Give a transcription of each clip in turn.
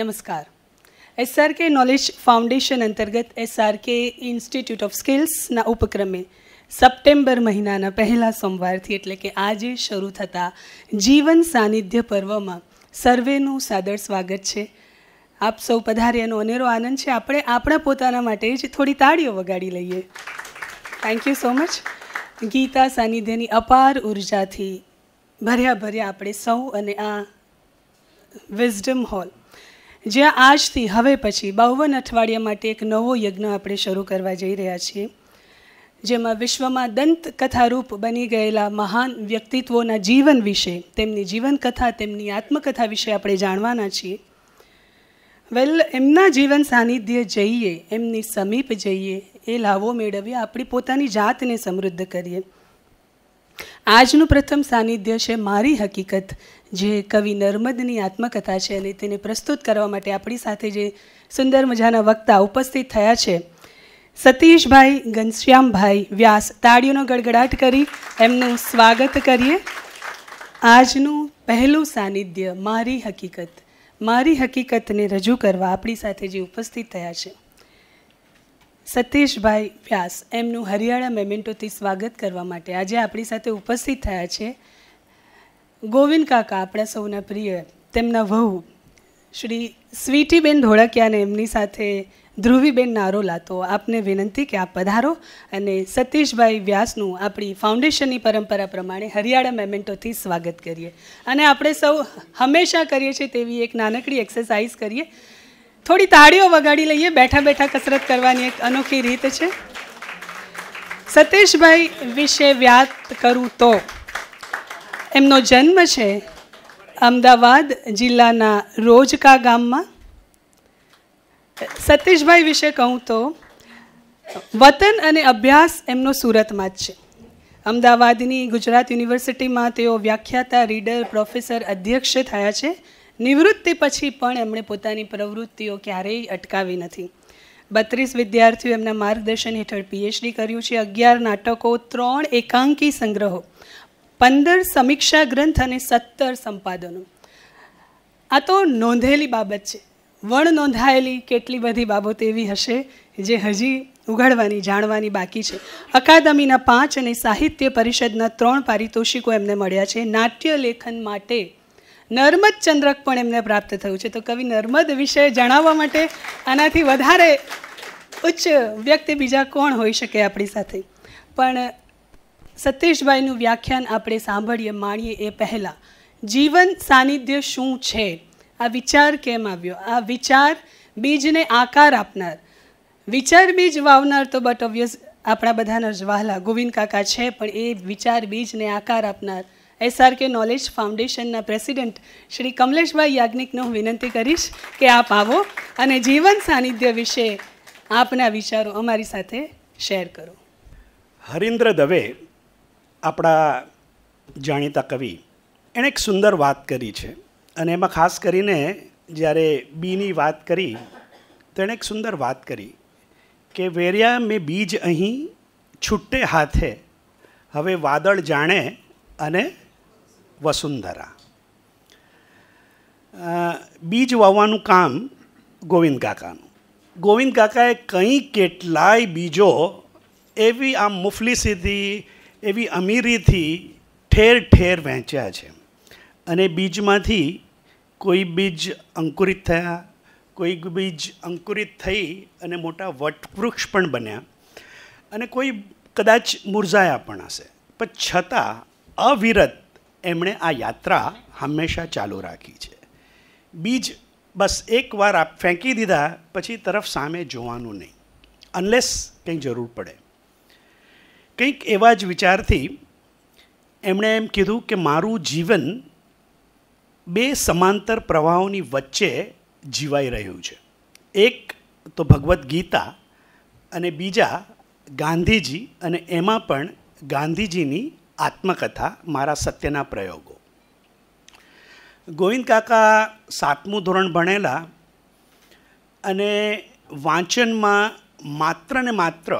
નમસ્કાર SRK knowledge foundation અંતર્ગત SRK institute of સ્કિલ્સના ઉપક્રમે સપ્ટેમ્બર મહિનાના પહેલા સોમવારથી એટલે કે આજે શરૂ થતા જીવન સાનિધ્ય પર્વમાં સર્વેનું સાદર સ્વાગત છે આપ સૌ પધાર્યાનો અનેરો આનંદ છે આપણે આપણા પોતાના માટે જ થોડી તાળીઓ વગાડી લઈએ thank you so much Gita સાનિધ્યની અપાર ઉર્જાથી ભર્યા ભર્યા આપણે સૌ અને આ વિઝડમ હોલ જ્યાં આજથી હવે પછી બાવન અઠવાડિયા માટે એક નવો યજ્ઞ આપણે શરૂ કરવા જઈ રહ્યા છીએ જેમાં વિશ્વમાં દંત કથારૂપ બની ગયેલા મહાન વ્યક્તિત્વોના જીવન વિશે તેમની જીવનકથા તેમની આત્મકથા વિશે આપણે જાણવાના છીએ વેલ એમના જીવન સાનિધ્ય જઈએ એમની સમીપ જઈએ એ લાવો મેળવીએ આપણી પોતાની જાતને સમૃદ્ધ કરીએ આજનું પ્રથમ સાનિધ્ય છે મારી હકીકત જે કવિ નર્મદની આત્મકથા છે અને તેને પ્રસ્તુત કરવા માટે આપણી સાથે જે સુંદર મજાના વક્તા ઉપસ્થિત થયા છે સતીશભાઈ ઘનશ્યામભાઈ વ્યાસ તાળીઓનો ગડગડાટ કરી એમનું સ્વાગત કરીએ આજનું પહેલું સાનિધ્ય મારી હકીકત મારી હકીકતને રજૂ કરવા આપણી સાથે જે ઉપસ્થિત થયા છે સતીશભાઈ વ્યાસ એમનું હરિયાળા મેમેન્ટોથી સ્વાગત કરવા માટે આજે આપણી સાથે ઉપસ્થિત થયા છે ગોવિંદ કાકા આપણા સૌના પ્રિય તેમના વહુ શ્રી સ્વીટીબેન ધોળકિયાને એમની સાથે ધ્રુવીબેન નારોલા તો આપને વિનંતી કે આપ પધારો અને સતીશભાઈ વ્યાસનું આપણી ફાઉન્ડેશનની પરંપરા પ્રમાણે હરિયાળા મેમેન્ટોથી સ્વાગત કરીએ અને આપણે સૌ હંમેશા કરીએ છીએ તેવી એક નાનકડી એક્સરસાઇઝ કરીએ થોડી તાળીઓ વગાડી લઈએ બેઠા બેઠા કસરત કરવાની એક અનોખી રીત છે સતીશભાઈ વિશે વ્યાત કરું તો એમનો જન્મ છે અમદાવાદ જિલ્લાના રોજકા ગામમાં સતીશભાઈ વિશે કહું તો વતન અને અભ્યાસ એમનો સુરતમાં જ છે અમદાવાદની ગુજરાત યુનિવર્સિટીમાં તેઓ વ્યાખ્યાતા રીડર પ્રોફેસર અધ્યક્ષ થયા છે નિવૃત્તિ પછી પણ એમણે પોતાની પ્રવૃત્તિઓ ક્યારેય અટકાવી નથી બત્રીસ વિદ્યાર્થીઓ એમના માર્ગદર્શન હેઠળ પીએચડી કર્યું છે અગિયાર નાટકો ત્રણ એકાંકી સંગ્રહો પંદર સમીક્ષા ગ્રંથ અને સત્તર સંપાદનો આ તો નોંધેલી બાબત છે વણ નોંધાયેલી કેટલી બધી બાબત એવી હશે જે હજી ઉઘાડવાની જાણવાની બાકી છે અકાદમીના પાંચ અને સાહિત્ય પરિષદના ત્રણ પારિતોષિકો એમને મળ્યા છે નાટ્ય લેખન માટે નર્મદ ચંદ્રક પણ એમને પ્રાપ્ત થયું છે તો કવિ નર્મદ વિશે જણાવવા માટે આનાથી વધારે ઉચ્ચ વ્યક્તિ બીજા કોણ હોઈ શકે આપણી સાથે પણ સતીશભાઈનું વ્યાખ્યાન આપણે સાંભળીએ માણીએ એ પહેલાં જીવન સાનિધ્ય શું છે આ વિચાર કેમ આવ્યો આ વિચાર બીજને આકાર આપનાર વિચાર બીજ વાવનાર તો બટ ઓબ્વિયસ આપણા બધાના જ વહાલા ગોવિંદ કાકા છે પણ એ વિચાર બીજને આકાર આપનાર એસઆર કે નોલેજ ફાઉન્ડેશનના પ્રેસિડેન્ટ શ્રી કમલેશભાઈ યાજ્ઞિકને હું વિનંતી કરીશ કે આપ આવો અને જીવન સાનિધ્ય વિશે આપના વિચારો અમારી સાથે શેર કરો હરિન્દ્ર દવે આપણા જાણીતા કવિ એણે એક સુંદર વાત કરી છે અને એમાં ખાસ કરીને જ્યારે બીની વાત કરી તેણે એક સુંદર વાત કરી કે વેર્યા મેં બીજ અહીં છૂટે હાથે હવે વાદળ જાણે અને વસુંધરા બીજ વાવવાનું કામ ગોવિંદ કાકાનું ગોવિંદ કાકાએ કંઈ કેટલાય બીજો એવી આમ મુફલી સીધી એવી અમીરીથી ઠેર ઠેર વહેંચ્યા છે અને બીજમાંથી કોઈ બીજ અંકુરિત થયા કોઈ બીજ અંકુરિત થઈ અને મોટા વટવૃક્ષ પણ બન્યા અને કોઈ કદાચ મુરઝાયા પણ હશે પણ છતાં અવિરત એમણે આ યાત્રા હંમેશા ચાલુ રાખી છે બીજ બસ એકવાર આપ ફેંકી દીધા પછી તરફ સામે જોવાનું નહીં અનલેસ કંઈ જરૂર પડે કંઈક એવા જ વિચારથી એમણે એમ કીધું કે મારું જીવન બે સમાંતર પ્રવાહોની વચ્ચે જીવાઈ રહ્યું છે એક તો ભગવદ્ ગીતા અને બીજા ગાંધીજી અને એમાં પણ ગાંધીજીની આત્મકથા મારા સત્યના પ્રયોગો ગોવિંદ કાકા સાતમું ધોરણ ભણેલા અને વાંચનમાં માત્ર ને માત્ર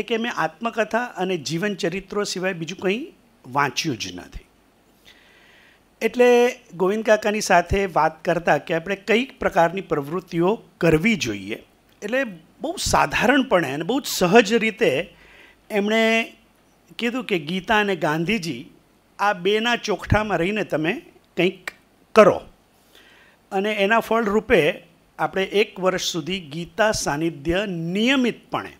એ કે મેં આત્મકથા અને જીવન ચરિત્રો સિવાય બીજું કંઈ વાંચ્યું જ નથી એટલે ગોવિંદ કાકાની સાથે વાત કરતાં કે આપણે કઈ પ્રકારની પ્રવૃત્તિઓ કરવી જોઈએ એટલે બહુ સાધારણપણે અને બહુ જ સહજ રીતે એમણે કીધું કે ગીતા અને ગાંધીજી આ બેના ચોખઠામાં રહીને તમે કંઈક કરો અને એના ફળરૂપે આપણે એક વર્ષ સુધી ગીતા સાનિધ્ય નિયમિતપણે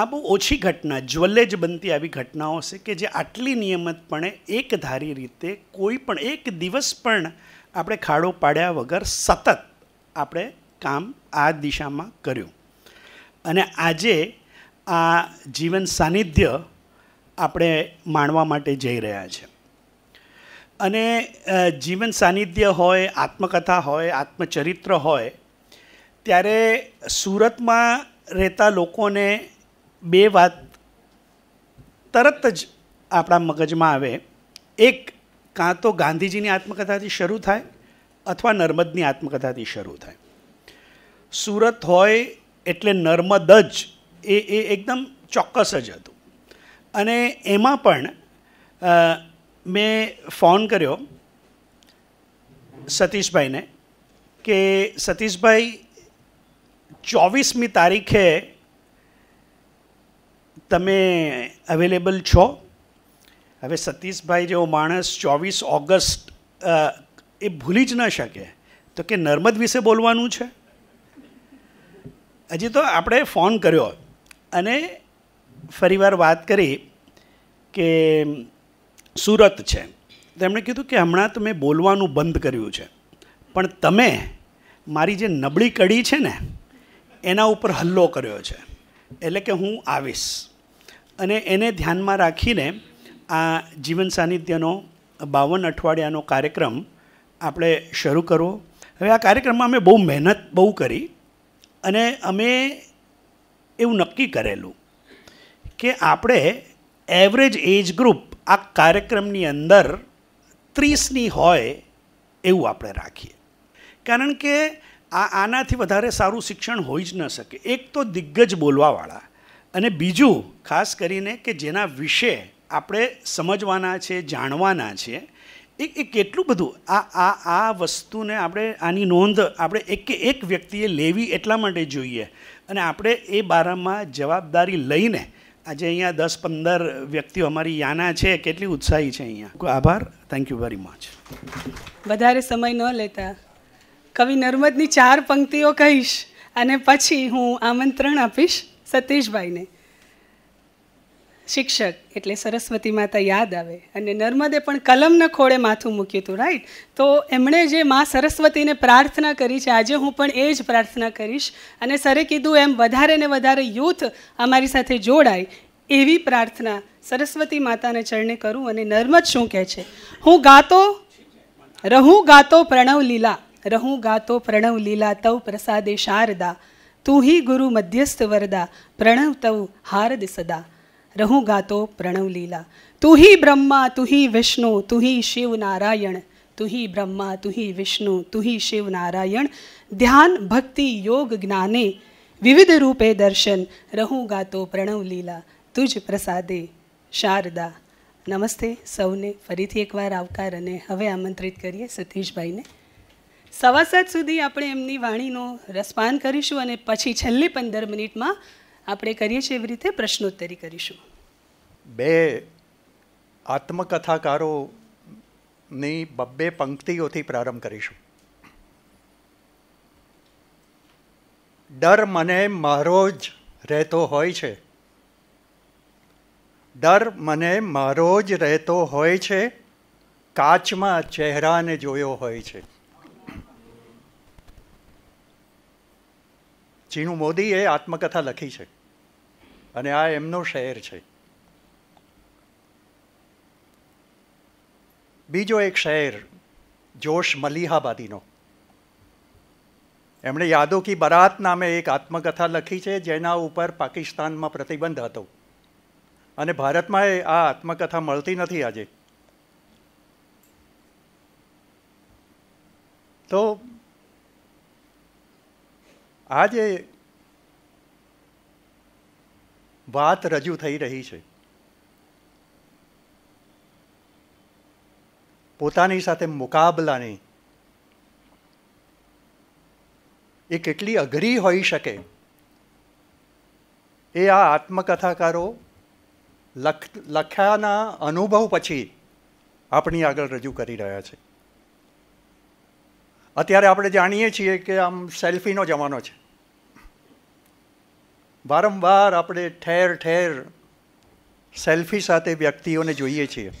આ બહુ ઓછી ઘટના જ્વલ્લે જ બનતી આવી ઘટનાઓ છે કે જે આટલી નિયમિતપણે એકધારી રીતે કોઈ પણ એક દિવસ પણ આપણે ખાડો પાડ્યા વગર સતત આપણે કામ આ દિશામાં કર્યું અને આજે આ જીવન સાનિધ્ય આપણે માણવા માટે જઈ રહ્યા છે અને જીવન સાનિધ્ય હોય આત્મકથા હોય આત્મચરિત્ર હોય ત્યારે સુરતમાં રહેતા લોકોને બે વાત તરત જ આપણા મગજમાં આવે એક કાં તો ગાંધીજીની આત્મકથાથી શરૂ થાય અથવા નર્મદની આત્મકથાથી શરૂ થાય સુરત હોય એટલે નર્મદ જ એ એ એકદમ ચોક્કસ જ હતું અને એમાં પણ મેં ફોન કર્યો સતીશભાઈને કે સતીશભાઈ ચોવીસમી તારીખે તમે અવેલેબલ છો હવે સતીશભાઈ જેવો માણસ ચોવીસ ઓગસ્ટ એ ભૂલી જ ન શકે તો કે નર્મદ વિશે બોલવાનું છે હજી તો આપણે ફોન કર્યો અને ફરીવાર વાત કરી કે સુરત છે તેમણે કીધું કે હમણાં તમે બોલવાનું બંધ કર્યું છે પણ તમે મારી જે નબળી કડી છે ને એના ઉપર હલ્લો કર્યો છે એટલે કે હું આવીશ અને એને ધ્યાનમાં રાખીને આ જીવન સાનિધ્યનો બાવન અઠવાડિયાનો કાર્યક્રમ આપણે શરૂ કરવો હવે આ કાર્યક્રમમાં અમે બહુ મહેનત બહુ કરી અને અમે એવું નક્કી કરેલું કે આપણે એવરેજ એજ ગ્રુપ આ કાર્યક્રમની અંદર ત્રીસની હોય એવું આપણે રાખીએ કારણ કે આ આનાથી વધારે સારું શિક્ષણ હોઈ જ ન શકે એક તો દિગ્ગજ બોલવાવાળા અને બીજું ખાસ કરીને કે જેના વિશે આપણે સમજવાના છે જાણવાના છે એ એ કેટલું બધું આ આ આ વસ્તુને આપણે આની નોંધ આપણે એક એક વ્યક્તિએ લેવી એટલા માટે જોઈએ અને આપણે એ બારામાં જવાબદારી લઈને આજે અહીંયા દસ પંદર વ્યક્તિઓ અમારી યાના છે કેટલી ઉત્સાહી છે અહીંયા આભાર થેન્ક યુ વેરી મચ વધારે સમય ન લેતા કવિ નર્મદની ચાર પંક્તિઓ કહીશ અને પછી હું આમંત્રણ આપીશ સતીશભાઈને શિક્ષક એટલે સરસ્વતી માતા યાદ આવે અને નર્મદે પણ કલમના ખોળે માથું મૂક્યું હતું રાઈટ તો એમણે જે મા સરસ્વતીને પ્રાર્થના કરી છે આજે હું પણ એ જ પ્રાર્થના કરીશ અને સરે કીધું એમ વધારે ને વધારે યુથ અમારી સાથે જોડાય એવી પ્રાર્થના સરસ્વતી માતાને ચરણે કરું અને નર્મદ શું કહે છે હું ગાતો રહું ગાતો પ્રણવ લીલા રહું ગાતો પ્રણવ લીલા તવ પ્રસાદે શારદા તું હિ ગુરુ મધ્યસ્થ વરદા પ્રણવ તવ હારદ સદા રહું ગાતો પ્રણવ લીલા તું હિ બ્રહ્મા તું હિ વિષ્ણુ તું હિ શિવ નારાયણ તું હિ બ્રહ્મા તું હિ વિષ્ણુ તું હિ શિવ નારાયણ ધ્યાન ભક્તિ યોગ જ્ઞાને વિવિધ રૂપે દર્શન રહું ગાતો પ્રણવ લીલા તુજ પ્રસાદે શારદા નમસ્તે સૌને ફરીથી એકવાર આવકાર અને હવે આમંત્રિત કરીએ સતીશભાઈને સવા સાત સુધી આપણે એમની વાણીનો રસપાન કરીશું અને પછી છેલ્લી પંદર મિનિટમાં આપણે કરીએ છીએ એવી રીતે પ્રશ્નોત્તરી કરીશું બે આત્મકથાકારોની બબ્બે પંક્તિઓથી પ્રારંભ કરીશું ડર મને મારો જ રહેતો હોય છે ડર મને મારો જ રહેતો હોય છે કાચમાં ચહેરાને જોયો હોય છે ચીનુ મોદીએ આત્મકથા લખી છે અને આ એમનો શહેર છે બીજો એક શહેર જોશ મલિહાબાદીનો એમણે યાદો કી બરાત નામે એક આત્મકથા લખી છે જેના ઉપર પાકિસ્તાનમાં પ્રતિબંધ હતો અને ભારતમાં એ આ આત્મકથા મળતી નથી આજે તો આજે વાત રજૂ થઈ રહી છે પોતાની સાથે મુકાબલાની એ કેટલી અઘરી હોઈ શકે એ આ આત્મકથાકારો લખ્યાના અનુભવ પછી આપણી આગળ રજૂ કરી રહ્યા છે અત્યારે આપણે જાણીએ છીએ કે આમ સેલ્ફીનો જમાનો છે વારંવાર આપણે ઠેર ઠેર સેલ્ફી સાથે વ્યક્તિઓને જોઈએ છીએ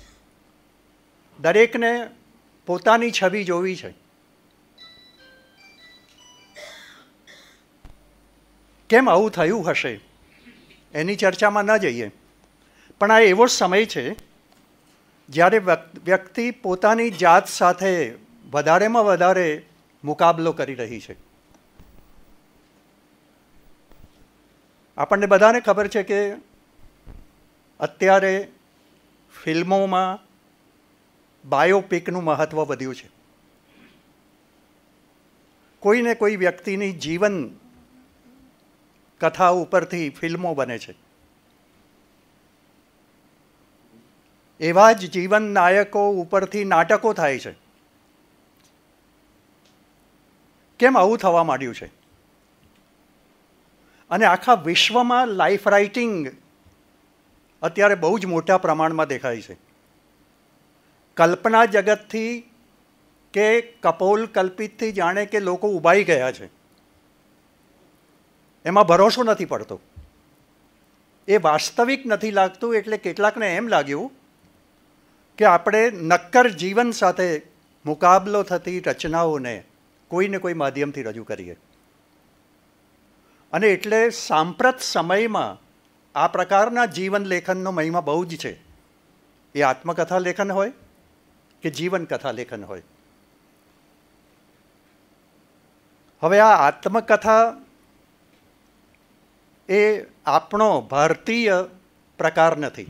દરેકને પોતાની છબી જોવી છે કેમ આવું થયું હશે એની ચર્ચામાં ન જઈએ પણ આ એવો સમય છે જ્યારે વ્યક્તિ પોતાની જાત સાથે વધારેમાં વધારે મુકાબલો કરી રહી છે આપણને બધાને ખબર છે કે અત્યારે ફિલ્મોમાં બાયોપિકનું મહત્ત્વ વધ્યું છે કોઈને કોઈ વ્યક્તિની જીવન કથા ઉપરથી ફિલ્મો બને છે એવા જ જીવન નાયકો ઉપરથી નાટકો થાય છે કેમ આવું થવા માંડ્યું છે અને આખા વિશ્વમાં લાઈફ રાઇટિંગ અત્યારે બહુ જ મોટા પ્રમાણમાં દેખાય છે કલ્પના જગતથી કે કપોલ કલ્પિતથી જાણે કે લોકો ઉભાઈ ગયા છે એમાં ભરોસો નથી પડતો એ વાસ્તવિક નથી લાગતું એટલે કેટલાકને એમ લાગ્યું કે આપણે નક્કર જીવન સાથે મુકાબલો થતી રચનાઓને કોઈને કોઈ માધ્યમથી રજૂ કરીએ અને એટલે સાંપ્રત સમયમાં આ પ્રકારના જીવન લેખનનો મહિમા બહુ જ છે એ આત્મકથા લેખન હોય કે જીવનકથા લેખન હોય હવે આ આત્મકથા એ આપણો ભારતીય પ્રકાર નથી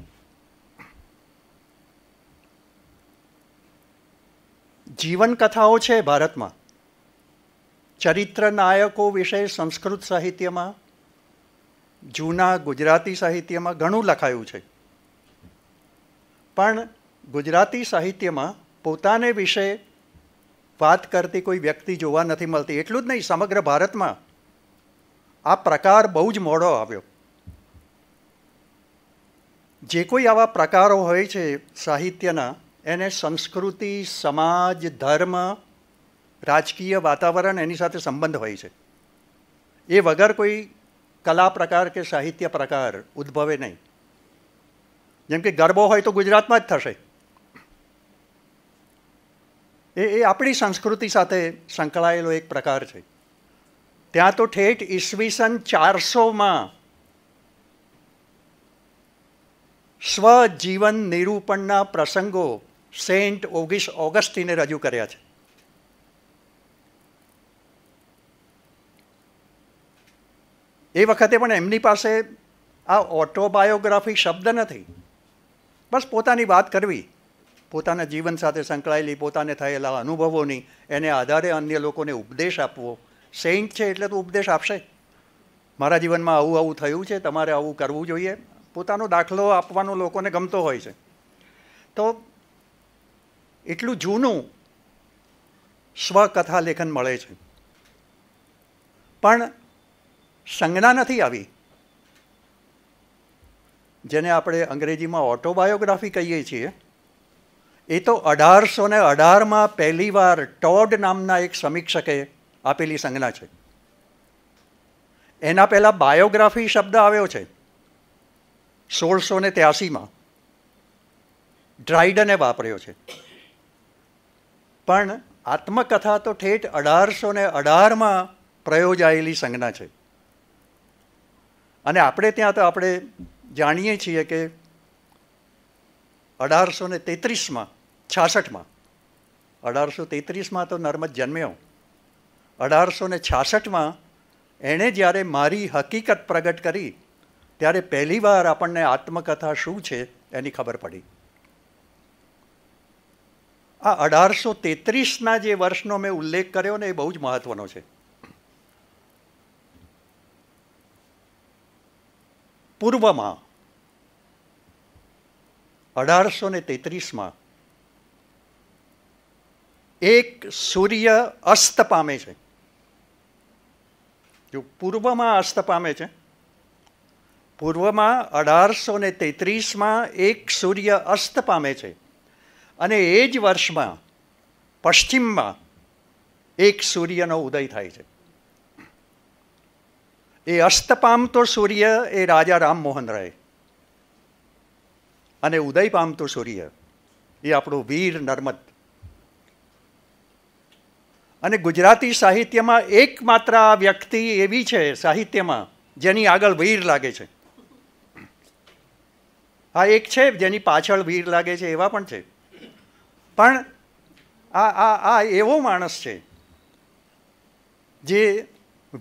જીવનકથાઓ છે ભારતમાં ચરિત્ર નાયકો વિશે સંસ્કૃત સાહિત્યમાં જૂના ગુજરાતી સાહિત્યમાં ઘણું લખાયું છે પણ ગુજરાતી સાહિત્યમાં પોતાને વિશે વાત કરતી કોઈ વ્યક્તિ જોવા નથી મળતી એટલું જ નહીં સમગ્ર ભારતમાં આ પ્રકાર બહુ જ મોડો આવ્યો જે કોઈ આવા પ્રકારો હોય છે સાહિત્યના એને સંસ્કૃતિ સમાજ ધર્મ રાજકીય વાતાવરણ એની સાથે સંબંધ હોય છે એ વગર કોઈ કલા પ્રકાર કે સાહિત્ય પ્રકાર ઉદ્ભવે નહીં જેમ કે ગરબો હોય તો ગુજરાતમાં જ થશે એ એ આપણી સંસ્કૃતિ સાથે સંકળાયેલો એક પ્રકાર છે ત્યાં તો ઠેઠ ઈસવીસન ચારસોમાં સ્વજીવન નિરૂપણના પ્રસંગો સેન્ટ ઓગીસ ઓગસ્ટીને રજૂ કર્યા છે એ વખતે પણ એમની પાસે આ ઓટોબાયોગ્રાફી શબ્દ નથી બસ પોતાની વાત કરવી પોતાના જીવન સાથે સંકળાયેલી પોતાને થયેલા અનુભવોની એને આધારે અન્ય લોકોને ઉપદેશ આપવો સેઇન્ટ છે એટલે તો ઉપદેશ આપશે મારા જીવનમાં આવું આવું થયું છે તમારે આવું કરવું જોઈએ પોતાનો દાખલો આપવાનો લોકોને ગમતો હોય છે તો એટલું જૂનું સ્વકથા લેખન મળે છે પણ સંજ્ઞા નથી આવી જેને આપણે અંગ્રેજીમાં ઓટોબાયોગ્રાફી કહીએ છીએ એ તો અઢારસો ને અઢારમાં પહેલીવાર ટોડ નામના એક સમીક્ષકે આપેલી સંજ્ઞા છે એના પહેલાં બાયોગ્રાફી શબ્દ આવ્યો છે સોળસો ને ત્યાસીમાં ડ્રાઇડને વાપર્યો છે પણ આત્મકથા તો ઠેઠ અઢારસો ને અઢારમાં પ્રયોજાયેલી સંજ્ઞા છે અને આપણે ત્યાં તો આપણે જાણીએ છીએ કે અઢારસો ને તેત્રીસમાં છાસઠમાં અઢારસો તેત્રીસમાં તો નર્મદ જન્મ્યો અઢારસો ને છાસઠમાં એણે જ્યારે મારી હકીકત પ્રગટ કરી ત્યારે પહેલીવાર આપણને આત્મકથા શું છે એની ખબર પડી આ અઢારસો તેત્રીસના જે વર્ષનો મેં ઉલ્લેખ કર્યો ને એ બહુ જ મહત્ત્વનો છે પૂર્વમાં અઢારસો ને તેત્રીસમાં એક સૂર્ય અસ્ત પામે છે જો પૂર્વમાં અસ્ત પામે છે પૂર્વમાં અઢારસો ને તેત્રીસમાં એક સૂર્ય અસ્ત પામે છે અને એ જ વર્ષમાં પશ્ચિમમાં એક સૂર્યનો ઉદય થાય છે એ અસ્ત પામતો સૂર્ય એ રાજા રામ મોહન રાય અને ઉદય પામતો સૂર્ય એ આપણો વીર નર્મદ અને ગુજરાતી સાહિત્યમાં એકમાત્ર આ વ્યક્તિ એવી છે સાહિત્યમાં જેની આગળ વીર લાગે છે આ એક છે જેની પાછળ વીર લાગે છે એવા પણ છે પણ આ આ આ એવો માણસ છે જે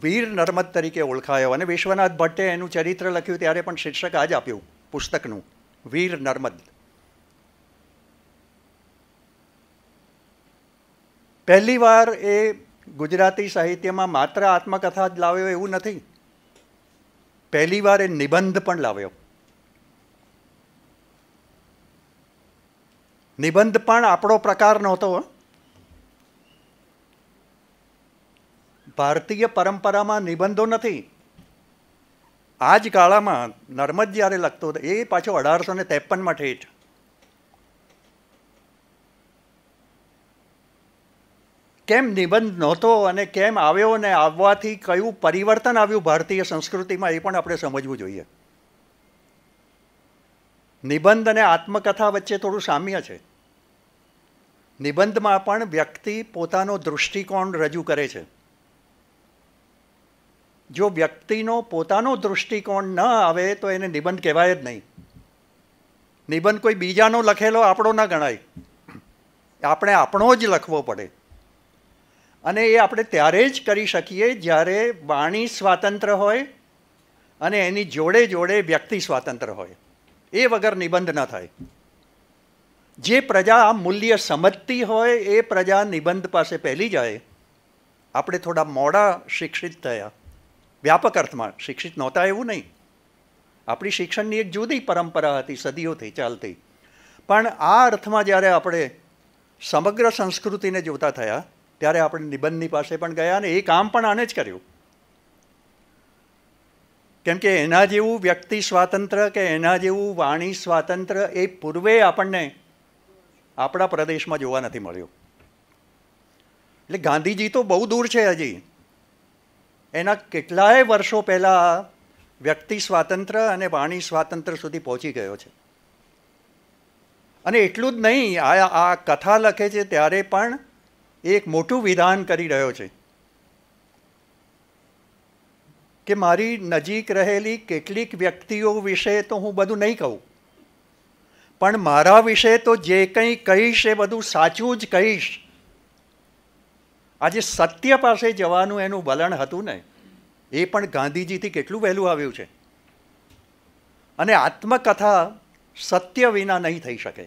વીર નર્મદ તરીકે ઓળખાયો અને વિશ્વનાથ ભટ્ટે એનું ચરિત્ર લખ્યું ત્યારે પણ શીર્ષક આ જ આપ્યું પુસ્તકનું વીર નર્મદ પહેલીવાર એ ગુજરાતી સાહિત્યમાં માત્ર આત્મકથા જ લાવ્યો એવું નથી પહેલીવાર એ નિબંધ પણ લાવ્યો નિબંધ પણ આપણો પ્રકાર નહોતો ભારતીય પરંપરામાં નિબંધો નથી આ જ કાળામાં નર્મદ જ્યારે લખતો હતો એ પાછો અઢારસો ને ત્રેપનમાં ઠેઠ કેમ નિબંધ નહોતો અને કેમ આવ્યો અને આવવાથી કયું પરિવર્તન આવ્યું ભારતીય સંસ્કૃતિમાં એ પણ આપણે સમજવું જોઈએ નિબંધ અને આત્મકથા વચ્ચે થોડું સામ્ય છે નિબંધમાં પણ વ્યક્તિ પોતાનો દૃષ્ટિકોણ રજૂ કરે છે જો વ્યક્તિનો પોતાનો દૃષ્ટિકોણ ન આવે તો એને નિબંધ કહેવાય જ નહીં નિબંધ કોઈ બીજાનો લખેલો આપણો ન ગણાય આપણે આપણો જ લખવો પડે અને એ આપણે ત્યારે જ કરી શકીએ જ્યારે વાણી સ્વાતંત્ર હોય અને એની જોડે જોડે વ્યક્તિ સ્વાતંત્ર હોય એ વગર નિબંધ ન થાય જે પ્રજા આ મૂલ્ય સમજતી હોય એ પ્રજા નિબંધ પાસે પહેલી જાય આપણે થોડા મોડા શિક્ષિત થયા વ્યાપક અર્થમાં શિક્ષિત નહોતા એવું નહીં આપણી શિક્ષણની એક જુદી પરંપરા હતી સદીઓથી ચાલતી પણ આ અર્થમાં જ્યારે આપણે સમગ્ર સંસ્કૃતિને જોતા થયા ત્યારે આપણે નિબંધની પાસે પણ ગયા અને એ કામ પણ આને જ કર્યું કેમ કે એના જેવું વ્યક્તિ સ્વાતંત્ર્ય કે એના જેવું વાણી સ્વાતંત્ર્ય એ પૂર્વે આપણને આપણા પ્રદેશમાં જોવા નથી મળ્યું એટલે ગાંધીજી તો બહુ દૂર છે હજી એના કેટલાય વર્ષો પહેલાં વ્યક્તિ સ્વાતંત્ર્ય અને વાણી સ્વાતંત્ર્ય સુધી પહોંચી ગયો છે અને એટલું જ નહીં આ આ કથા લખે છે ત્યારે પણ એક મોટું વિધાન કરી રહ્યો છે કે મારી નજીક રહેલી કેટલીક વ્યક્તિઓ વિશે તો હું બધું નહીં કહું પણ મારા વિશે તો જે કંઈ કહીશ એ બધું સાચું જ કહીશ આજે સત્ય પાસે જવાનું એનું વલણ હતું ને એ પણ ગાંધીજીથી કેટલું વહેલું આવ્યું છે અને આત્મકથા સત્ય વિના નહીં થઈ શકે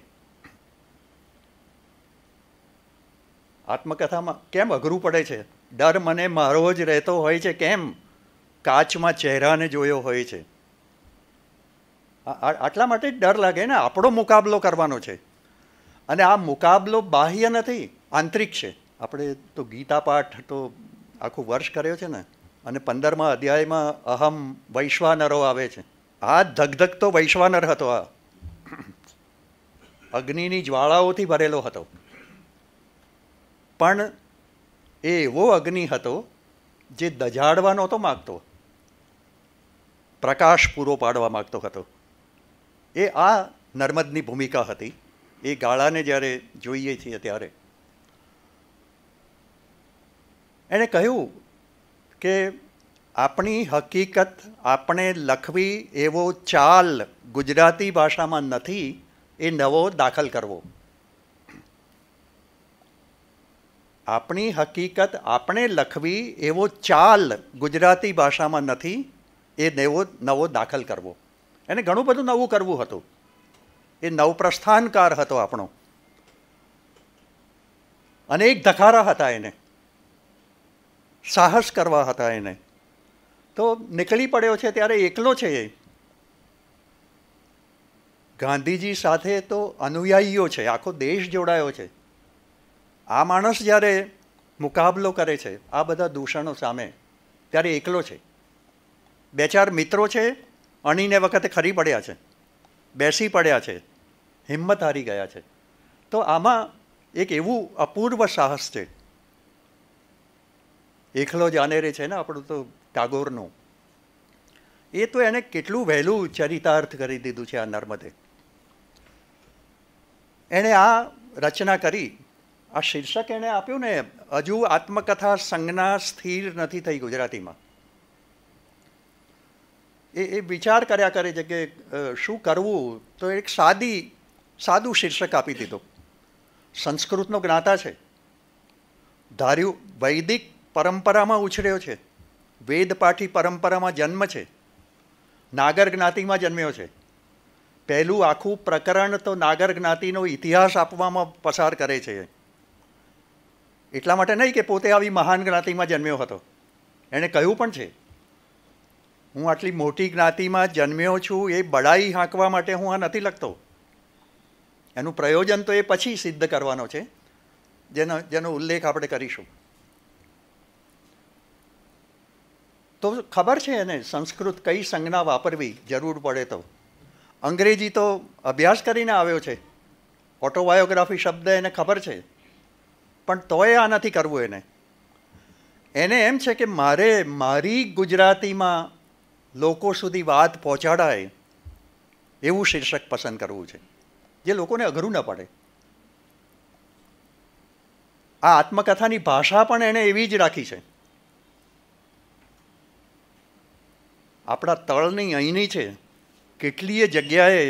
આત્મકથામાં કેમ અઘરું પડે છે ડર મને મારો જ રહેતો હોય છે કેમ કાચમાં ચહેરાને જોયો હોય છે આટલા માટે ડર લાગે ને આપણો મુકાબલો કરવાનો છે અને આ મુકાબલો બાહ્ય નથી આંતરિક છે આપણે તો ગીતા પાઠ તો આખું વર્ષ કર્યો છે ને અને પંદરમા અધ્યાયમાં અહમ વૈશ્વાનરો આવે છે આ ધગધગ તો વૈશ્વાનર હતો આ અગ્નિની જ્વાળાઓથી ભરેલો હતો પણ એ એવો અગ્નિ હતો જે દજાડવા નહોતો માગતો પ્રકાશ પૂરો પાડવા માગતો હતો એ આ નર્મદની ભૂમિકા હતી એ ગાળાને જ્યારે જોઈએ છીએ ત્યારે એણે કહ્યું કે આપણી હકીકત આપણે લખવી એવો ચાલ ગુજરાતી ભાષામાં નથી એ નવો દાખલ કરવો આપણી હકીકત આપણે લખવી એવો ચાલ ગુજરાતી ભાષામાં નથી એ નવો નવો દાખલ કરવો એને ઘણું બધું નવું કરવું હતું એ નવપ્રસ્થાનકાર હતો આપણો અનેક ધખારા હતા એને સાહસ કરવા હતા એને તો નીકળી પડ્યો છે ત્યારે એકલો છે એ ગાંધીજી સાથે તો અનુયાયીઓ છે આખો દેશ જોડાયો છે આ માણસ જ્યારે મુકાબલો કરે છે આ બધા દૂષણો સામે ત્યારે એકલો છે બે ચાર મિત્રો છે અણીને વખતે ખરી પડ્યા છે બેસી પડ્યા છે હિંમત હારી ગયા છે તો આમાં એક એવું અપૂર્વ સાહસ છે એકલો જ આનેરે છે ને આપણું તો ટાગોરનું એ તો એને કેટલું વહેલું ચરિતાર્થ કરી દીધું છે આ નર્મદે એણે આ રચના કરી આ શીર્ષક એણે આપ્યું ને હજુ આત્મકથા સંજ્ઞા સ્થિર નથી થઈ ગુજરાતીમાં એ એ વિચાર કર્યા કરે છે કે શું કરવું તો એક સાદી સાદું શીર્ષક આપી દીધું સંસ્કૃતનો જ્ઞાતા છે ધાર્યું વૈદિક પરંપરામાં ઉછર્યો છે વેદપાઠી પરંપરામાં જન્મ છે નાગર જ્ઞાતિમાં જન્મ્યો છે પહેલું આખું પ્રકરણ તો નાગર જ્ઞાતિનો ઇતિહાસ આપવામાં પસાર કરે છે એટલા માટે નહીં કે પોતે આવી મહાન જ્ઞાતિમાં જન્મ્યો હતો એણે કહ્યું પણ છે હું આટલી મોટી જ્ઞાતિમાં જન્મ્યો છું એ બડાઈ હાંકવા માટે હું આ નથી લખતો એનું પ્રયોજન તો એ પછી સિદ્ધ કરવાનો છે જેનો જેનો ઉલ્લેખ આપણે કરીશું તો ખબર છે એને સંસ્કૃત કઈ સંજ્ઞા વાપરવી જરૂર પડે તો અંગ્રેજી તો અભ્યાસ કરીને આવ્યો છે ઓટોબાયોગ્રાફી શબ્દ એને ખબર છે પણ તોય આ નથી કરવું એને એને એમ છે કે મારે મારી ગુજરાતીમાં લોકો સુધી વાત પહોંચાડાય એવું શીર્ષક પસંદ કરવું છે જે લોકોને અઘરું ન પડે આ આત્મકથાની ભાષા પણ એણે એવી જ રાખી છે આપણા તળની અહીંની છે કેટલીય જગ્યાએ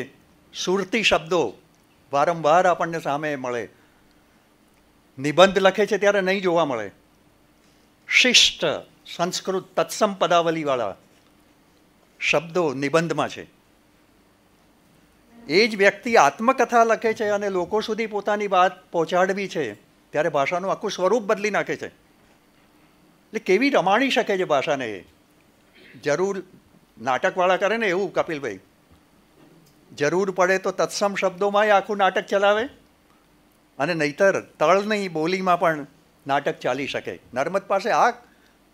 સુરતી શબ્દો વારંવાર આપણને સામે મળે નિબંધ લખે છે ત્યારે નહીં જોવા મળે શિષ્ટ સંસ્કૃત તત્સમ પદાવલીવાળા શબ્દો નિબંધમાં છે એ જ વ્યક્તિ આત્મકથા લખે છે અને લોકો સુધી પોતાની વાત પહોંચાડવી છે ત્યારે ભાષાનું આખું સ્વરૂપ બદલી નાખે છે એટલે કેવી રમાણી શકે છે ભાષાને એ જરૂર નાટકવાળા કરે ને એવું કપિલભાઈ જરૂર પડે તો તત્સમ શબ્દોમાંય આખું નાટક ચલાવે અને નહીતર તળ નહીં બોલીમાં પણ નાટક ચાલી શકે નર્મદ પાસે આ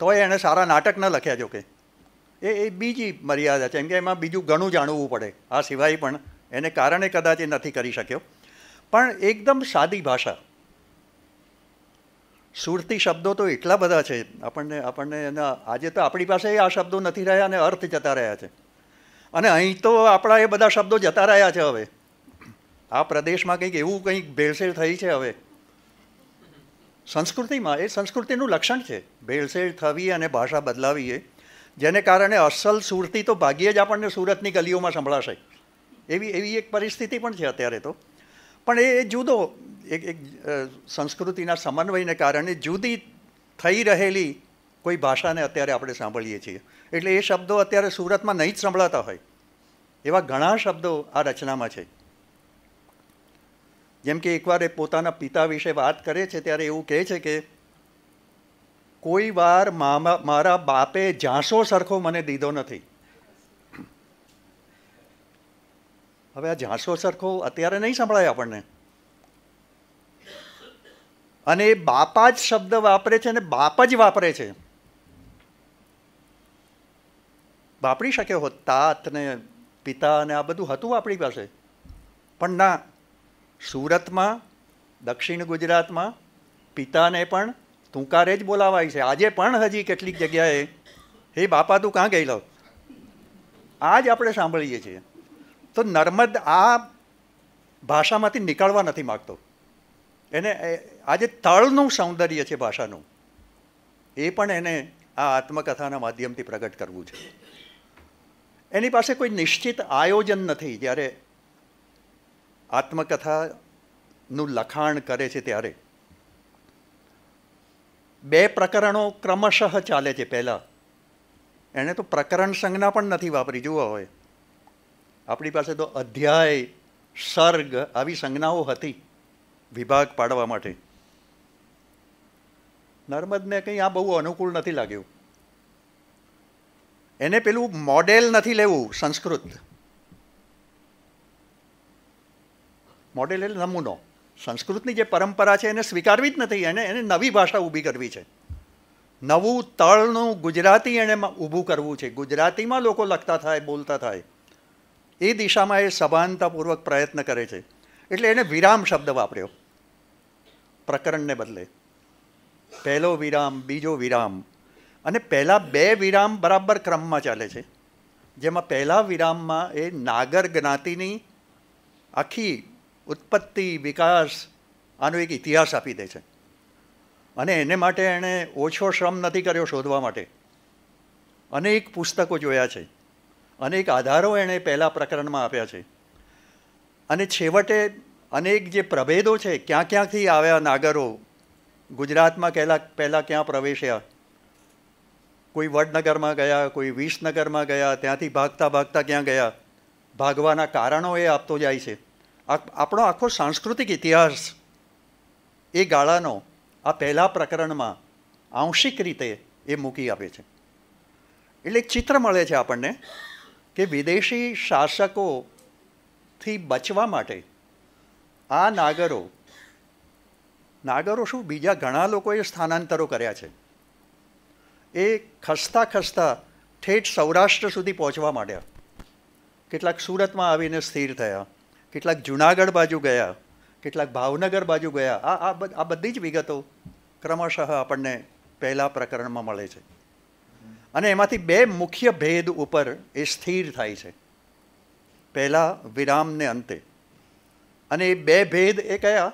તોય એણે સારા નાટક ન લખ્યા જોકે એ એ બીજી મર્યાદા છે એમ કે એમાં બીજું ઘણું જાણવું પડે આ સિવાય પણ એને કારણે કદાચ એ નથી કરી શક્યો પણ એકદમ સાદી ભાષા સુરતી શબ્દો તો એટલા બધા છે આપણને આપણને એના આજે તો આપણી પાસે આ શબ્દો નથી રહ્યા અને અર્થ જતા રહ્યા છે અને અહીં તો આપણા એ બધા શબ્દો જતા રહ્યા છે હવે આ પ્રદેશમાં કંઈક એવું કંઈક ભેળસેળ થઈ છે હવે સંસ્કૃતિમાં એ સંસ્કૃતિનું લક્ષણ છે ભેળસેળ થવી અને ભાષા બદલાવી એ જેને કારણે અસલ સુરતી તો ભાગ્યે જ આપણને સુરતની ગલીઓમાં સંભળાશે એવી એવી એક પરિસ્થિતિ પણ છે અત્યારે તો પણ એ જુદો એક એક સંસ્કૃતિના સમન્વયને કારણે જુદી થઈ રહેલી કોઈ ભાષાને અત્યારે આપણે સાંભળીએ છીએ એટલે એ શબ્દો અત્યારે સુરતમાં નહીં જ સંભળાતા હોય એવા ઘણા શબ્દો આ રચનામાં છે જેમ કે એકવાર એ પોતાના પિતા વિશે વાત કરે છે ત્યારે એવું કહે છે કે કોઈ વાર મારા બાપે ઝાંસો સરખો મને દીધો નથી હવે આ ઝાંસો સરખો અત્યારે નહીં સંભળાય આપણને અને એ બાપા જ શબ્દ વાપરે છે અને બાપ જ વાપરે છે વાપરી શકે હોત તાત ને પિતા અને આ બધું હતું આપણી પાસે પણ ના સુરતમાં દક્ષિણ ગુજરાતમાં પિતાને પણ તુંકારે જ બોલાવાય છે આજે પણ હજી કેટલીક જગ્યાએ હે બાપા તું કાં ગયેલો આ જ આપણે સાંભળીએ છીએ તો નર્મદ આ ભાષામાંથી નીકળવા નથી માગતો એને આજે તળનું સૌંદર્ય છે ભાષાનું એ પણ એને આ આત્મકથાના માધ્યમથી પ્રગટ કરવું છે એની પાસે કોઈ નિશ્ચિત આયોજન નથી જ્યારે આત્મકથાનું લખાણ કરે છે ત્યારે બે પ્રકરણો ક્રમશઃ ચાલે છે પહેલાં એણે તો પ્રકરણ સંજ્ઞા પણ નથી વાપરી જુઓ હોય આપણી પાસે તો અધ્યાય સર્ગ આવી સંજ્ઞાઓ હતી વિભાગ પાડવા માટે નર્મદને કંઈ આ બહુ અનુકૂળ નથી લાગ્યું એને પેલું મોડેલ નથી લેવું સંસ્કૃત મોડેલ એટલે નમૂનો સંસ્કૃતની જે પરંપરા છે એને સ્વીકારવી જ નથી એને એને નવી ભાષા ઊભી કરવી છે નવું તળનું ગુજરાતી એણે ઊભું કરવું છે ગુજરાતીમાં લોકો લખતા થાય બોલતા થાય એ દિશામાં એ સભાનતાપૂર્વક પ્રયત્ન કરે છે એટલે એણે વિરામ શબ્દ વાપર્યો પ્રકરણને બદલે પહેલો વિરામ બીજો વિરામ અને પહેલાં બે વિરામ બરાબર ક્રમમાં ચાલે છે જેમાં પહેલા વિરામમાં એ નાગર જ્ઞાતિની આખી ઉત્પત્તિ વિકાસ આનો એક ઇતિહાસ આપી દે છે અને એને માટે એણે ઓછો શ્રમ નથી કર્યો શોધવા માટે અનેક પુસ્તકો જોયા છે અનેક આધારો એણે પહેલાં પ્રકરણમાં આપ્યા છે અને છેવટે અનેક જે પ્રભેદો છે ક્યાં ક્યાંથી આવ્યા નાગરો ગુજરાતમાં પહેલાં પહેલાં ક્યાં પ્રવેશ્યા કોઈ વડનગરમાં ગયા કોઈ વિસનગરમાં ગયા ત્યાંથી ભાગતા ભાગતા ક્યાં ગયા ભાગવાના કારણો એ આપતો જાય છે આપણો આખો સાંસ્કૃતિક ઇતિહાસ એ ગાળાનો આ પહેલાં પ્રકરણમાં આંશિક રીતે એ મૂકી આપે છે એટલે એક ચિત્ર મળે છે આપણને કે વિદેશી શાસકોથી બચવા માટે આ નાગરો નાગરો શું બીજા ઘણા લોકોએ સ્થાનાંતરો કર્યા છે એ ખસતા ખસતા ઠેઠ સૌરાષ્ટ્ર સુધી પહોંચવા માંડ્યા કેટલાક સુરતમાં આવીને સ્થિર થયા કેટલાક જુનાગઢ બાજુ ગયા કેટલાક ભાવનગર બાજુ ગયા આ આ બધી જ વિગતો ક્રમશઃ આપણને પહેલાં પ્રકરણમાં મળે છે અને એમાંથી બે મુખ્ય ભેદ ઉપર એ સ્થિર થાય છે પહેલાં વિરામને અંતે અને એ બે ભેદ એ કયા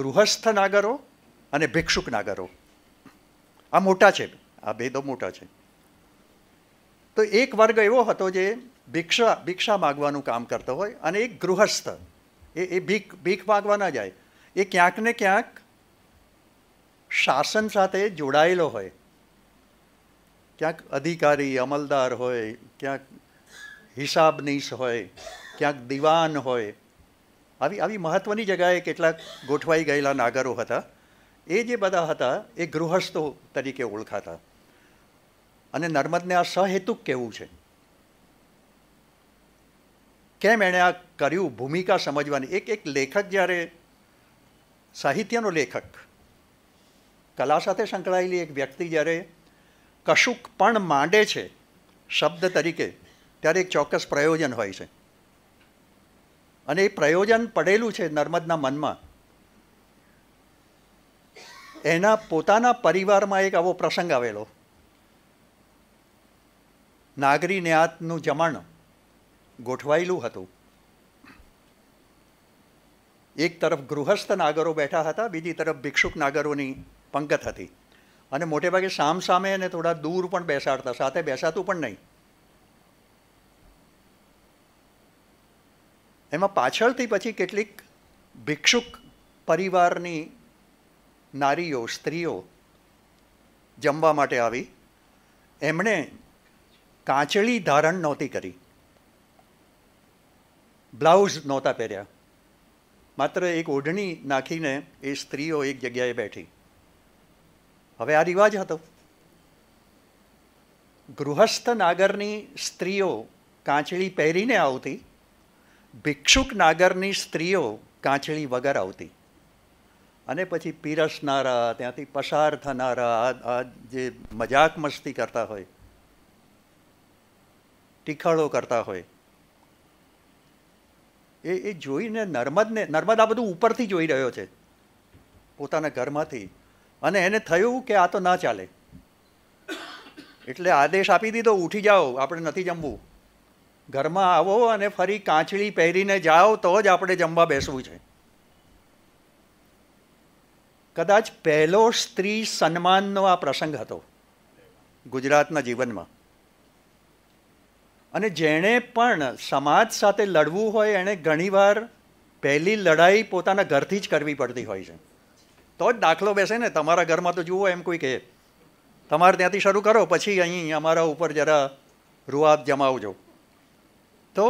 ગૃહસ્થ નાગરો અને ભિક્ષુક નાગરો આ મોટા છે આ ભેદો મોટા છે તો એક વર્ગ એવો હતો જે ભિક્ષા ભિક્ષા માગવાનું કામ કરતો હોય અને એક ગૃહસ્થ એ એ ભીખ ભીખ માગવાના જાય એ ક્યાંક ને ક્યાંક શાસન સાથે જોડાયેલો હોય ક્યાંક અધિકારી અમલદાર હોય ક્યાંક હિસાબનીશ હોય ક્યાંક દિવાન હોય આવી આવી મહત્ત્વની જગ્યાએ કેટલાક ગોઠવાઈ ગયેલા નાગરો હતા એ જે બધા હતા એ ગૃહસ્થો તરીકે ઓળખાતા અને નર્મદને આ સહેતુક કહેવું છે કેમ એણે આ કર્યું ભૂમિકા સમજવાની એક એક લેખક જ્યારે સાહિત્યનો લેખક કલા સાથે સંકળાયેલી એક વ્યક્તિ જ્યારે કશુંક પણ માંડે છે શબ્દ તરીકે ત્યારે એક ચોક્કસ પ્રયોજન હોય છે અને એ પ્રયોજન પડેલું છે નર્મદના મનમાં એના પોતાના પરિવારમાં એક આવો પ્રસંગ આવેલો નાગરી નેહાતનું જમણ ગોઠવાયેલું હતું એક તરફ ગૃહસ્થ નાગરો બેઠા હતા બીજી તરફ ભિક્ષુક નાગરોની પંગત હતી અને મોટે ભાગે સામ સામે અને થોડા દૂર પણ બેસાડતા સાથે બેસાતું પણ નહીં એમાં પાછળથી પછી કેટલીક ભિક્ષુક પરિવારની નારીઓ સ્ત્રીઓ જમવા માટે આવી એમણે કાચળી ધારણ નહોતી કરી બ્લાઉઝ નહોતા પહેર્યા માત્ર એક ઓઢણી નાખીને એ સ્ત્રીઓ એક જગ્યાએ બેઠી હવે આ રિવાજ હતો ગૃહસ્થ નાગરની સ્ત્રીઓ કાંચળી પહેરીને આવતી ભિક્ષુક નાગરની સ્ત્રીઓ કાંચળી વગર આવતી અને પછી પીરસનારા ત્યાંથી પસાર થનારા આ જે મજાક મસ્તી કરતા હોય ટીખાળો કરતા હોય એ એ જોઈને નર્મદને નર્મદ આ બધું ઉપરથી જોઈ રહ્યો છે પોતાના ઘરમાંથી અને એને થયું કે આ તો ના ચાલે એટલે આદેશ આપી દીધો ઉઠી જાઓ આપણે નથી જમવું ઘરમાં આવો અને ફરી કાંચળી પહેરીને જાઓ તો જ આપણે જમવા બેસવું છે કદાચ પહેલો સ્ત્રી સન્માનનો આ પ્રસંગ હતો ગુજરાતના જીવનમાં અને જેણે પણ સમાજ સાથે લડવું હોય એણે ઘણીવાર પહેલી લડાઈ પોતાના ઘરથી જ કરવી પડતી હોય છે તો જ દાખલો બેસે ને તમારા ઘરમાં તો જુઓ એમ કોઈ કહે તમારે ત્યાંથી શરૂ કરો પછી અહીં અમારા ઉપર જરા રૂઆબ જમાવજો તો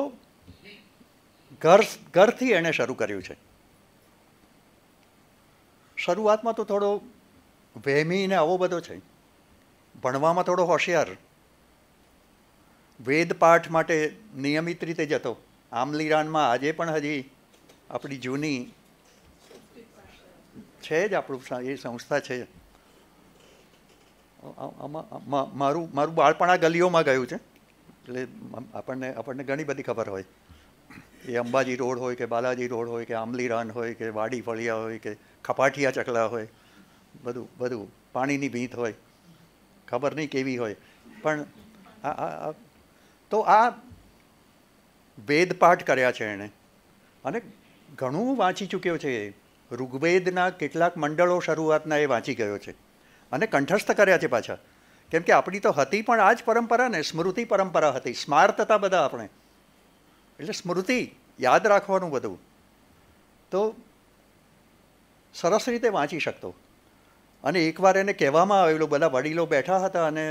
ઘર ઘરથી એણે શરૂ કર્યું છે શરૂઆતમાં તો થોડો વહેમી ને આવો બધો છે ભણવામાં થોડો હોશિયાર વેદ પાઠ માટે નિયમિત રીતે જતો રાનમાં આજે પણ હજી આપણી જૂની છે જ આપણું એ સંસ્થા છે આમાં મારું મારું બાળપણ આ ગલીઓમાં ગયું છે એટલે આપણને આપણને ઘણી બધી ખબર હોય એ અંબાજી રોડ હોય કે બાલાજી રોડ હોય કે આંબલી રન હોય કે વાડી ફળિયા હોય કે ખપાટિયા ચકલા હોય બધું બધું પાણીની ભીંત હોય ખબર નહીં કેવી હોય પણ તો આ વેદપાઠ કર્યા છે એણે અને ઘણું વાંચી ચૂક્યો છે એ ઋગ્વેદના કેટલાક મંડળો શરૂઆતના એ વાંચી ગયો છે અને કંઠસ્થ કર્યા છે પાછા કેમ કે આપણી તો હતી પણ આ જ પરંપરા ને સ્મૃતિ પરંપરા હતી સ્માર્ત હતા બધા આપણે એટલે સ્મૃતિ યાદ રાખવાનું બધું તો સરસ રીતે વાંચી શકતો અને એકવાર એને કહેવામાં આવેલું બધા વડીલો બેઠા હતા અને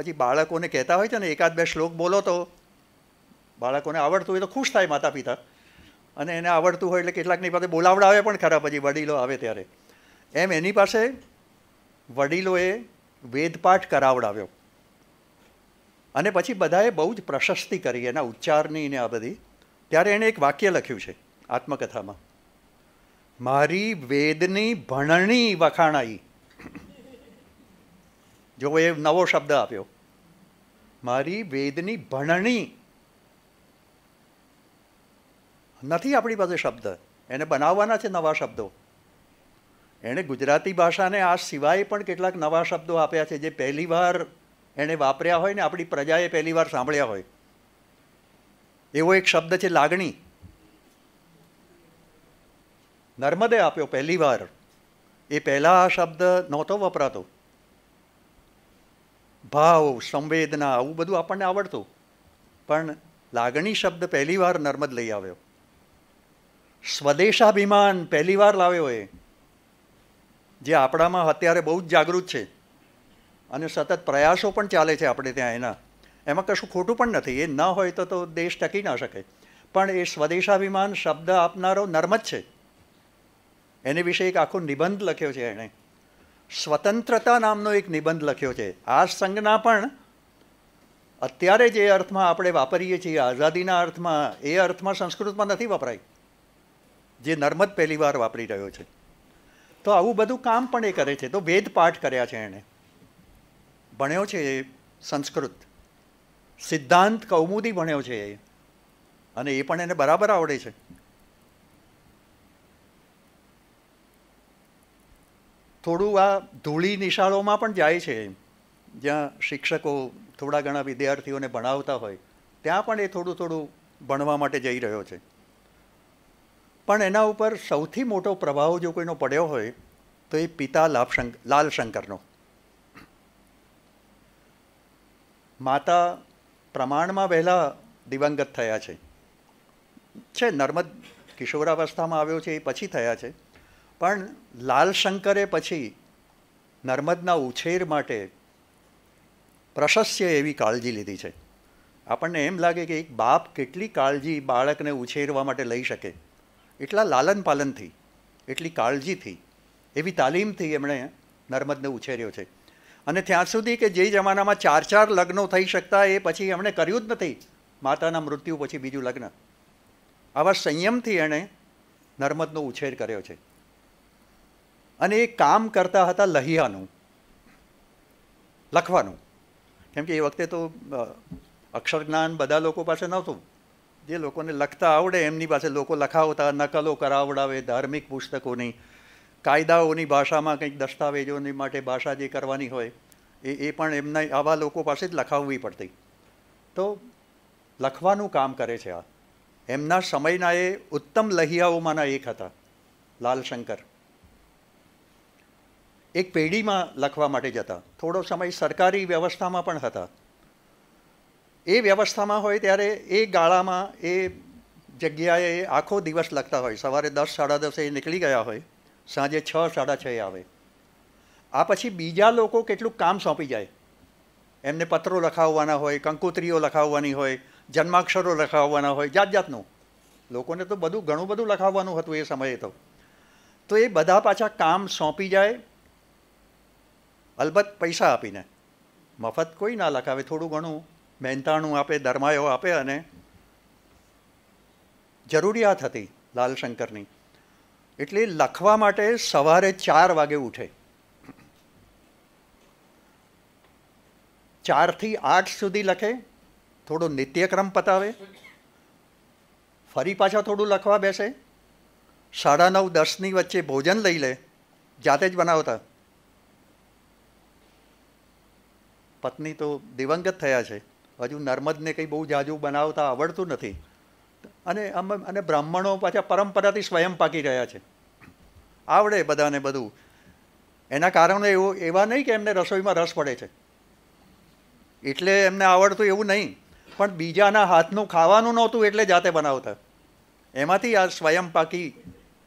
પછી બાળકોને કહેતા હોય છે ને એકાદ બે શ્લોક બોલો તો બાળકોને આવડતું હોય તો ખુશ થાય માતા પિતા અને એને આવડતું હોય એટલે કેટલાકની પાસે બોલાવડાવે પણ ખરા પછી વડીલો આવે ત્યારે એમ એની પાસે વડીલોએ વેદપાઠ કરાવડાવ્યો અને પછી બધાએ બહુ જ પ્રશસ્તિ કરી એના ઉચ્ચારની ને આ બધી ત્યારે એણે એક વાક્ય લખ્યું છે આત્મકથામાં મારી વેદની ભણણી વખાણાઈ જો એ નવો શબ્દ આપ્યો મારી વેદની ભણણી નથી આપણી પાસે શબ્દ એને બનાવવાના છે નવા શબ્દો એણે ગુજરાતી ભાષાને આ સિવાય પણ કેટલાક નવા શબ્દો આપ્યા છે જે પહેલીવાર એણે વાપર્યા હોય ને આપણી પ્રજાએ પહેલીવાર સાંભળ્યા હોય એવો એક શબ્દ છે લાગણી નર્મદે આપ્યો પહેલીવાર એ પહેલાં આ શબ્દ નહોતો વપરાતો ભાવ સંવેદના આવું બધું આપણને આવડતું પણ લાગણી શબ્દ પહેલીવાર નર્મદ લઈ આવ્યો સ્વદેશાભિમાન પહેલી વાર લાવ્યો એ જે આપણામાં અત્યારે બહુ જ જાગૃત છે અને સતત પ્રયાસો પણ ચાલે છે આપણે ત્યાં એના એમાં કશું ખોટું પણ નથી એ ન હોય તો તો દેશ ટકી ના શકે પણ એ સ્વદેશાભિમાન શબ્દ આપનારો નર્મદ છે એની વિશે એક આખો નિબંધ લખ્યો છે એણે સ્વતંત્રતા નામનો એક નિબંધ લખ્યો છે આ સંજ્ઞા પણ અત્યારે જે અર્થમાં આપણે વાપરીએ છીએ આઝાદીના અર્થમાં એ અર્થમાં સંસ્કૃતમાં નથી વપરાય જે નર્મદ પહેલીવાર વાપરી રહ્યો છે તો આવું બધું કામ પણ એ કરે છે તો વેદ પાઠ કર્યા છે એણે ભણ્યો છે એ સંસ્કૃત સિદ્ધાંત કૌમુદી ભણ્યો છે એ અને એ પણ એને બરાબર આવડે છે થોડું આ ધૂળી નિશાળોમાં પણ જાય છે જ્યાં શિક્ષકો થોડા ઘણા વિદ્યાર્થીઓને ભણાવતા હોય ત્યાં પણ એ થોડું થોડું ભણવા માટે જઈ રહ્યો છે પણ એના ઉપર સૌથી મોટો પ્રભાવ જો કોઈનો પડ્યો હોય તો એ પિતા લાભશંક લાલશંકરનો માતા પ્રમાણમાં વહેલા દિવંગત થયા છે છે નર્મદ કિશોરાવસ્થામાં આવ્યો છે એ પછી થયા છે પણ લાલશંકરે પછી નર્મદના ઉછેર માટે પ્રશસ્ય એવી કાળજી લીધી છે આપણને એમ લાગે કે એક બાપ કેટલી કાળજી બાળકને ઉછેરવા માટે લઈ શકે એટલા લાલન પાલનથી એટલી કાળજીથી એવી તાલીમથી એમણે નર્મદને ઉછેર્યો છે અને ત્યાં સુધી કે જે જમાનામાં ચાર ચાર લગ્નો થઈ શકતા એ પછી એમણે કર્યું જ નથી માતાના મૃત્યુ પછી બીજું લગ્ન આવા સંયમથી એણે નર્મદનો ઉછેર કર્યો છે અને એ કામ કરતા હતા લહિયાનું લખવાનું કેમ કે એ વખતે તો અક્ષર જ્ઞાન બધા લોકો પાસે નહોતું જે લોકોને લખતા આવડે એમની પાસે લોકો લખાવતા નકલો કરાવડાવે ધાર્મિક પુસ્તકોની કાયદાઓની ભાષામાં કંઈક દસ્તાવેજોની માટે ભાષા જે કરવાની હોય એ એ પણ એમના આવા લોકો પાસે જ લખાવવી પડતી તો લખવાનું કામ કરે છે આ એમના સમયના એ ઉત્તમ લહિયાઓમાંના એક હતા લાલશંકર એક પેઢીમાં લખવા માટે જતા થોડો સમય સરકારી વ્યવસ્થામાં પણ હતા એ વ્યવસ્થામાં હોય ત્યારે એ ગાળામાં એ જગ્યાએ આખો દિવસ લખતા હોય સવારે દસ સાડા દસે એ નીકળી ગયા હોય સાંજે છ સાડા છ આવે આ પછી બીજા લોકો કેટલું કામ સોંપી જાય એમને પત્રો લખાવવાના હોય કંકોત્રીઓ લખાવવાની હોય જન્માક્ષરો લખાવવાના હોય જાત જાતનું લોકોને તો બધું ઘણું બધું લખાવવાનું હતું એ સમયે તો તો એ બધા પાછા કામ સોંપી જાય અલબત્ત પૈસા આપીને મફત કોઈ ના લખાવે થોડું ઘણું મહેનતાણું આપે દરમાયો આપે અને જરૂરિયાત હતી લાલશંકરની એટલે લખવા માટે સવારે ચાર વાગે ઉઠે ચારથી આઠ સુધી લખે થોડો નિત્યક્રમ પતાવે ફરી પાછા થોડું લખવા બેસે સાડા નવ દસની વચ્ચે ભોજન લઈ લે જાતે જ બનાવતા પત્ની તો દિવંગત થયા છે હજુ નર્મદને કંઈ બહુ જાજુ બનાવતા આવડતું નથી અને અને બ્રાહ્મણો પાછા પરંપરાથી સ્વયં પાકી રહ્યા છે આવડે બધાને બધું એના કારણે એવો એવા નહીં કે એમને રસોઈમાં રસ પડે છે એટલે એમને આવડતું એવું નહીં પણ બીજાના હાથનું ખાવાનું નહોતું એટલે જાતે બનાવતા એમાંથી આ સ્વયંપાકી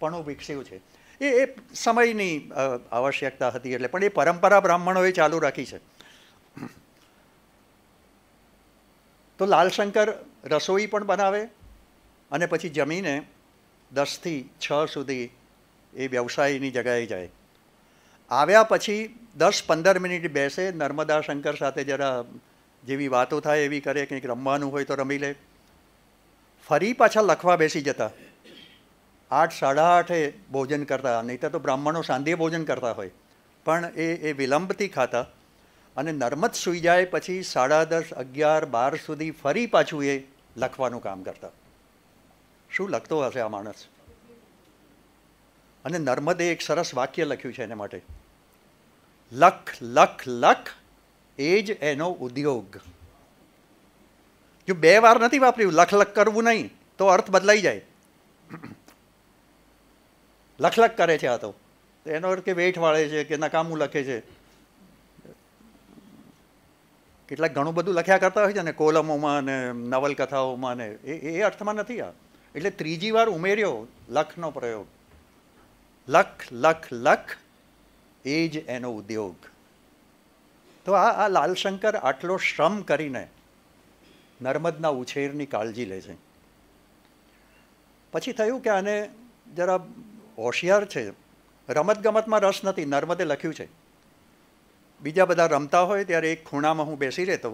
પણ વિકસ્યું છે એ એ સમયની આવશ્યકતા હતી એટલે પણ એ પરંપરા બ્રાહ્મણોએ ચાલુ રાખી છે તો લાલશંકર રસોઈ પણ બનાવે અને પછી જમીને દસથી છ સુધી એ વ્યવસાયની જગાએ જાય આવ્યા પછી દસ પંદર મિનિટ બેસે નર્મદા શંકર સાથે જરા જેવી વાતો થાય એવી કરે કંઈક રમવાનું હોય તો રમી લે ફરી પાછા લખવા બેસી જતા આઠ સાડા આઠે ભોજન કરતા નહીં તો બ્રાહ્મણો સાંધે ભોજન કરતા હોય પણ એ એ વિલંબથી ખાતા અને નર્મદ સૂઈ જાય પછી સાડા દસ અગિયાર બાર સુધી ફરી પાછું એ લખવાનું કામ કરતા શું લખતો હશે આ માણસ અને નર્મદે એક સરસ વાક્ય લખ્યું છે એના માટે લખ લખ લખ એ જ એનો ઉદ્યોગ જો બે વાર નથી વાપર્યું લખ લખ કરવું નહીં તો અર્થ બદલાઈ જાય લખ લખ કરે છે આ તો એનો અર્થ કે વેઠ વાળે છે કે નકામું લખે છે કેટલાક ઘણું બધું લખ્યા કરતા હોય છે ને કોલમોમાં ને નવલકથાઓમાં ને એ એ અર્થમાં નથી આ એટલે ત્રીજી વાર ઉમેર્યો લખનો પ્રયોગ લખ લખ લખ એ જ એનો ઉદ્યોગ તો આ આ લાલશંકર આટલો શ્રમ કરીને નર્મદના ઉછેરની કાળજી લે છે પછી થયું કે આને જરા હોશિયાર છે રમતગમતમાં રસ નથી નર્મદે લખ્યું છે બીજા બધા રમતા હોય ત્યારે એક ખૂણામાં હું બેસી રહેતો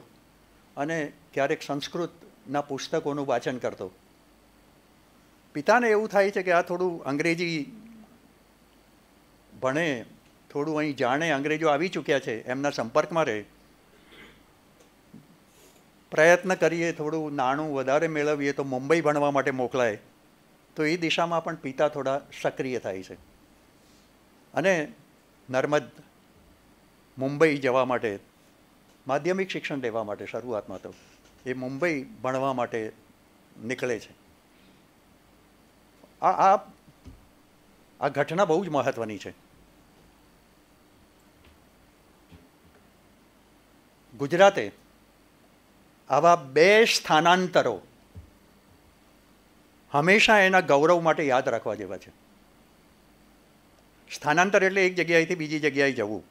અને ક્યારેક સંસ્કૃતના પુસ્તકોનું વાંચન કરતો પિતાને એવું થાય છે કે આ થોડું અંગ્રેજી ભણે થોડું અહીં જાણે અંગ્રેજો આવી ચૂક્યા છે એમના સંપર્કમાં રહે પ્રયત્ન કરીએ થોડું નાણું વધારે મેળવીએ તો મુંબઈ ભણવા માટે મોકલાય તો એ દિશામાં પણ પિતા થોડા સક્રિય થાય છે અને નર્મદ મુંબઈ જવા માટે માધ્યમિક શિક્ષણ લેવા માટે શરૂઆતમાં તો એ મુંબઈ ભણવા માટે નીકળે છે આ આ આ ઘટના બહુ જ મહત્ત્વની છે ગુજરાતે આવા બે સ્થાનાંતરો હંમેશા એના ગૌરવ માટે યાદ રાખવા જેવા છે સ્થાનાંતર એટલે એક જગ્યાએથી બીજી જગ્યાએ જવું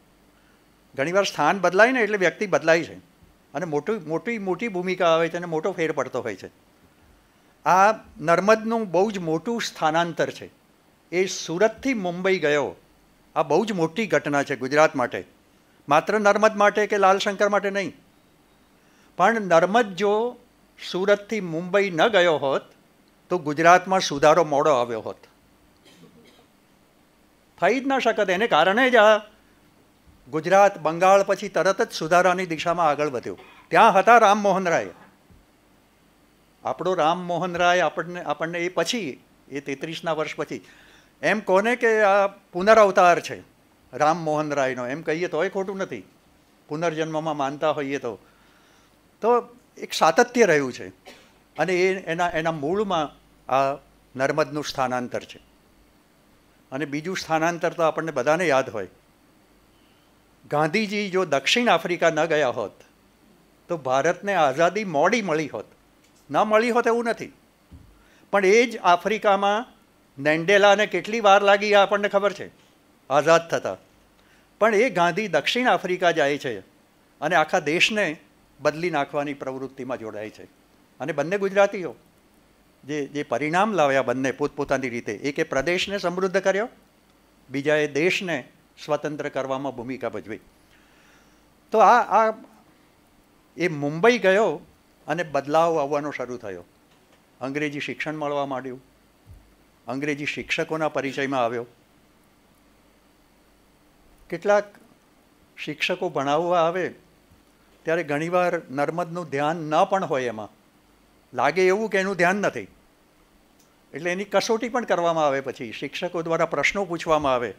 ઘણીવાર સ્થાન બદલાય ને એટલે વ્યક્તિ બદલાય છે અને મોટી મોટી મોટી ભૂમિકા આવે છે અને મોટો ફેર પડતો હોય છે આ નર્મદનું બહુ જ મોટું સ્થાનાંતર છે એ સુરતથી મુંબઈ ગયો આ બહુ જ મોટી ઘટના છે ગુજરાત માટે માત્ર નર્મદ માટે કે લાલશંકર માટે નહીં પણ નર્મદ જો સુરતથી મુંબઈ ન ગયો હોત તો ગુજરાતમાં સુધારો મોડો આવ્યો હોત થઈ જ ન શકત એને કારણે જ આ ગુજરાત બંગાળ પછી તરત જ સુધારાની દિશામાં આગળ વધ્યો ત્યાં હતા રામમોહન રાય આપણો રામમોહન રાય આપણને આપણને એ પછી એ તેત્રીસના વર્ષ પછી એમ કોને કે આ પુનરાવતાર છે રામમોહન રાયનો એમ કહીએ તો એ ખોટું નથી પુનર્જન્મમાં માનતા હોઈએ તો તો એક સાતત્ય રહ્યું છે અને એ એના એના મૂળમાં આ નર્મદનું સ્થાનાંતર છે અને બીજું સ્થાનાંતર તો આપણને બધાને યાદ હોય ગાંધીજી જો દક્ષિણ આફ્રિકા ન ગયા હોત તો ભારતને આઝાદી મોડી મળી હોત ન મળી હોત એવું નથી પણ એ જ આફ્રિકામાં નેન્ડેલાને કેટલી વાર લાગી આપણને ખબર છે આઝાદ થતાં પણ એ ગાંધી દક્ષિણ આફ્રિકા જાય છે અને આખા દેશને બદલી નાખવાની પ્રવૃત્તિમાં જોડાય છે અને બંને ગુજરાતીઓ જે જે પરિણામ લાવ્યા બંને પોતપોતાની રીતે એકે પ્રદેશને સમૃદ્ધ કર્યો બીજાએ દેશને સ્વતંત્ર કરવામાં ભૂમિકા ભજવી તો આ આ એ મુંબઈ ગયો અને બદલાવ આવવાનો શરૂ થયો અંગ્રેજી શિક્ષણ મળવા માંડ્યું અંગ્રેજી શિક્ષકોના પરિચયમાં આવ્યો કેટલાક શિક્ષકો ભણાવવા આવે ત્યારે ઘણીવાર નર્મદનું ધ્યાન ન પણ હોય એમાં લાગે એવું કે એનું ધ્યાન નથી એટલે એની કસોટી પણ કરવામાં આવે પછી શિક્ષકો દ્વારા પ્રશ્નો પૂછવામાં આવે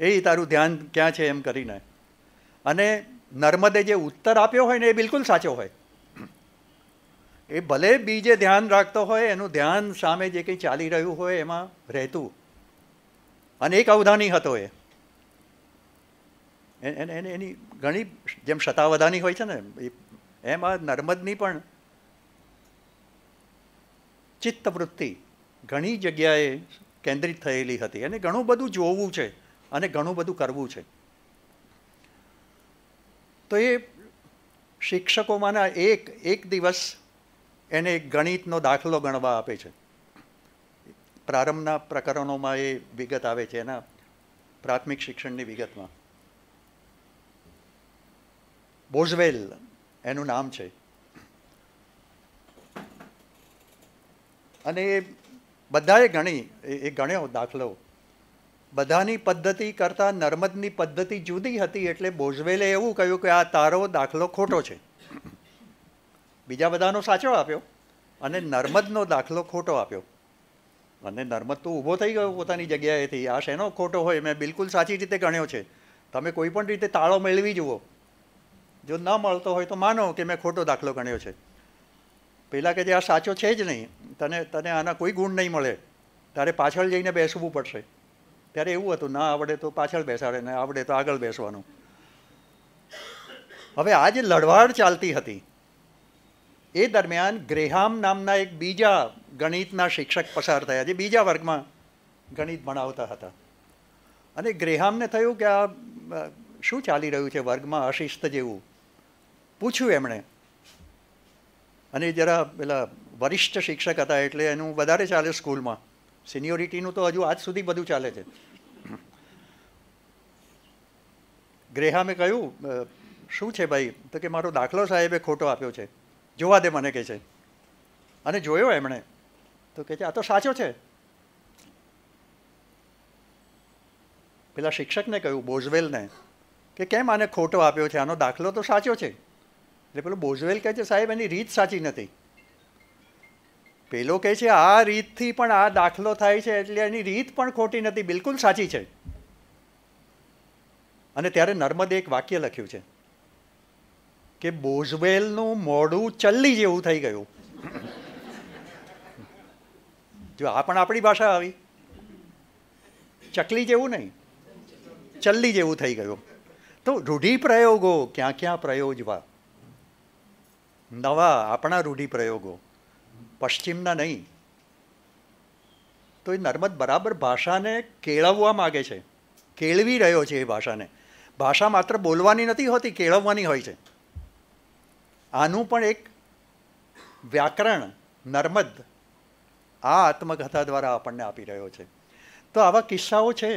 એ તારું ધ્યાન ક્યાં છે એમ કરીને અને નર્મદે જે ઉત્તર આપ્યો હોય ને એ બિલકુલ સાચો હોય એ ભલે બીજે ધ્યાન રાખતો હોય એનું ધ્યાન સામે જે કંઈ ચાલી રહ્યું હોય એમાં રહેતું અને એક અવધાની હતો એ એને એની ઘણી જેમ શતાવધાની હોય છે ને એમ આ નર્મદની પણ ચિત્તવૃત્તિ ઘણી જગ્યાએ કેન્દ્રિત થયેલી હતી અને ઘણું બધું જોવું છે અને ઘણું બધું કરવું છે તો એ શિક્ષકોમાંના એક એક દિવસ એને ગણિતનો દાખલો ગણવા આપે છે પ્રારંભના પ્રકરણોમાં એ વિગત આવે છે એના પ્રાથમિક શિક્ષણની વિગતમાં બોઝવેલ એનું નામ છે અને બધાએ ગણી એ ગણ્યો દાખલો બધાની પદ્ધતિ કરતાં નર્મદની પદ્ધતિ જુદી હતી એટલે બોઝવેલે એવું કહ્યું કે આ તારો દાખલો ખોટો છે બીજા બધાનો સાચો આપ્યો અને નર્મદનો દાખલો ખોટો આપ્યો અને નર્મદ તો ઊભો થઈ ગયો પોતાની જગ્યાએથી આ શેનો ખોટો હોય મેં બિલકુલ સાચી રીતે ગણ્યો છે તમે કોઈ પણ રીતે તાળો મેળવી જુઓ જો ન મળતો હોય તો માનો કે મેં ખોટો દાખલો ગણ્યો છે પહેલાં કે જે આ સાચો છે જ નહીં તને તને આના કોઈ ગુણ નહીં મળે તારે પાછળ જઈને બેસવું પડશે ત્યારે એવું હતું ના આવડે તો પાછળ બેસાડે ને આવડે તો આગળ બેસવાનું હવે આ જે લડવાડ ચાલતી હતી એ દરમિયાન ગ્રેહામ નામના એક બીજા ગણિતના શિક્ષક પસાર થયા જે બીજા વર્ગમાં ગણિત ભણાવતા હતા અને ગ્રેહામને થયું કે આ શું ચાલી રહ્યું છે વર્ગમાં અશિસ્ત જેવું પૂછ્યું એમણે અને જરા પેલા વરિષ્ઠ શિક્ષક હતા એટલે એનું વધારે ચાલે સ્કૂલમાં સિનિયોરિટીનું તો હજુ આજ સુધી બધું ચાલે છે ગ્રેહામે કહ્યું શું છે ભાઈ તો કે મારો દાખલો સાહેબે ખોટો આપ્યો છે જોવા દે મને કહે છે અને જોયો એમણે તો કહે છે આ તો સાચો છે પેલા શિક્ષકને કહ્યું બોઝવેલને કે કેમ આને ખોટો આપ્યો છે આનો દાખલો તો સાચો છે એટલે પેલો બોઝવેલ કહે છે સાહેબ એની રીત સાચી નથી પેલો કહે છે આ રીતથી પણ આ દાખલો થાય છે એટલે એની રીત પણ ખોટી નથી બિલકુલ સાચી છે અને ત્યારે નર્મદે એક વાક્ય લખ્યું છે કે બોઝવેલનું મોડું ચલ્લી જેવું થઈ ગયું જો આ પણ આપણી ભાષા આવી ચકલી જેવું નહીં ચલ્લી જેવું થઈ ગયું તો રૂઢિપ્રયોગો ક્યાં ક્યાં પ્રયોજવા નવા આપણા રૂઢિપ્રયોગો પશ્ચિમના નહીં તો એ નર્મદ બરાબર ભાષાને કેળવવા માગે છે કેળવી રહ્યો છે એ ભાષાને ભાષા માત્ર બોલવાની નથી હોતી કેળવવાની હોય છે આનું પણ એક વ્યાકરણ નર્મદ આ આત્મકથા દ્વારા આપણને આપી રહ્યો છે તો આવા કિસ્સાઓ છે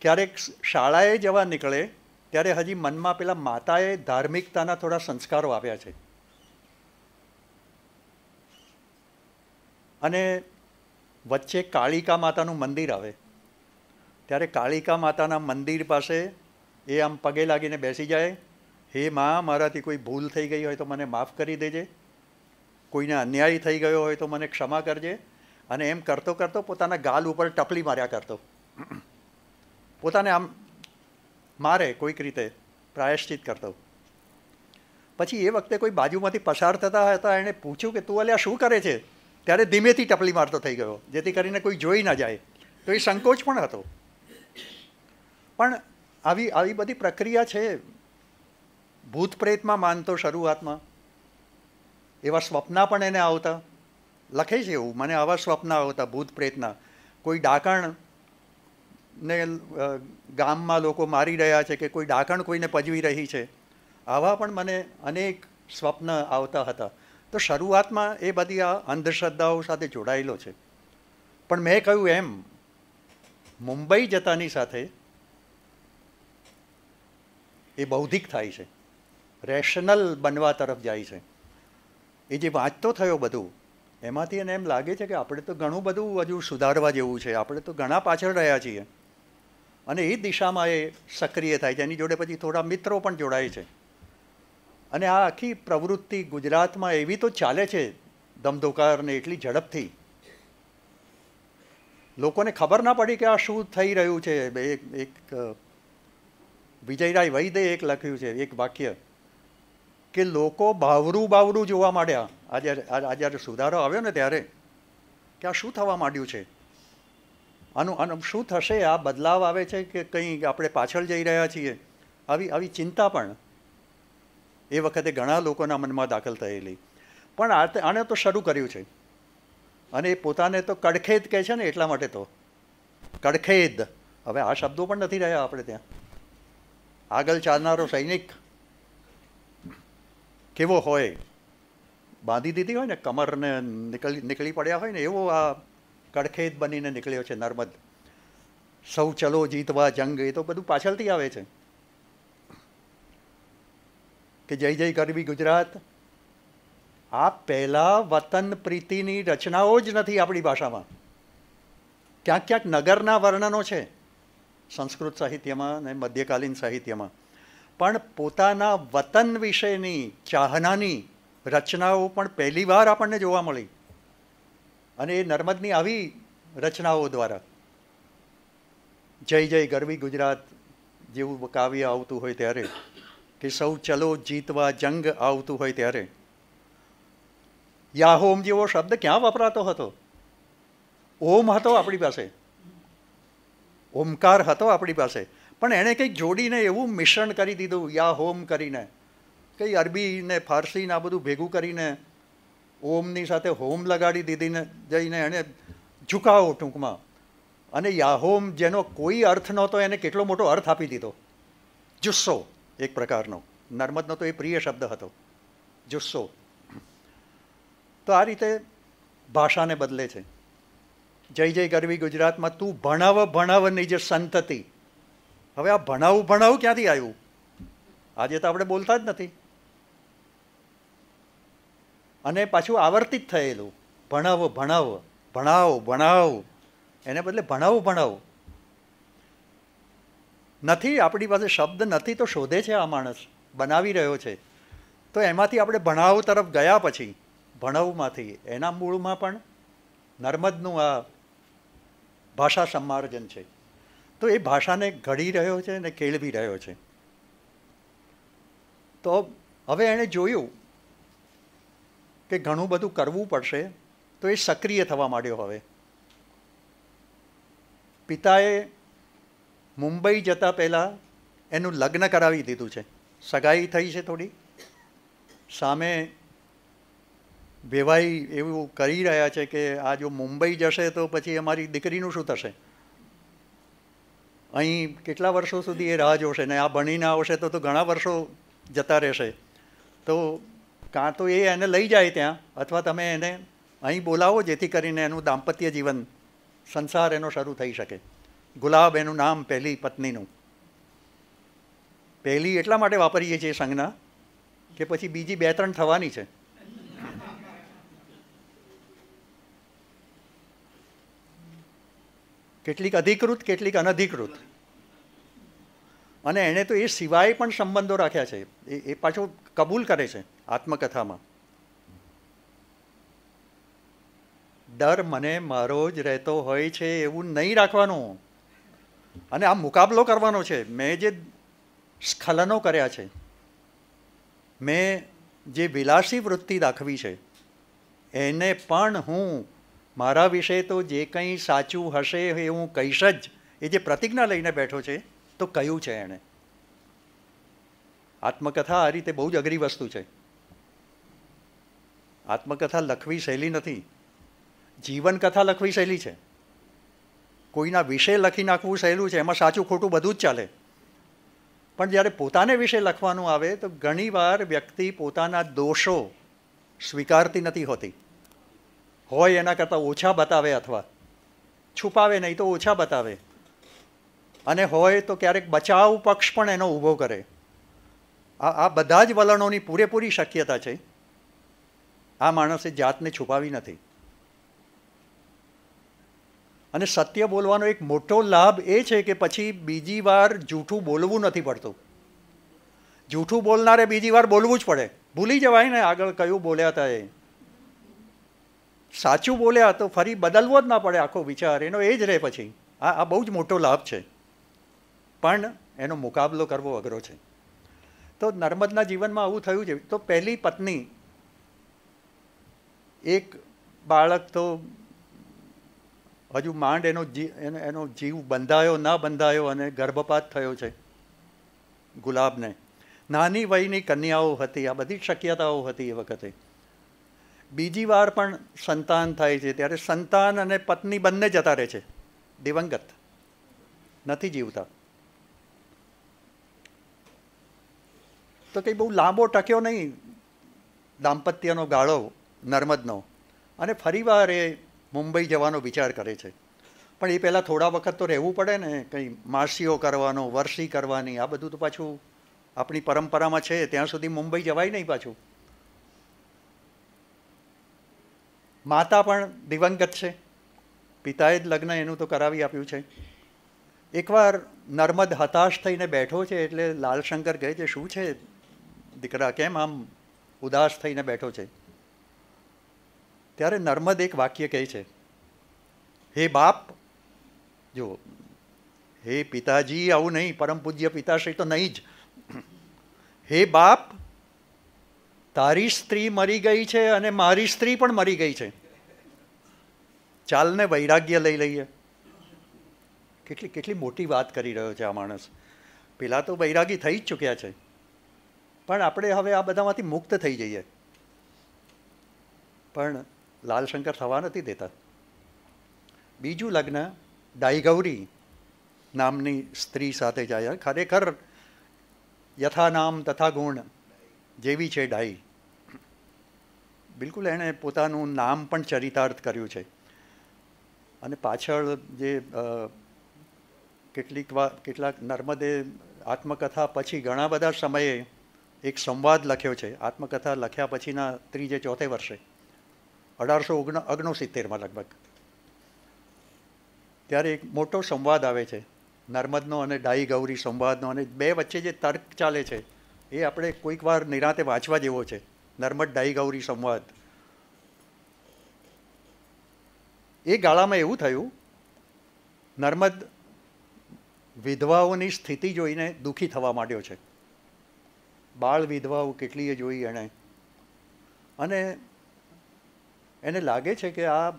ક્યારેક શાળાએ જવા નીકળે ત્યારે હજી મનમાં પેલા માતાએ ધાર્મિકતાના થોડા સંસ્કારો આપ્યા છે અને વચ્ચે કાળિકા માતાનું મંદિર આવે ત્યારે કાળિકા માતાના મંદિર પાસે એ આમ પગે લાગીને બેસી જાય હે મા મારાથી કોઈ ભૂલ થઈ ગઈ હોય તો મને માફ કરી દેજે કોઈને અન્યાય થઈ ગયો હોય તો મને ક્ષમા કરજે અને એમ કરતો કરતો પોતાના ગાલ ઉપર ટપલી માર્યા કરતો પોતાને આમ મારે કોઈક રીતે પ્રાયશ્ચિત કરતો પછી એ વખતે કોઈ બાજુમાંથી પસાર થતા હતા એણે પૂછ્યું કે તું અલ્યા શું કરે છે ત્યારે ધીમેથી ટપલી મારતો થઈ ગયો જેથી કરીને કોઈ જોઈ ના જાય તો એ સંકોચ પણ હતો પણ આવી આવી બધી પ્રક્રિયા છે ભૂત પ્રેતમાં માનતો શરૂઆતમાં એવા સ્વપ્ન પણ એને આવતા લખે છે એવું મને આવા સ્વપ્ન આવતા ભૂત પ્રેતના કોઈ ડાકણ ને ગામમાં લોકો મારી રહ્યા છે કે કોઈ ડાકણ કોઈને પજવી રહી છે આવા પણ મને અનેક સ્વપ્ન આવતા હતા તો શરૂઆતમાં એ બધી આ અંધશ્રદ્ધાઓ સાથે જોડાયેલો છે પણ મેં કહ્યું એમ મુંબઈ જતાની સાથે એ બૌદ્ધિક થાય છે રેશનલ બનવા તરફ જાય છે એ જે વાંચતો થયો બધું એમાંથી એને એમ લાગે છે કે આપણે તો ઘણું બધું હજુ સુધારવા જેવું છે આપણે તો ઘણા પાછળ રહ્યા છીએ અને એ દિશામાં એ સક્રિય થાય છે એની જોડે પછી થોડા મિત્રો પણ જોડાય છે અને આ આખી પ્રવૃત્તિ ગુજરાતમાં એવી તો ચાલે છે ધમધોકારને એટલી ઝડપથી લોકોને ખબર ના પડી કે આ શું થઈ રહ્યું છે એક એક વિજયરાય વૈદે એક લખ્યું છે એક વાક્ય કે લોકો બાવરું બાવરું જોવા માંડ્યા આજે આજે સુધારો આવ્યો ને ત્યારે કે આ શું થવા માંડ્યું છે આનું આનું શું થશે આ બદલાવ આવે છે કે કંઈ આપણે પાછળ જઈ રહ્યા છીએ આવી આવી ચિંતા પણ એ વખતે ઘણા લોકોના મનમાં દાખલ થયેલી પણ આણે તો શરૂ કર્યું છે અને એ પોતાને તો કડખેદ કહે છે ને એટલા માટે તો કડખેદ હવે આ શબ્દો પણ નથી રહ્યા આપણે ત્યાં આગળ ચાલનારો સૈનિક કેવો હોય બાંધી દીધી હોય ને કમરને નીકળી નીકળી પડ્યા હોય ને એવો આ કડખેદ બનીને નીકળ્યો છે નર્મદ સૌ ચલો જીતવા જંગ એ તો બધું પાછળથી આવે છે કે જય જય ગરબી ગુજરાત આ પહેલાં વતન પ્રીતિની રચનાઓ જ નથી આપણી ભાષામાં ક્યાંક ક્યાંક નગરના વર્ણનો છે સંસ્કૃત સાહિત્યમાં અને મધ્યકાલીન સાહિત્યમાં પણ પોતાના વતન વિશેની ચાહનાની રચનાઓ પણ પહેલીવાર આપણને જોવા મળી અને એ નર્મદની આવી રચનાઓ દ્વારા જય જય ગરવી ગુજરાત જેવું કાવ્ય આવતું હોય ત્યારે કે સૌ ચલો જીતવા જંગ આવતું હોય ત્યારે યાહોમ જેવો શબ્દ ક્યાં વપરાતો હતો ઓમ હતો આપણી પાસે ઓમકાર હતો આપણી પાસે પણ એણે કંઈક જોડીને એવું મિશ્રણ કરી દીધું યાહોમ કરીને કંઈ અરબીને ફારસીને આ બધું ભેગું કરીને ઓમની સાથે હોમ લગાડી દીધીને જઈને એણે ઝુકાવો ટૂંકમાં અને યાહોમ જેનો કોઈ અર્થ નહોતો એને કેટલો મોટો અર્થ આપી દીધો જુસ્સો એક પ્રકારનો નર્મદનો તો એ પ્રિય શબ્દ હતો જુસ્સો તો આ રીતે ભાષાને બદલે છે જય જય ગરવી ગુજરાતમાં તું ભણાવ ભણાવની જે સંતતિ હવે આ ભણાવું ભણાવું ક્યાંથી આવ્યું આજે તો આપણે બોલતા જ નથી અને પાછું આવર્તિત થયેલું ભણાવ ભણાવ ભણાવો ભણાવ એને બદલે ભણાવું ભણાવું નથી આપણી પાસે શબ્દ નથી તો શોધે છે આ માણસ બનાવી રહ્યો છે તો એમાંથી આપણે ભણાવ તરફ ગયા પછી ભણવમાંથી એના મૂળમાં પણ નર્મદનું આ ભાષા સંમાર્જન છે તો એ ભાષાને ઘડી રહ્યો છે અને કેળવી રહ્યો છે તો હવે એણે જોયું કે ઘણું બધું કરવું પડશે તો એ સક્રિય થવા માંડ્યો હવે પિતાએ મુંબઈ જતા પહેલાં એનું લગ્ન કરાવી દીધું છે સગાઈ થઈ છે થોડી સામે વેવાઈ એવું કરી રહ્યા છે કે આ જો મુંબઈ જશે તો પછી અમારી દીકરીનું શું થશે અહીં કેટલા વર્ષો સુધી એ રાહ જોશે ને આ ભણીને આવશે તો તો ઘણા વર્ષો જતા રહેશે તો કાં તો એ એને લઈ જાય ત્યાં અથવા તમે એને અહીં બોલાવો જેથી કરીને એનું દાંપત્ય જીવન સંસાર એનો શરૂ થઈ શકે ગુલાબ એનું નામ પહેલી પત્નીનું પહેલી એટલા માટે વાપરીએ છીએ સંજ્ઞા કે પછી બીજી બે ત્રણ થવાની છે કેટલીક અધિકૃત કેટલીક અનધિકૃત અને એણે તો એ સિવાય પણ સંબંધો રાખ્યા છે એ એ પાછો કબૂલ કરે છે આત્મકથામાં ડર મને મારો જ રહેતો હોય છે એવું નહીં રાખવાનું અને આ મુકાબલો કરવાનો છે મેં જે સ્ખલનો કર્યા છે મેં જે વિલાસી વૃત્તિ દાખવી છે એને પણ હું મારા વિશે તો જે કંઈ સાચું હશે એ હું કહીશ જ એ જે પ્રતિજ્ઞા લઈને બેઠો છે તો કયું છે એણે આત્મકથા આ રીતે બહુ જ અઘરી વસ્તુ છે આત્મકથા લખવી સહેલી નથી જીવનકથા લખવી સહેલી છે કોઈના વિષય લખી નાખવું સહેલું છે એમાં સાચું ખોટું બધું જ ચાલે પણ જ્યારે પોતાને વિશે લખવાનું આવે તો ઘણીવાર વ્યક્તિ પોતાના દોષો સ્વીકારતી નથી હોતી હોય એના કરતાં ઓછા બતાવે અથવા છુપાવે નહીં તો ઓછા બતાવે અને હોય તો ક્યારેક બચાવ પક્ષ પણ એનો ઊભો કરે આ આ બધા જ વલણોની પૂરેપૂરી શક્યતા છે આ માણસે જાતને છુપાવી નથી અને સત્ય બોલવાનો એક મોટો લાભ એ છે કે પછી બીજી વાર જૂઠું બોલવું નથી પડતું જૂઠું બોલનારે બીજી વાર બોલવું જ પડે ભૂલી જવાય ને આગળ કયું બોલ્યા હતા એ સાચું બોલ્યા તો ફરી બદલવો જ ના પડે આખો વિચાર એનો એ જ રહે પછી આ આ બહુ જ મોટો લાભ છે પણ એનો મુકાબલો કરવો અઘરો છે તો નર્મદના જીવનમાં આવું થયું છે તો પહેલી પત્ની એક બાળક તો હજુ માંડ એનો એનો જીવ બંધાયો ના બંધાયો અને ગર્ભપાત થયો છે ગુલાબને નાની વયની કન્યાઓ હતી આ બધી શક્યતાઓ હતી એ વખતે બીજી વાર પણ સંતાન થાય છે ત્યારે સંતાન અને પત્ની બંને જતા રહે છે દિવંગત નથી જીવતા તો કંઈ બહુ લાંબો ટક્યો નહીં દાંપત્યનો ગાળો નર્મદનો અને ફરીવાર એ મુંબઈ જવાનો વિચાર કરે છે પણ એ પહેલાં થોડા વખત તો રહેવું પડે ને કંઈ માસીઓ કરવાનો વરસી કરવાની આ બધું તો પાછું આપણી પરંપરામાં છે ત્યાં સુધી મુંબઈ જવાય નહીં પાછું માતા પણ દિવંગત છે પિતાએ જ લગ્ન એનું તો કરાવી આપ્યું છે એકવાર નર્મદ હતાશ થઈને બેઠો છે એટલે લાલશંકર કહે છે શું છે દીકરા કેમ આમ ઉદાસ થઈને બેઠો છે ત્યારે નર્મદ એક વાક્ય કહે છે હે બાપ જો હે પિતાજી આવું નહીં પરમ પૂજ્ય પિતાશ્રી તો નહીં જ હે બાપ તારી સ્ત્રી મરી ગઈ છે અને મારી સ્ત્રી પણ મરી ગઈ છે ચાલને વૈરાગ્ય લઈ લઈએ કેટલી કેટલી મોટી વાત કરી રહ્યો છે આ માણસ પહેલાં તો વૈરાગી થઈ જ ચૂક્યા છે પણ આપણે હવે આ બધામાંથી મુક્ત થઈ જઈએ પણ લાલશંકર થવા નથી દેતા બીજું લગ્ન ડાઈગૌરી નામની સ્ત્રી સાથે જાય ખરેખર યથા નામ તથા ગુણ જેવી છે ડાઈ બિલકુલ એણે પોતાનું નામ પણ ચરિતાર્થ કર્યું છે અને પાછળ જે કેટલીક વા કેટલાક નર્મદે આત્મકથા પછી ઘણા બધા સમયે એક સંવાદ લખ્યો છે આત્મકથા લખ્યા પછીના ત્રીજે ચોથે વર્ષે અઢારસો ઓગણ ઓગણસિત્તેરમાં લગભગ ત્યારે એક મોટો સંવાદ આવે છે નર્મદનો અને ડાઈ ગૌરી સંવાદનો અને બે વચ્ચે જે તર્ક ચાલે છે એ આપણે કોઈક વાર નિરાંતે વાંચવા જેવો છે નર્મદ ડાઈ ગૌરી સંવાદ એ ગાળામાં એવું થયું નર્મદ વિધવાઓની સ્થિતિ જોઈને દુઃખી થવા માંડ્યો છે બાળ વિધવાઓ કેટલીય જોઈ એણે અને એને લાગે છે કે આ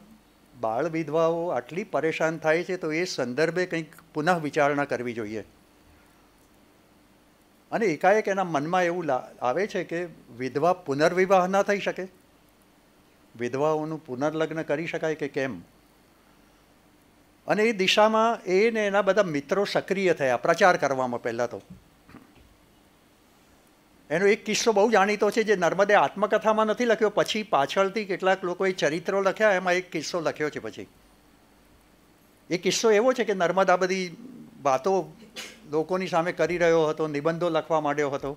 બાળ વિધવાઓ આટલી પરેશાન થાય છે તો એ સંદર્ભે કંઈક પુનઃ વિચારણા કરવી જોઈએ અને એકાએક એના મનમાં એવું આવે છે કે વિધવા પુનર્વિવાહ ના થઈ શકે વિધવાઓનું પુનર્લગ્ન કરી શકાય કે કેમ અને એ દિશામાં એને એના બધા મિત્રો સક્રિય થયા પ્રચાર કરવામાં પહેલાં તો એનો એક કિસ્સો બહુ જાણીતો છે જે નર્મદે આત્મકથામાં નથી લખ્યો પછી પાછળથી કેટલાક લોકોએ ચરિત્રો લખ્યા એમાં એક કિસ્સો લખ્યો છે પછી એ કિસ્સો એવો છે કે નર્મદા બધી વાતો લોકોની સામે કરી રહ્યો હતો નિબંધો લખવા માંડ્યો હતો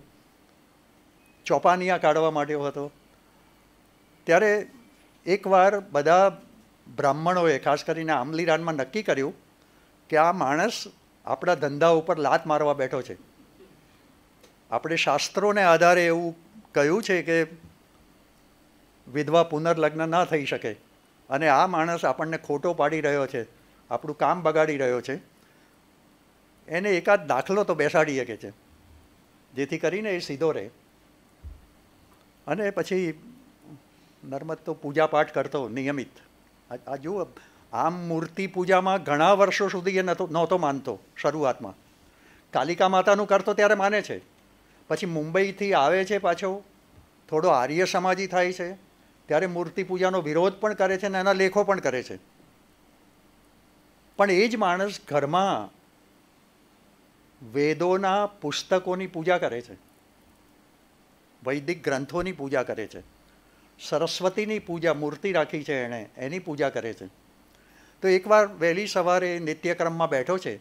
ચોપાનિયા કાઢવા માંડ્યો હતો ત્યારે એકવાર બધા બ્રાહ્મણોએ ખાસ કરીને આમલીરાનમાં નક્કી કર્યું કે આ માણસ આપણા ધંધા ઉપર લાત મારવા બેઠો છે આપણે શાસ્ત્રોને આધારે એવું કહ્યું છે કે વિધવા પુનર્લગ્ન ના થઈ શકે અને આ માણસ આપણને ખોટો પાડી રહ્યો છે આપણું કામ બગાડી રહ્યો છે એને એકાદ દાખલો તો બેસાડી શકે છે જેથી કરીને એ સીધો રહે અને પછી નર્મદ તો પૂજાપાઠ કરતો નિયમિત આ જુઓ આમ મૂર્તિ પૂજામાં ઘણા વર્ષો સુધી એ નહોતો નહોતો માનતો શરૂઆતમાં કાલિકા માતાનું કરતો ત્યારે માને છે પછી મુંબઈથી આવે છે પાછો થોડો આર્ય સમાજી થાય છે ત્યારે મૂર્તિ પૂજાનો વિરોધ પણ કરે છે અને એના લેખો પણ કરે છે પણ એ જ માણસ ઘરમાં વેદોના પુસ્તકોની પૂજા કરે છે વૈદિક ગ્રંથોની પૂજા કરે છે સરસ્વતીની પૂજા મૂર્તિ રાખી છે એણે એની પૂજા કરે છે તો એકવાર વહેલી સવારે નિત્યક્રમમાં બેઠો છે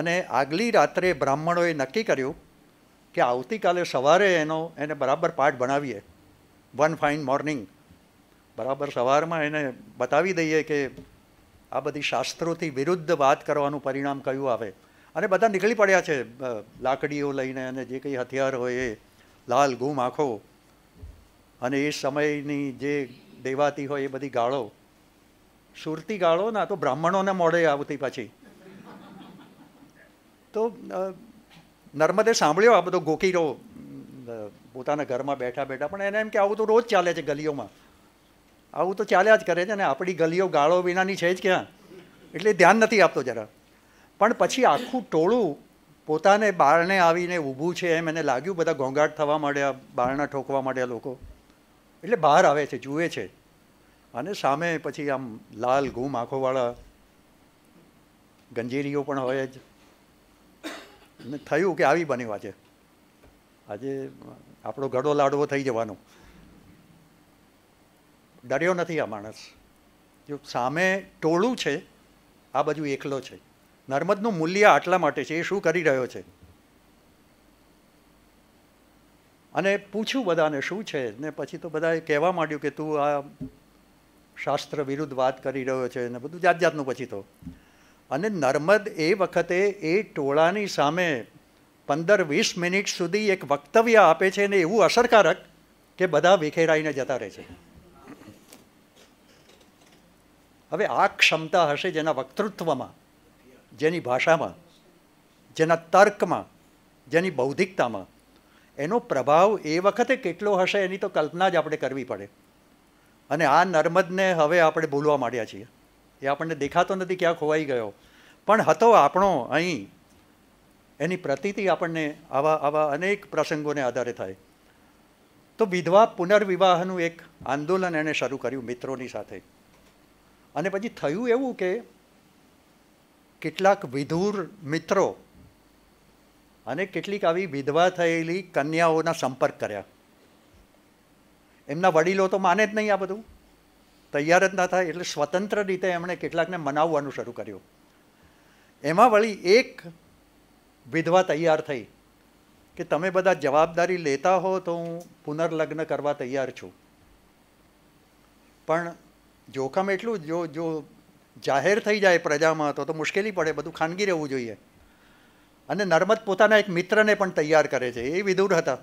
અને આગલી રાત્રે બ્રાહ્મણોએ નક્કી કર્યું કે આવતીકાલે સવારે એનો એને બરાબર પાઠ ભણાવીએ વન ફાઇન મોર્નિંગ બરાબર સવારમાં એને બતાવી દઈએ કે આ બધી શાસ્ત્રોથી વિરુદ્ધ વાત કરવાનું પરિણામ કયું આવે અને બધા નીકળી પડ્યા છે લાકડીઓ લઈને અને જે કંઈ હથિયાર હોય એ લાલ ગુમ આંખો અને એ સમયની જે દેવાતી હોય એ બધી ગાળો સુરતી ગાળો ના તો બ્રાહ્મણોને મોડે આવતી પછી તો નર્મદે સાંભળ્યો આ બધો ગોકીરો પોતાના ઘરમાં બેઠા બેઠા પણ એને એમ કે આવું તો રોજ ચાલે છે ગલીઓમાં આવું તો ચાલ્યા જ કરે છે ને આપણી ગલીઓ ગાળો વિનાની છે જ ક્યાં એટલે ધ્યાન નથી આપતો જરા પણ પછી આખું ટોળું પોતાને બારણે આવીને ઊભું છે એમ એને લાગ્યું બધા ઘોંઘાટ થવા માંડ્યા બારણા ઠોકવા માંડ્યા લોકો એટલે બહાર આવે છે જુએ છે અને સામે પછી આમ લાલ ઘૂમ આંખોવાળા ગંજેરીઓ પણ હોય જ થયું કે આવી બની વાત છે આજે આપણો ઘડો લાડવો થઈ જવાનો ડર્યો નથી આ માણસ જો સામે ટોળું છે આ બાજુ એકલો છે નર્મદનું મૂલ્ય આટલા માટે છે એ શું કરી રહ્યો છે અને પૂછ્યું બધાને શું છે ને પછી તો બધાએ કહેવા માંડ્યું કે તું આ શાસ્ત્ર વિરુદ્ધ વાત કરી રહ્યો છે ને બધું જાત જાતનું પછી તો અને નર્મદ એ વખતે એ ટોળાની સામે પંદર વીસ મિનિટ સુધી એક વક્તવ્ય આપે છે ને એવું અસરકારક કે બધા વિખેરાઈને જતા રહે છે હવે આ ક્ષમતા હશે જેના વક્તૃત્વમાં જેની ભાષામાં જેના તર્કમાં જેની બૌદ્ધિકતામાં એનો પ્રભાવ એ વખતે કેટલો હશે એની તો કલ્પના જ આપણે કરવી પડે અને આ નર્મદને હવે આપણે ભૂલવા માંડ્યા છીએ એ આપણને દેખાતો નથી ક્યાં ખોવાઈ ગયો પણ હતો આપણો અહીં એની પ્રતિતિ આપણને આવા આવા અનેક પ્રસંગોને આધારે થાય તો વિધવા પુનર્વિવાહનું એક આંદોલન એણે શરૂ કર્યું મિત્રોની સાથે અને પછી થયું એવું કે કેટલાક વિધુર મિત્રો અને કેટલીક આવી વિધવા થયેલી કન્યાઓના સંપર્ક કર્યા એમના વડીલો તો માને જ નહીં આ બધું તૈયાર જ ના થાય એટલે સ્વતંત્ર રીતે એમણે કેટલાકને મનાવવાનું શરૂ કર્યું એમાં વળી એક વિધવા તૈયાર થઈ કે તમે બધા જવાબદારી લેતા હો તો હું પુનર્લગ્ન કરવા તૈયાર છું પણ જોખમ એટલું જો જો જાહેર થઈ જાય પ્રજામાં તો તો મુશ્કેલી પડે બધું ખાનગી રહેવું જોઈએ અને નર્મદ પોતાના એક મિત્રને પણ તૈયાર કરે છે એ વિદુર હતા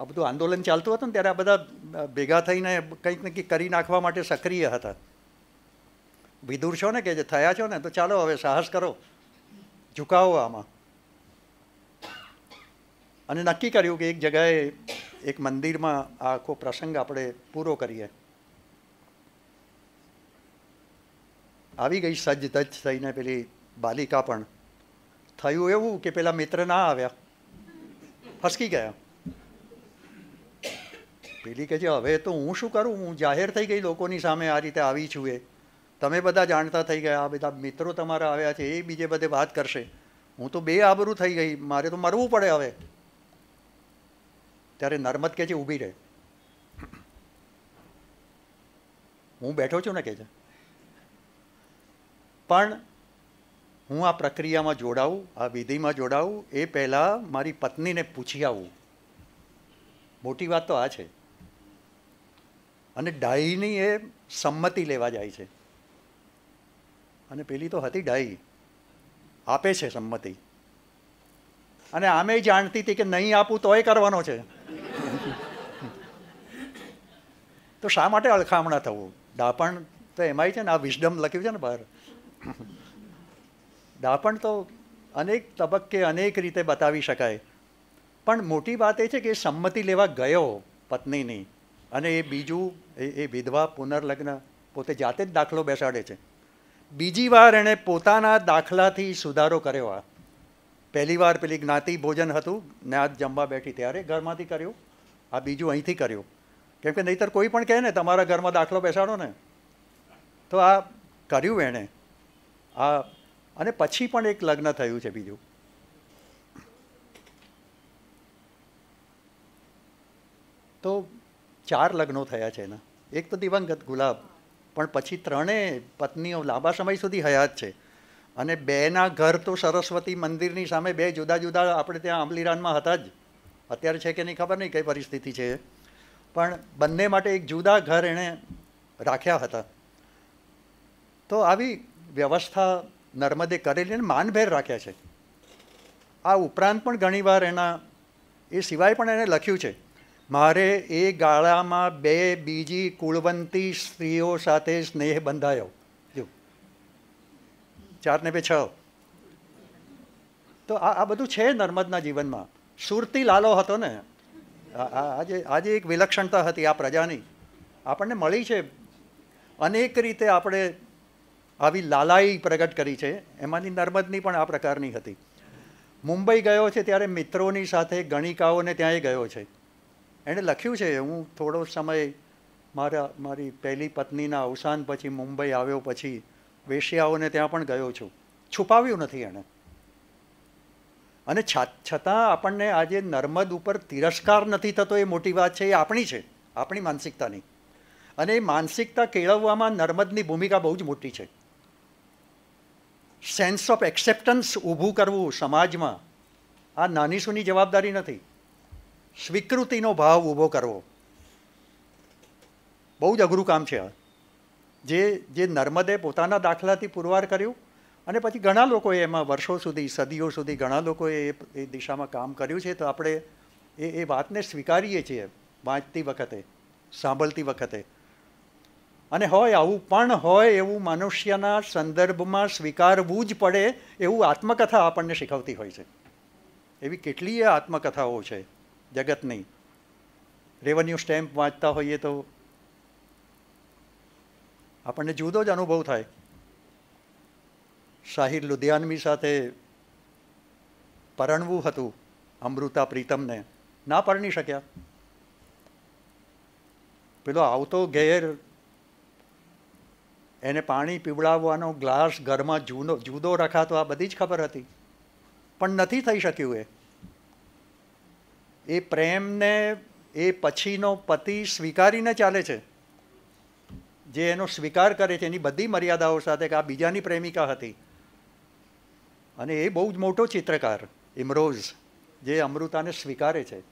આ બધું આંદોલન ચાલતું હતું ને ત્યારે આ બધા ભેગા થઈને કંઈક ને કંઈક કરી નાખવા માટે સક્રિય હતા વિદુર છો ને કે જે થયા છો ને તો ચાલો હવે સાહસ કરો ઝુકાવો આમાં અને નક્કી કર્યું કે એક જગ્યાએ એક મંદિરમાં આ આખો પ્રસંગ આપણે પૂરો કરીએ આવી ગઈ સજ્જ તજ થઈને પેલી બાલિકા પણ થયું એવું કે પેલા મિત્ર ના આવ્યા ફસકી ગયા પેલી કે છે હવે તો હું શું કરું હું જાહેર થઈ ગઈ લોકોની સામે આ રીતે આવી છું એ તમે બધા જાણતા થઈ ગયા આ બધા મિત્રો તમારા આવ્યા છે એ બીજે બધે વાત કરશે હું તો બે આબરૂ થઈ ગઈ મારે તો મરવું પડે હવે ત્યારે નર્મદ કે છે ઊભી રહે હું બેઠો છું ને કે છે પણ હું આ પ્રક્રિયામાં જોડાવું આ વિધિમાં જોડાવું એ પહેલાં મારી પત્નીને પૂછી આવું મોટી વાત તો આ છે અને ડાહીની એ સંમતિ લેવા જાય છે અને પેલી તો હતી ડાહી આપે છે સંમતિ અને આમે જાણતી હતી કે નહીં આપું તોય કરવાનો છે તો શા માટે અળખામણા થવું દાપણ તો એમાંય છે ને આ વિઝડમ લખ્યું છે ને બહાર દાપણ તો અનેક તબક્કે અનેક રીતે બતાવી શકાય પણ મોટી વાત એ છે કે સંમતિ લેવા ગયો પત્નીની અને એ બીજું એ એ વિધવા પુનર્લગ્ન પોતે જાતે જ દાખલો બેસાડે છે બીજી વાર એણે પોતાના દાખલાથી સુધારો કર્યો આ પહેલી વાર પેલી જ્ઞાતિ ભોજન હતું ને આજ જમવા બેઠી ત્યારે ઘરમાંથી કર્યું આ બીજું અહીંથી કર્યું કેમ કે નહીતર કોઈ પણ કહે ને તમારા ઘરમાં દાખલો બેસાડો ને તો આ કર્યું એણે આ અને પછી પણ એક લગ્ન થયું છે બીજું તો ચાર લગ્નો થયા છે એના એક તો દિવંગત ગુલાબ પણ પછી ત્રણેય પત્નીઓ લાંબા સમય સુધી હયાત છે અને બેના ઘર તો સરસ્વતી મંદિરની સામે બે જુદા જુદા આપણે ત્યાં આંબલીરાનમાં હતા જ અત્યારે છે કે નહીં ખબર નહીં કઈ પરિસ્થિતિ છે પણ બંને માટે એક જુદા ઘર એણે રાખ્યા હતા તો આવી વ્યવસ્થા નર્મદે કરેલી અને માનભેર રાખ્યા છે આ ઉપરાંત પણ ઘણીવાર એના એ સિવાય પણ એણે લખ્યું છે મારે એ ગાળામાં બે બીજી કુળવંતી સ્ત્રીઓ સાથે સ્નેહ બંધાયો જો ચાર ને બે છ તો આ આ બધું છે નર્મદના જીવનમાં સુરતી લાલો હતો ને આજે આજે એક વિલક્ષણતા હતી આ પ્રજાની આપણને મળી છે અનેક રીતે આપણે આવી લાલાઈ પ્રગટ કરી છે એમાંની નર્મદની પણ આ પ્રકારની હતી મુંબઈ ગયો છે ત્યારે મિત્રોની સાથે ગણિકાઓને ત્યાંય ગયો છે એણે લખ્યું છે હું થોડો સમય મારા મારી પહેલી પત્નીના અવસાન પછી મુંબઈ આવ્યો પછી વેશિયાઓને ત્યાં પણ ગયો છું છુપાવ્યું નથી એણે અને છતાં આપણને આજે નર્મદ ઉપર તિરસ્કાર નથી થતો એ મોટી વાત છે એ આપણી છે આપણી માનસિકતાની અને એ માનસિકતા કેળવવામાં નર્મદની ભૂમિકા બહુ જ મોટી છે સેન્સ ઓફ એક્સેપ્ટન્સ ઊભું કરવું સમાજમાં આ નાની સુની જવાબદારી નથી સ્વીકૃતિનો ભાવ ઊભો કરવો બહુ જ અઘરું કામ છે જે જે નર્મદે પોતાના દાખલાથી પુરવાર કર્યું અને પછી ઘણા લોકોએ એમાં વર્ષો સુધી સદીઓ સુધી ઘણા લોકોએ એ દિશામાં કામ કર્યું છે તો આપણે એ એ વાતને સ્વીકારીએ છીએ વાંચતી વખતે સાંભળતી વખતે અને હોય આવું પણ હોય એવું મનુષ્યના સંદર્ભમાં સ્વીકારવું જ પડે એવું આત્મકથા આપણને શીખવતી હોય છે એવી કેટલીય આત્મકથાઓ છે જગત નહીં રેવન્યુ સ્ટેમ્પ વાંચતા હોઈએ તો આપણને જુદો જ અનુભવ થાય શાહિર લુધિયાનવી સાથે પરણવું હતું અમૃતા પ્રીતમને ના પરણી શક્યા પેલો આવતો ઘેર એને પાણી પીવડાવવાનો ગ્લાસ ઘરમાં જૂનો જુદો રખાતો આ બધી જ ખબર હતી પણ નથી થઈ શક્યું એ એ પ્રેમને એ પછીનો પતિ સ્વીકારીને ચાલે છે જે એનો સ્વીકાર કરે છે એની બધી મર્યાદાઓ સાથે કે આ બીજાની પ્રેમિકા હતી અને એ બહુ જ મોટો ચિત્રકાર ઇમરોઝ જે અમૃતાને સ્વીકારે છે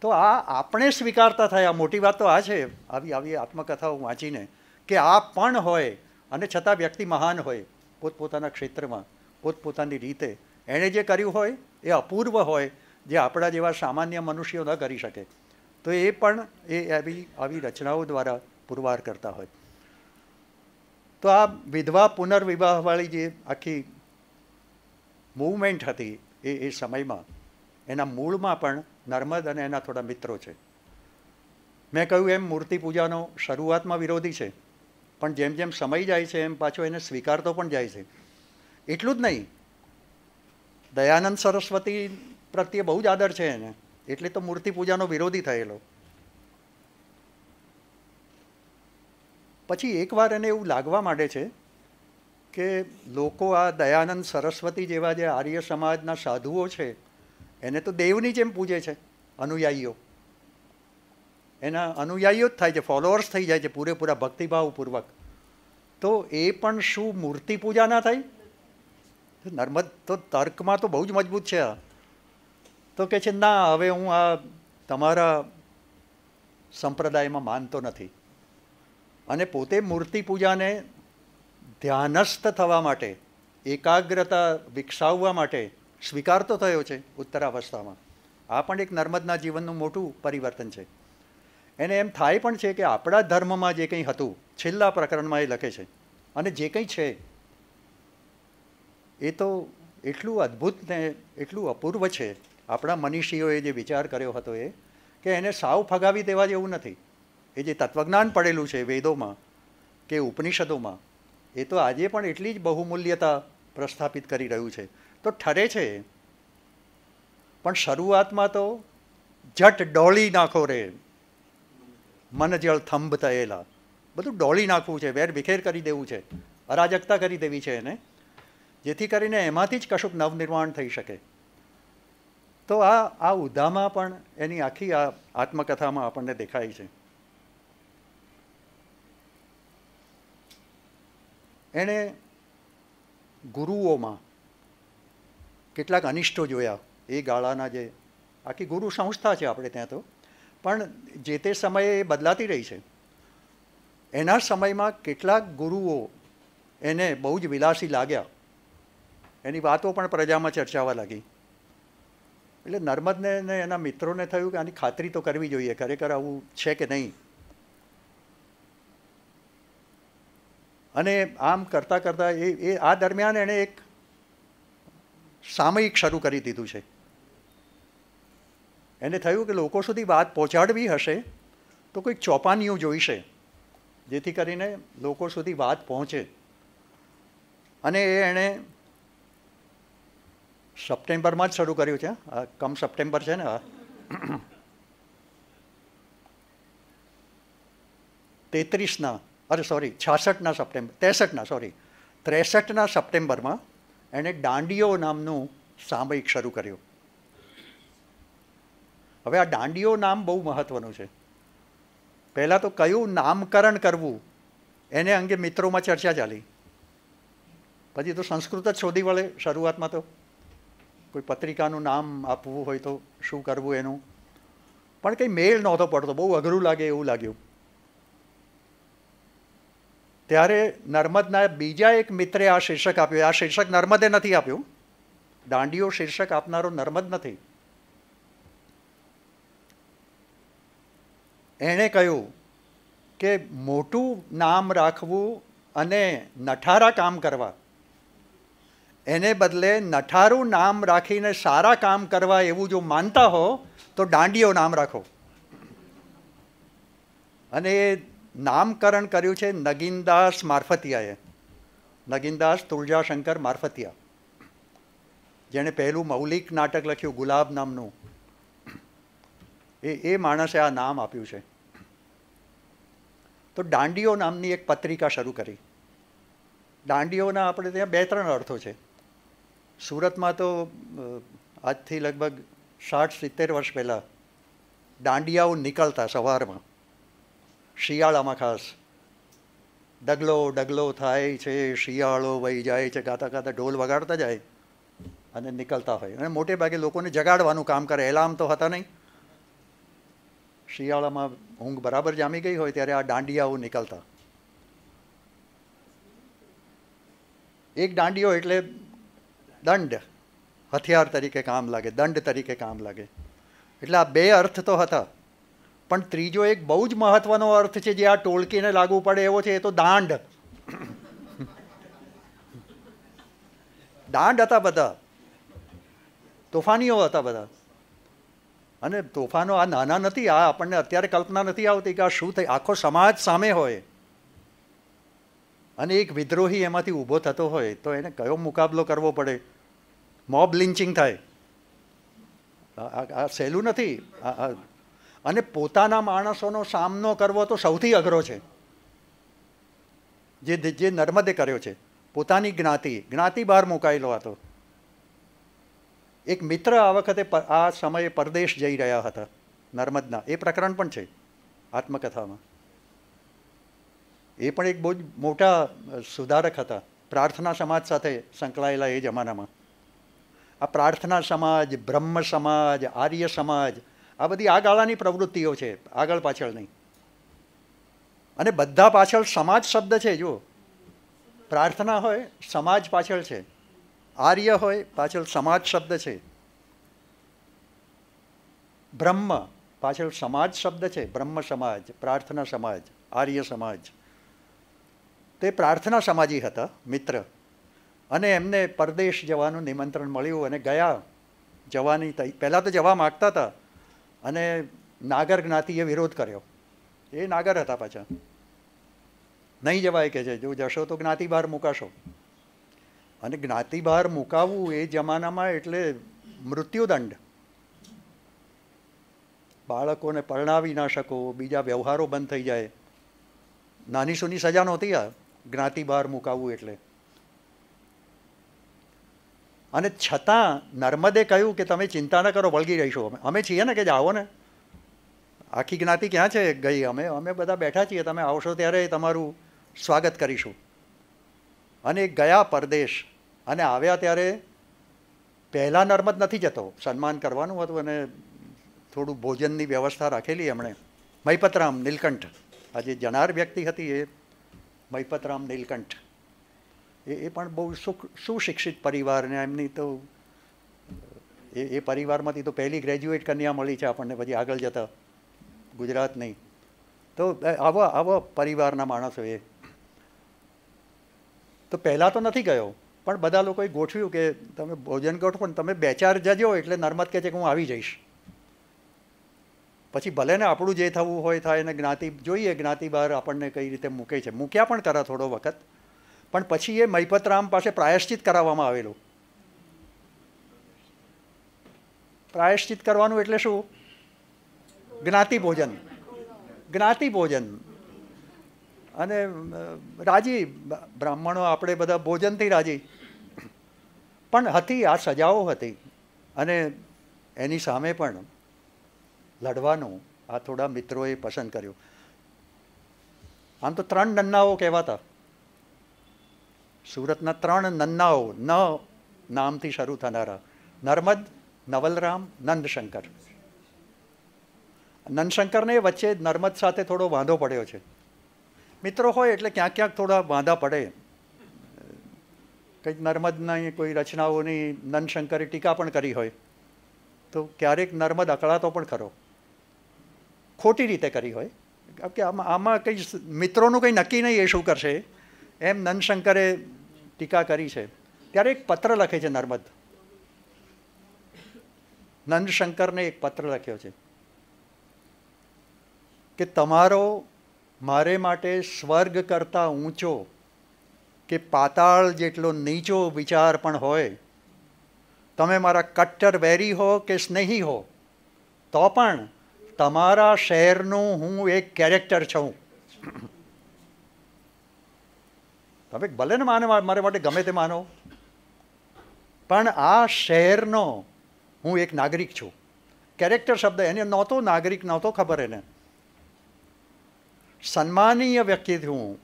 તો આ આપણે સ્વીકારતા થયા મોટી વાત તો આ છે આવી આવી આત્મકથાઓ વાંચીને કે આ પણ હોય અને છતાં વ્યક્તિ મહાન હોય પોતપોતાના ક્ષેત્રમાં પોતપોતાની રીતે એણે જે કર્યું હોય એ અપૂર્વ હોય જે આપણા જેવા સામાન્ય મનુષ્યો ન કરી શકે તો એ પણ એ આવી આવી રચનાઓ દ્વારા પુરવાર કરતા હોય તો આ વિધવા પુનર્વિવાહવાળી જે આખી મૂવમેન્ટ હતી એ એ સમયમાં એના મૂળમાં પણ નર્મદ અને એના થોડા મિત્રો છે મેં કહ્યું એમ મૂર્તિ પૂજાનો શરૂઆતમાં વિરોધી છે પણ જેમ જેમ સમય જાય છે એમ પાછો એને સ્વીકારતો પણ જાય છે એટલું જ નહીં દયાનંદ સરસ્વતી પ્રત્યે બહુ જ આદર છે એને એટલે તો મૂર્તિ પૂજાનો વિરોધી થયેલો પછી એકવાર એને એવું લાગવા માંડે છે કે લોકો આ દયાનંદ સરસ્વતી જેવા જે આર્ય સમાજના સાધુઓ છે એને તો દેવની જેમ પૂજે છે અનુયાયીઓ એના અનુયાયીઓ જ થાય છે ફોલોઅર્સ થઈ જાય છે પૂરેપૂરા ભક્તિભાવપૂર્વક તો એ પણ શું મૂર્તિ પૂજા ના થાય નર્મદ તો તર્કમાં તો બહુ જ મજબૂત છે આ તો કે છે ના હવે હું આ તમારા સંપ્રદાયમાં માનતો નથી અને પોતે મૂર્તિ પૂજાને ધ્યાનસ્થ થવા માટે એકાગ્રતા વિકસાવવા માટે સ્વીકારતો થયો છે ઉત્તરાવસ્થામાં આ પણ એક નર્મદના જીવનનું મોટું પરિવર્તન છે એને એમ થાય પણ છે કે આપણા ધર્મમાં જે કંઈ હતું છેલ્લા પ્રકરણમાં એ લખે છે અને જે કંઈ છે એ તો એટલું અદ્ભુત ને એટલું અપૂર્વ છે આપણા મનીષીઓએ જે વિચાર કર્યો હતો એ કે એને સાવ ફગાવી દેવા જેવું નથી એ જે તત્વજ્ઞાન પડેલું છે વેદોમાં કે ઉપનિષદોમાં એ તો આજે પણ એટલી જ બહુમૂલ્યતા પ્રસ્થાપિત કરી રહ્યું છે તો ઠરે છે પણ શરૂઆતમાં તો જટ ડોળી નાખો રે મન જળ થંભ થયેલા બધું ડોળી નાખવું છે વેર વિખેર કરી દેવું છે અરાજકતા કરી દેવી છે એને જેથી કરીને એમાંથી જ કશુંક નવનિર્માણ થઈ શકે તો આ આ ઉધામાં પણ એની આખી આ આત્મકથામાં આપણને દેખાય છે એણે ગુરુઓમાં કેટલાક અનિષ્ટો જોયા એ ગાળાના જે આખી ગુરુ સંસ્થા છે આપણે ત્યાં તો પણ જે તે સમયે એ બદલાતી રહી છે એના સમયમાં કેટલાક ગુરુઓ એને બહુ જ વિલાસી લાગ્યા એની વાતો પણ પ્રજામાં ચર્ચાવા લાગી એટલે નર્મદને ને એના મિત્રોને થયું કે આની ખાતરી તો કરવી જોઈએ ખરેખર આવું છે કે નહીં અને આમ કરતાં કરતાં એ એ આ દરમિયાન એણે એક સામયિક શરૂ કરી દીધું છે એને થયું કે લોકો સુધી વાત પહોંચાડવી હશે તો કોઈક ચોપાનીઓ જોઈશે જેથી કરીને લોકો સુધી વાત પહોંચે અને એ એણે સપ્ટેમ્બરમાં જ શરૂ કર્યું છે કમ સપ્ટેમ્બર છે ને તેત્રીસના અરે સોરી છાસઠના સપ્ટેમ્બર ત્રેસઠના સોરી ત્રેસઠના સપ્ટેમ્બરમાં એણે દાંડીઓ નામનું સામયિક શરૂ કર્યું હવે આ દાંડીઓ નામ બહુ મહત્ત્વનું છે પહેલાં તો કયું નામકરણ કરવું એને અંગે મિત્રોમાં ચર્ચા ચાલી પછી તો સંસ્કૃત જ શોધી વળે શરૂઆતમાં તો કોઈ પત્રિકાનું નામ આપવું હોય તો શું કરવું એનું પણ કંઈ મેળ નહોતો પડતો બહુ અઘરું લાગે એવું લાગ્યું ત્યારે નર્મદના બીજા એક મિત્રે આ શીર્ષક આપ્યું આ શીર્ષક નર્મદે નથી આપ્યું દાંડીઓ શીર્ષક આપનારો નર્મદ નથી એણે કહ્યું કે મોટું નામ રાખવું અને નઠારા કામ કરવા એને બદલે નઠારું નામ રાખીને સારા કામ કરવા એવું જો માનતા હો તો દાંડીઓ નામ રાખો અને એ નામકરણ કર્યું છે નગીનદાસ મારફતિયાએ નગીનદાસ તુલજાશંકર મારફતિયા જેણે પહેલું મૌલિક નાટક લખ્યું ગુલાબ નામનું એ એ માણસે આ નામ આપ્યું છે તો દાંડીઓ નામની એક પત્રિકા શરૂ કરી દાંડીઓના આપણે ત્યાં બે ત્રણ અર્થો છે સુરતમાં તો આજથી લગભગ સાઠ સિત્તેર વર્ષ પહેલાં દાંડિયાઓ નીકળતા સવારમાં શિયાળામાં ખાસ ડગલો ડગલો થાય છે શિયાળો વહી જાય છે ગાતા ગાતા ઢોલ વગાડતા જાય અને નીકળતા હોય અને મોટે ભાગે લોકોને જગાડવાનું કામ કરે એલામ તો હતા નહીં શિયાળામાં ઊંઘ બરાબર જામી ગઈ હોય ત્યારે આ દાંડિયાઓ નીકળતા એક દાંડિયો એટલે દંડ હથિયાર તરીકે કામ લાગે દંડ તરીકે કામ લાગે એટલે આ બે અર્થ તો હતા પણ ત્રીજો એક બહુ જ મહત્વનો અર્થ છે જે આ ટોળકીને લાગુ પડે એવો છે એ તો દાંડ દાંડ હતા બધા તોફાનીઓ હતા બધા અને તોફાનો આ નાના નથી આ આપણને અત્યારે કલ્પના નથી આવતી કે આ શું થઈ આખો સમાજ સામે હોય અને એક વિદ્રોહી એમાંથી ઊભો થતો હોય તો એને કયો મુકાબલો કરવો પડે મોબ લિન્ચિંગ થાય આ સહેલું નથી અને પોતાના માણસોનો સામનો કરવો તો સૌથી અઘરો છે જે જે નર્મદે કર્યો છે પોતાની જ્ઞાતિ જ્ઞાતિ બહાર મુકાયેલો હતો એક મિત્ર આ વખતે આ સમયે પરદેશ જઈ રહ્યા હતા નર્મદના એ પ્રકરણ પણ છે આત્મકથામાં એ પણ એક બહુ જ મોટા સુધારક હતા પ્રાર્થના સમાજ સાથે સંકળાયેલા એ જમાનામાં આ પ્રાર્થના સમાજ બ્રહ્મ સમાજ આર્ય સમાજ આ બધી આ ગાળાની પ્રવૃત્તિઓ છે આગળ પાછળ નહીં અને બધા પાછળ સમાજ શબ્દ છે જો પ્રાર્થના હોય સમાજ પાછળ છે આર્ય હોય પાછળ સમાજ શબ્દ છે બ્રહ્મ પાછળ સમાજ શબ્દ છે બ્રહ્મ સમાજ પ્રાર્થના સમાજ આર્ય સમાજ તે પ્રાર્થના સમાજી હતા મિત્ર અને એમને પરદેશ જવાનું નિમંત્રણ મળ્યું અને ગયા જવાની પહેલાં તો જવા માગતા હતા અને નાગર જ્ઞાતિએ વિરોધ કર્યો એ નાગર હતા પાછા નહીં જવાય કે છે જો જશો તો જ્ઞાતિ બહાર મૂકાશો અને જ્ઞાતિ બહાર મૂકાવવું એ જમાનામાં એટલે મૃત્યુદંડ બાળકોને પરણાવી ના શકો બીજા વ્યવહારો બંધ થઈ જાય નાની સુની સજા નહોતી આ જ્ઞાતિ બહાર મુકાવવું એટલે અને છતાં નર્મદે કહ્યું કે તમે ચિંતા ન કરો વળગી રહીશું અમે અમે છીએ ને કે આવો ને આખી જ્ઞાતિ ક્યાં છે ગઈ અમે અમે બધા બેઠા છીએ તમે આવશો ત્યારે તમારું સ્વાગત કરીશું અને ગયા પરદેશ અને આવ્યા ત્યારે પહેલાં નર્મદ નથી જતો સન્માન કરવાનું હતું અને થોડું ભોજનની વ્યવસ્થા રાખેલી એમણે મહીપતરામ નીલકંઠ આજે જનાર વ્યક્તિ હતી એ મહિપતરામ નીલકંઠ એ એ પણ બહુ સુખ સુશિક્ષિત પરિવારને એમની તો એ એ પરિવારમાંથી તો પહેલી ગ્રેજ્યુએટ કન્યા મળી છે આપણને પછી આગળ જતાં ગુજરાત નહીં તો આવા આવા પરિવારના માણસો એ તો પહેલાં તો નથી ગયો પણ બધા લોકોએ ગોઠવ્યું કે તમે ભોજન ગોઠવો ને તમે બે ચાર જજો એટલે નર્મદ કહે છે કે હું આવી જઈશ પછી ભલે ને આપણું જે થવું હોય થાય ને જ્ઞાતિ જોઈએ જ્ઞાતિ બહાર આપણને કઈ રીતે મૂકે છે મૂક્યા પણ ખરા થોડો વખત પણ પછી એ મૈપતરામ પાસે પ્રાયશ્ચિત કરાવવામાં આવેલું પ્રાયશ્ચિત કરવાનું એટલે શું જ્ઞાતિ ભોજન જ્ઞાતિ ભોજન અને રાજી બ્રાહ્મણો આપણે બધા ભોજનથી રાજી પણ હતી આ સજાઓ હતી અને એની સામે પણ લડવાનું આ થોડા મિત્રોએ પસંદ કર્યું આમ તો ત્રણ નન્નાઓ કહેવાતા સુરતના ત્રણ નન્નાઓ ન નામથી શરૂ થનારા નર્મદ નવલરામ નંદશંકર નંદશંકરને વચ્ચે નર્મદ સાથે થોડો વાંધો પડ્યો છે મિત્રો હોય એટલે ક્યાંક ક્યાંક થોડા વાંધા પડે કંઈક નર્મદની કોઈ રચનાઓની નંદશંકરે ટીકા પણ કરી હોય તો ક્યારેક નર્મદ અકળાતો પણ ખરો ખોટી રીતે કરી હોય કે આમાં આમાં કંઈ મિત્રોનું કંઈ નક્કી નહીં એ શું કરશે એમ નંદશંકરે ટીકા કરી છે ત્યારે એક પત્ર લખે છે નર્મદ નંદશંકરને એક પત્ર લખ્યો છે કે તમારો મારે માટે સ્વર્ગ કરતાં ઊંચો કે પાતાળ જેટલો નીચો વિચાર પણ હોય તમે મારા કટ્ટર વેરી હો કે સ્નેહી હો તો પણ તમારા શહેરનું હું એક કેરેક્ટર છું તમે ભલે ને માને મારે માટે ગમે તે માનો પણ આ શહેરનો હું એક નાગરિક છું કેરેક્ટર શબ્દ એને નહોતો નાગરિક નહોતો ખબર એને સન્માનીય વ્યક્તિથી હું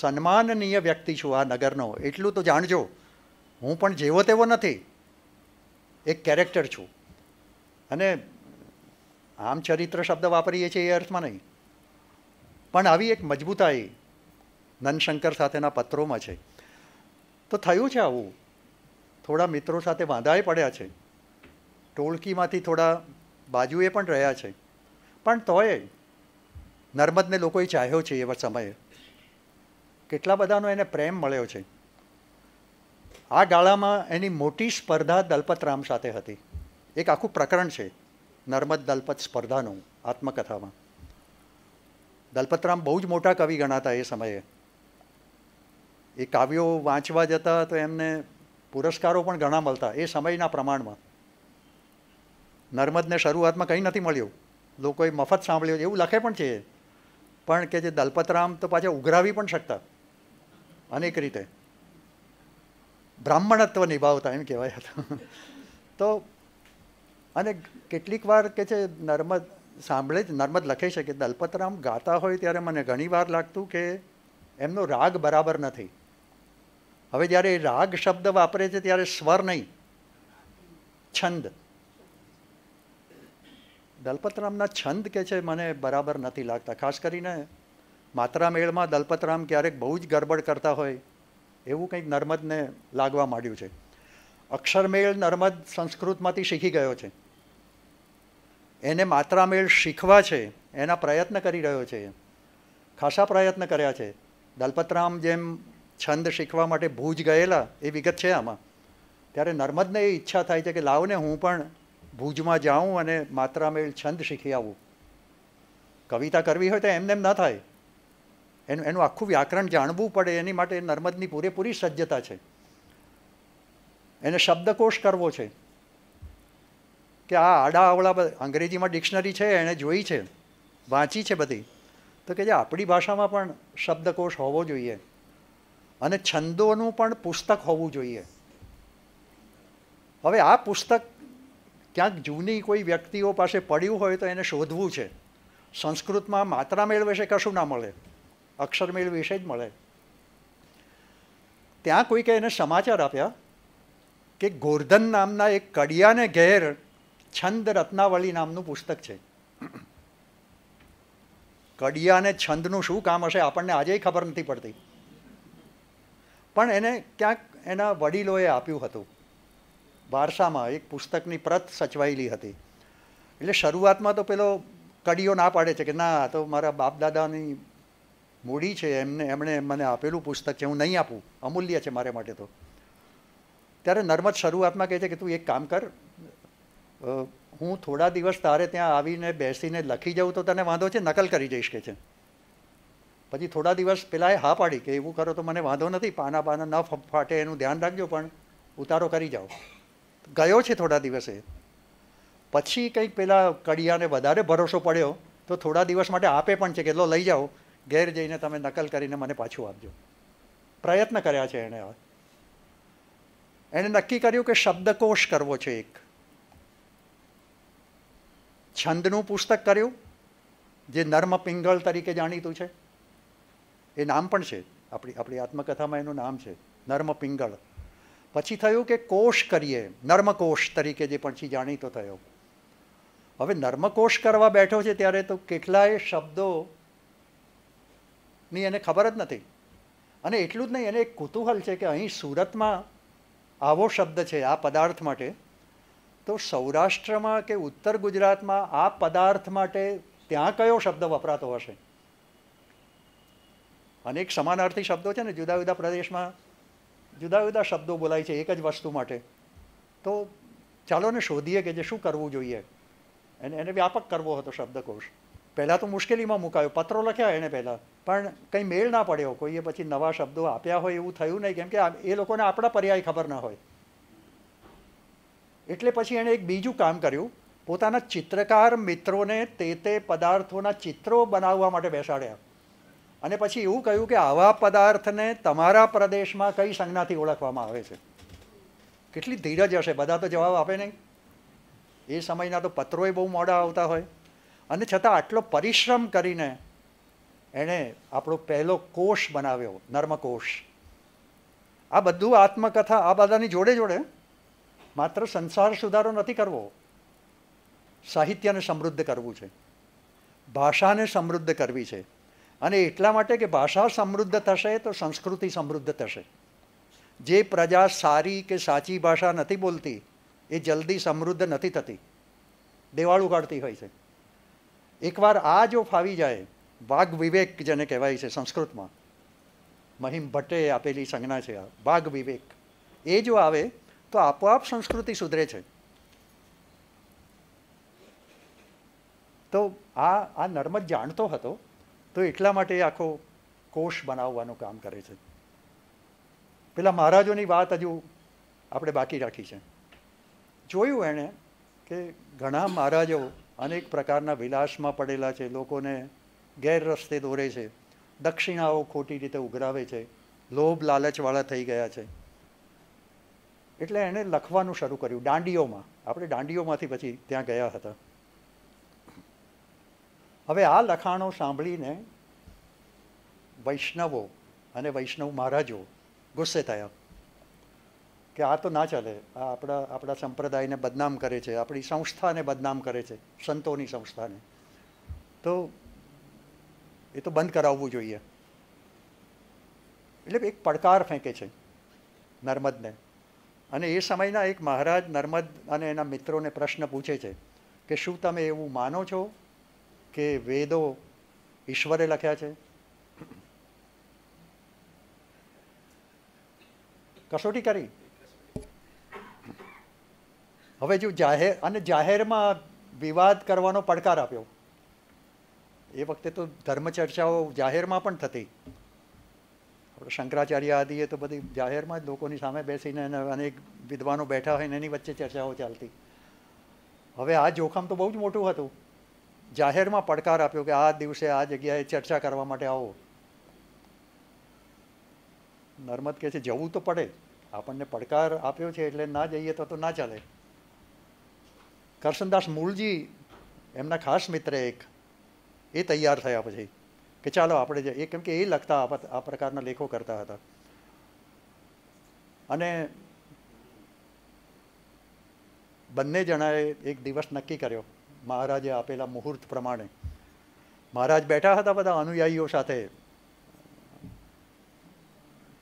સન્માનનીય વ્યક્તિ છું આ નગરનો એટલું તો જાણજો હું પણ જેવો તેવો નથી એક કેરેક્ટર છું અને આમ ચરિત્ર શબ્દ વાપરીએ છીએ એ અર્થમાં નહીં પણ આવી એક મજબૂતાઈ નનશંકર સાથેના પત્રોમાં છે તો થયું છે આવું થોડા મિત્રો સાથે વાંધાએ પડ્યા છે ટોળકીમાંથી થોડા બાજુએ પણ રહ્યા છે પણ તોય નર્મદને લોકોએ ચાહ્યો છે એવા સમયે કેટલા બધાનો એને પ્રેમ મળ્યો છે આ ગાળામાં એની મોટી સ્પર્ધા દલપતરામ સાથે હતી એક આખું પ્રકરણ છે નર્મદ દલપત સ્પર્ધાનું આત્મકથામાં દલપતરામ બહુ જ મોટા કવિ ગણાતા એ સમયે એ કાવ્યો વાંચવા જતા તો એમને પુરસ્કારો પણ ઘણા મળતા એ સમયના પ્રમાણમાં નર્મદને શરૂઆતમાં કંઈ નથી મળ્યું લોકોએ મફત સાંભળ્યું એવું લખે પણ છે પણ કે જે દલપતરામ તો પાછા ઉઘરાવી પણ શકતા અનેક રીતે બ્રાહ્મણત્વ નિભાવતા એમ કહેવાય હતા તો અને કેટલીક વાર કે છે નર્મદ સાંભળે જ નર્મદ લખે છે કે દલપતરામ ગાતા હોય ત્યારે મને ઘણી વાર લાગતું કે એમનો રાગ બરાબર નથી હવે જ્યારે એ રાગ શબ્દ વાપરે છે ત્યારે સ્વર નહીં છંદ દલપતરામના છંદ કે છે મને બરાબર નથી લાગતા ખાસ કરીને માત્રા મેળમાં દલપતરામ ક્યારેક બહુ જ ગરબડ કરતા હોય એવું કંઈક નર્મદને લાગવા માંડ્યું છે અક્ષરમેળ નર્મદ સંસ્કૃતમાંથી શીખી ગયો છે એને માત્રામેળ શીખવા છે એના પ્રયત્ન કરી રહ્યો છે ખાસા પ્રયત્ન કર્યા છે દલપતરામ જેમ છંદ શીખવા માટે ભુજ ગયેલા એ વિગત છે આમાં ત્યારે નર્મદને એ ઈચ્છા થાય છે કે લાવને હું પણ ભુજમાં જાઉં અને માત્રામેળ છંદ શીખી આવું કવિતા કરવી હોય તો એમને એમ ન થાય એનું એનું આખું વ્યાકરણ જાણવું પડે એની માટે નર્મદની પૂરેપૂરી સજ્જતા છે એને શબ્દકોષ કરવો છે કે આ આડા અવળા બધા અંગ્રેજીમાં ડિક્શનરી છે એણે જોઈ છે વાંચી છે બધી તો કે જે આપણી ભાષામાં પણ શબ્દકોષ હોવો જોઈએ અને છંદોનું પણ પુસ્તક હોવું જોઈએ હવે આ પુસ્તક ક્યાંક જૂની કોઈ વ્યક્તિઓ પાસે પડ્યું હોય તો એને શોધવું છે સંસ્કૃતમાં માત્રા મેળવે છે કશું ના મળે અક્ષર મેળવે વિશે જ મળે ત્યાં કોઈકે એને સમાચાર આપ્યા કે ગોરધન નામના એક કડિયાને ઘેર છંદ રત્નાવળી નામનું પુસ્તક છે કડિયાને છંદનું શું કામ હશે આપણને આજે ખબર નથી પડતી પણ એને ક્યાંક એના વડીલોએ આપ્યું હતું વારસામાં એક પુસ્તકની પ્રત સચવાયેલી હતી એટલે શરૂઆતમાં તો પેલો કડીઓ ના પાડે છે કે ના આ તો મારા બાપ દાદાની મૂડી છે એમને એમણે મને આપેલું પુસ્તક છે હું નહીં આપું અમૂલ્ય છે મારે માટે તો ત્યારે નર્મદ શરૂઆતમાં કહે છે કે તું એક કામ કર હું થોડા દિવસ તારે ત્યાં આવીને બેસીને લખી જાઉં તો તને વાંધો છે નકલ કરી જઈશ કે છે પછી થોડા દિવસ પહેલાં હા પાડી કે એવું કરો તો મને વાંધો નથી પાના પાના ન ફાટે એનું ધ્યાન રાખજો પણ ઉતારો કરી જાઓ ગયો છે થોડા દિવસે પછી કંઈક પેલા કડિયાને વધારે ભરોસો પડ્યો તો થોડા દિવસ માટે આપે પણ છે કે લો લઈ જાઓ ઘેર જઈને તમે નકલ કરીને મને પાછું આપજો પ્રયત્ન કર્યા છે એણે હવે એણે નક્કી કર્યું કે શબ્દકોષ કરવો છે એક છંદનું પુસ્તક કર્યું જે નર્મ પિંગળ તરીકે જાણીતું છે એ નામ પણ છે આપણી આપણી આત્મકથામાં એનું નામ છે નર્મ પિંગળ પછી થયું કે કોષ કરીએ નર્મકોષ તરીકે જે પછી જાણીતો થયો હવે નર્મકોષ કરવા બેઠો છે ત્યારે તો કેટલાય શબ્દોની એને ખબર જ નથી અને એટલું જ નહીં એને એક કુતૂહલ છે કે અહીં સુરતમાં આવો શબ્દ છે આ પદાર્થ માટે તો સૌરાષ્ટ્રમાં કે ઉત્તર ગુજરાતમાં આ પદાર્થ માટે ત્યાં કયો શબ્દ વપરાતો હશે અનેક સમાનાર્થી શબ્દો છે ને જુદા જુદા પ્રદેશમાં જુદા જુદા શબ્દો બોલાય છે એક જ વસ્તુ માટે તો ચાલો ને શોધીએ કે જે શું કરવું જોઈએ એને એને વ્યાપક કરવો હતો શબ્દકોશ પહેલાં તો મુશ્કેલીમાં મુકાયો પત્રો લખ્યા એણે પહેલાં પણ કંઈ મેળ ના પડ્યો કોઈએ પછી નવા શબ્દો આપ્યા હોય એવું થયું નહીં કેમ કે એ લોકોને આપણા પર્યાય ખબર ન હોય એટલે પછી એણે એક બીજું કામ કર્યું પોતાના ચિત્રકાર મિત્રોને તે તે પદાર્થોના ચિત્રો બનાવવા માટે બેસાડ્યા અને પછી એવું કહ્યું કે આવા પદાર્થને તમારા પ્રદેશમાં કઈ સંજ્ઞાથી ઓળખવામાં આવે છે કેટલી ધીરજ હશે બધા તો જવાબ આપે નહીં એ સમયના તો પત્રોય બહુ મોડા આવતા હોય અને છતાં આટલો પરિશ્રમ કરીને એણે આપણો પહેલો કોષ બનાવ્યો નર્મકોષ આ બધું આત્મકથા આ બધાની જોડે જોડે માત્ર સંસાર સુધારો નથી કરવો સાહિત્યને સમૃદ્ધ કરવું છે ભાષાને સમૃદ્ધ કરવી છે અને એટલા માટે કે ભાષા સમૃદ્ધ થશે તો સંસ્કૃતિ સમૃદ્ધ થશે જે પ્રજા સારી કે સાચી ભાષા નથી બોલતી એ જલ્દી સમૃદ્ધ નથી થતી દેવાળું કાઢતી હોય છે એકવાર આ જો ફાવી જાય વાઘ વિવેક જેને કહેવાય છે સંસ્કૃતમાં મહિમ ભટ્ટે આપેલી સંજ્ઞા છે આ વાઘ વિવેક એ જો આવે તો આપોઆપ સંસ્કૃતિ સુધરે છે તો આ આ નર્મદ જાણતો હતો તો એટલા માટે આખો કોષ બનાવવાનું કામ કરે છે પેલા મહારાજોની વાત હજુ આપણે બાકી રાખી છે જોયું એણે કે ઘણા મહારાજો અનેક પ્રકારના વિલાસમાં પડેલા છે લોકોને ગેરરસ્તે દોરે છે દક્ષિણાઓ ખોટી રીતે ઉઘરાવે છે લોભ લાલચવાળા થઈ ગયા છે એટલે એણે લખવાનું શરૂ કર્યું દાંડીઓમાં આપણે દાંડીઓમાંથી પછી ત્યાં ગયા હતા હવે આ લખાણો સાંભળીને વૈષ્ણવો અને વૈષ્ણવ મહારાજો ગુસ્સે થયા કે આ તો ના ચાલે આ આપણા આપણા સંપ્રદાયને બદનામ કરે છે આપણી સંસ્થાને બદનામ કરે છે સંતોની સંસ્થાને તો એ તો બંધ કરાવવું જોઈએ એટલે એક પડકાર ફેંકે છે નર્મદને અને એ સમયના એક મહારાજ નર્મદ અને એના મિત્રોને પ્રશ્ન પૂછે છે કે શું તમે એવું માનો છો કે વેદો ઈશ્વરે લખ્યા છે કસોટી કરી હવે જો જાહેર અને જાહેરમાં વિવાદ કરવાનો પડકાર આપ્યો એ વખતે તો ધર્મ ચર્ચાઓ જાહેરમાં પણ થતી આપણે શંકરાચાર્ય આદિએ તો બધી જાહેરમાં જ લોકોની સામે બેસીને અનેક વિદ્વાનો બેઠા હોય ને એની વચ્ચે ચર્ચાઓ ચાલતી હવે આ જોખમ તો બહુ જ મોટું હતું જાહેરમાં પડકાર આપ્યો કે આ દિવસે આ જગ્યાએ ચર્ચા કરવા માટે આવો નર્મદ કહે છે જવું તો પડે આપણને પડકાર આપ્યો છે એટલે ના જઈએ તો તો ના ચાલે કરશનદાસ મૂળજી એમના ખાસ મિત્ર એક એ તૈયાર થયા પછી કે ચાલો આપણે જે એ કેમ કે એ લખતા આ પ્રકારના લેખો કરતા હતા અને બંને જણાએ એક દિવસ નક્કી કર્યો મહારાજે આપેલા મુહૂર્ત પ્રમાણે મહારાજ બેઠા હતા બધા અનુયાયીઓ સાથે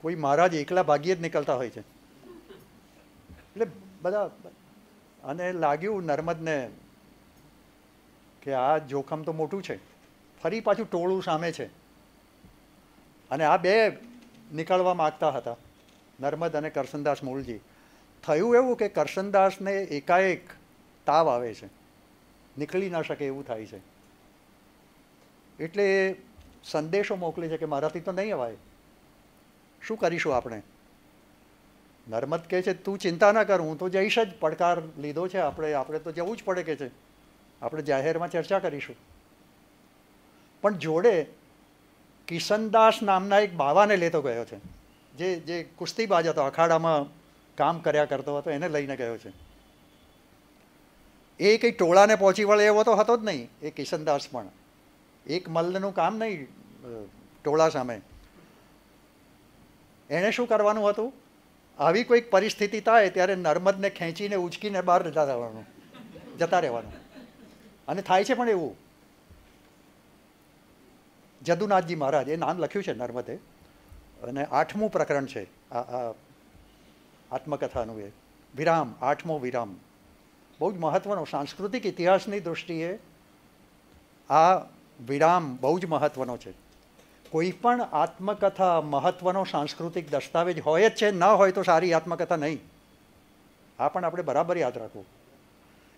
કોઈ મહારાજ એકલા ભાગ્યે જ નીકળતા હોય છે એટલે બધા અને લાગ્યું નર્મદને કે આ જોખમ તો મોટું છે ફરી પાછું ટોળું સામે છે અને આ બે નીકળવા માગતા હતા નર્મદ અને કરશનદાસ મૂળજી થયું એવું કે કરશનદાસને એકાએક તાવ આવે છે નીકળી ન શકે એવું થાય છે એટલે સંદેશો મોકલે છે કે મારાથી તો નહીં અવાય શું કરીશું આપણે નર્મદ કહે છે તું ચિંતા ના કર હું તો જઈશ જ પડકાર લીધો છે આપણે આપણે તો જવું જ પડે કે છે આપણે જાહેરમાં ચર્ચા કરીશું પણ જોડે કિશનદાસ નામના એક બાવાને લેતો ગયો છે જે જે કુસ્તીબાજ હતો અખાડામાં કામ કર્યા કરતો હતો એને લઈને ગયો છે એ કંઈ ટોળાને પહોંચી વળે એવો તો હતો જ નહીં એ કિશનદાસ પણ એક મલ્લનું કામ નહીં ટોળા સામે એણે શું કરવાનું હતું આવી કોઈક પરિસ્થિતિ થાય ત્યારે નર્મદને ખેંચીને ઉંચકીને બહાર જતા રહેવાનું જતા રહેવાનું અને થાય છે પણ એવું જદુનાથજી મહારાજ એ નામ લખ્યું છે નર્મદે અને આઠમું પ્રકરણ છે આ આત્મકથાનું એ વિરામ આઠમો વિરામ બહુ જ મહત્ત્વનો સાંસ્કૃતિક ઇતિહાસની દૃષ્ટિએ આ વિરામ બહુ જ મહત્ત્વનો છે કોઈ પણ આત્મકથા મહત્ત્વનો સાંસ્કૃતિક દસ્તાવેજ હોય જ છે ન હોય તો સારી આત્મકથા નહીં આ પણ આપણે બરાબર યાદ રાખવું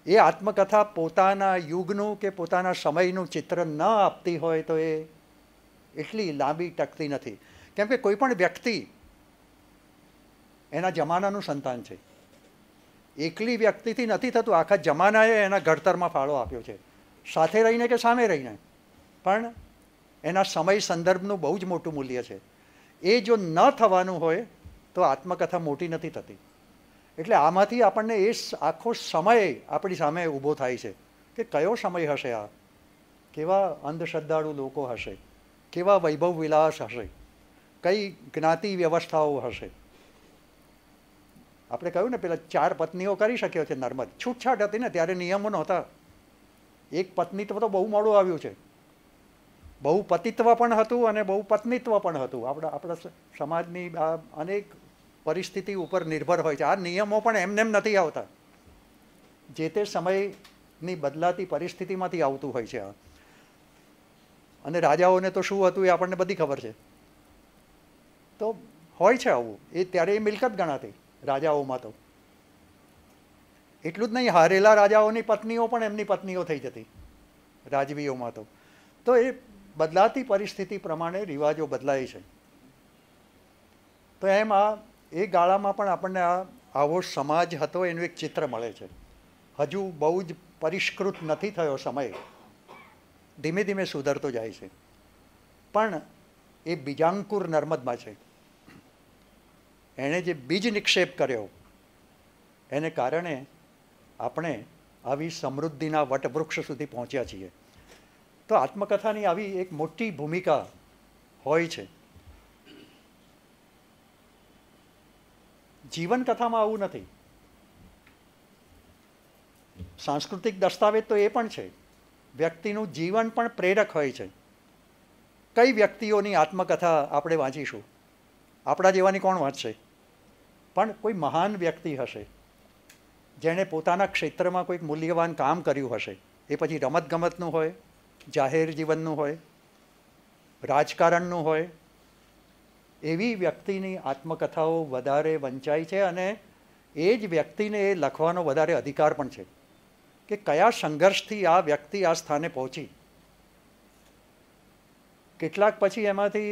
એ આત્મકથા પોતાના યુગનું કે પોતાના સમયનું ચિત્ર ન આપતી હોય તો એ એટલી લાંબી ટકતી નથી કેમ કે કોઈ પણ વ્યક્તિ એના જમાનાનું સંતાન છે એકલી વ્યક્તિથી નથી થતું આખા જમાનાએ એના ઘડતરમાં ફાળો આપ્યો છે સાથે રહીને કે સામે રહીને પણ એના સમય સંદર્ભનું બહુ જ મોટું મૂલ્ય છે એ જો ન થવાનું હોય તો આત્મકથા મોટી નથી થતી એટલે આમાંથી આપણને એ આખો સમય આપણી સામે ઊભો થાય છે કે કયો સમય હશે આ કેવા અંધશ્રદ્ધાળુ લોકો હશે કેવા વૈભવ વિલાસ હશે કઈ જ્ઞાતિ વ્યવસ્થાઓ હશે આપણે કહ્યું ને પેલા ચાર પત્નીઓ કરી શક્યો છે નર્મદ છૂટછાટ હતી ને ત્યારે નિયમો નહોતા એક પત્ની તો બહુ મોડું આવ્યું છે બહુ પતિત્વ પણ હતું અને બહુ પત્નીત્વ પણ હતું આપણા આપણા સમાજની આ અનેક પરિસ્થિતિ ઉપર નિર્ભર હોય છે આ નિયમો પણ એમને નથી આવતા જે તે સમયની બદલાતી પરિસ્થિતિમાંથી આવતું હોય છે આ અને રાજાઓને તો શું હતું એ આપણને બધી ખબર છે તો હોય છે આવું એ ત્યારે એ મિલકત ગણાતી રાજાઓમાં તો એટલું જ નહીં હારેલા રાજાઓની પત્નીઓ પણ એમની પત્નીઓ થઈ જતી રાજવીઓમાં તો તો એ બદલાતી પરિસ્થિતિ પ્રમાણે રિવાજો બદલાય છે તો એમ આ એ ગાળામાં પણ આપણને આ આવો સમાજ હતો એનું એક ચિત્ર મળે છે હજુ બહુ જ પરિષ્કૃત નથી થયો સમય ધીમે ધીમે સુધરતો જાય છે પણ એ બીજાંકુર નર્મદમાં છે એણે જે બીજ નિક્ષેપ કર્યો એને કારણે આપણે આવી સમૃદ્ધિના વટવૃક્ષ સુધી પહોંચ્યા છીએ તો આત્મકથાની આવી એક મોટી ભૂમિકા હોય છે જીવનકથામાં આવું નથી સાંસ્કૃતિક દસ્તાવેજ તો એ પણ છે વ્યક્તિનું જીવન પણ પ્રેરક હોય છે કઈ વ્યક્તિઓની આત્મકથા આપણે વાંચીશું આપણા જેવાની કોણ વાંચશે પણ કોઈ મહાન વ્યક્તિ હશે જેણે પોતાના ક્ષેત્રમાં કોઈક મૂલ્યવાન કામ કર્યું હશે એ પછી રમતગમતનું હોય જાહેર જીવનનું હોય રાજકારણનું હોય એવી વ્યક્તિની આત્મકથાઓ વધારે વંચાય છે અને એ જ વ્યક્તિને એ લખવાનો વધારે અધિકાર પણ છે કે કયા સંઘર્ષથી આ વ્યક્તિ આ સ્થાને પહોંચી કેટલાક પછી એમાંથી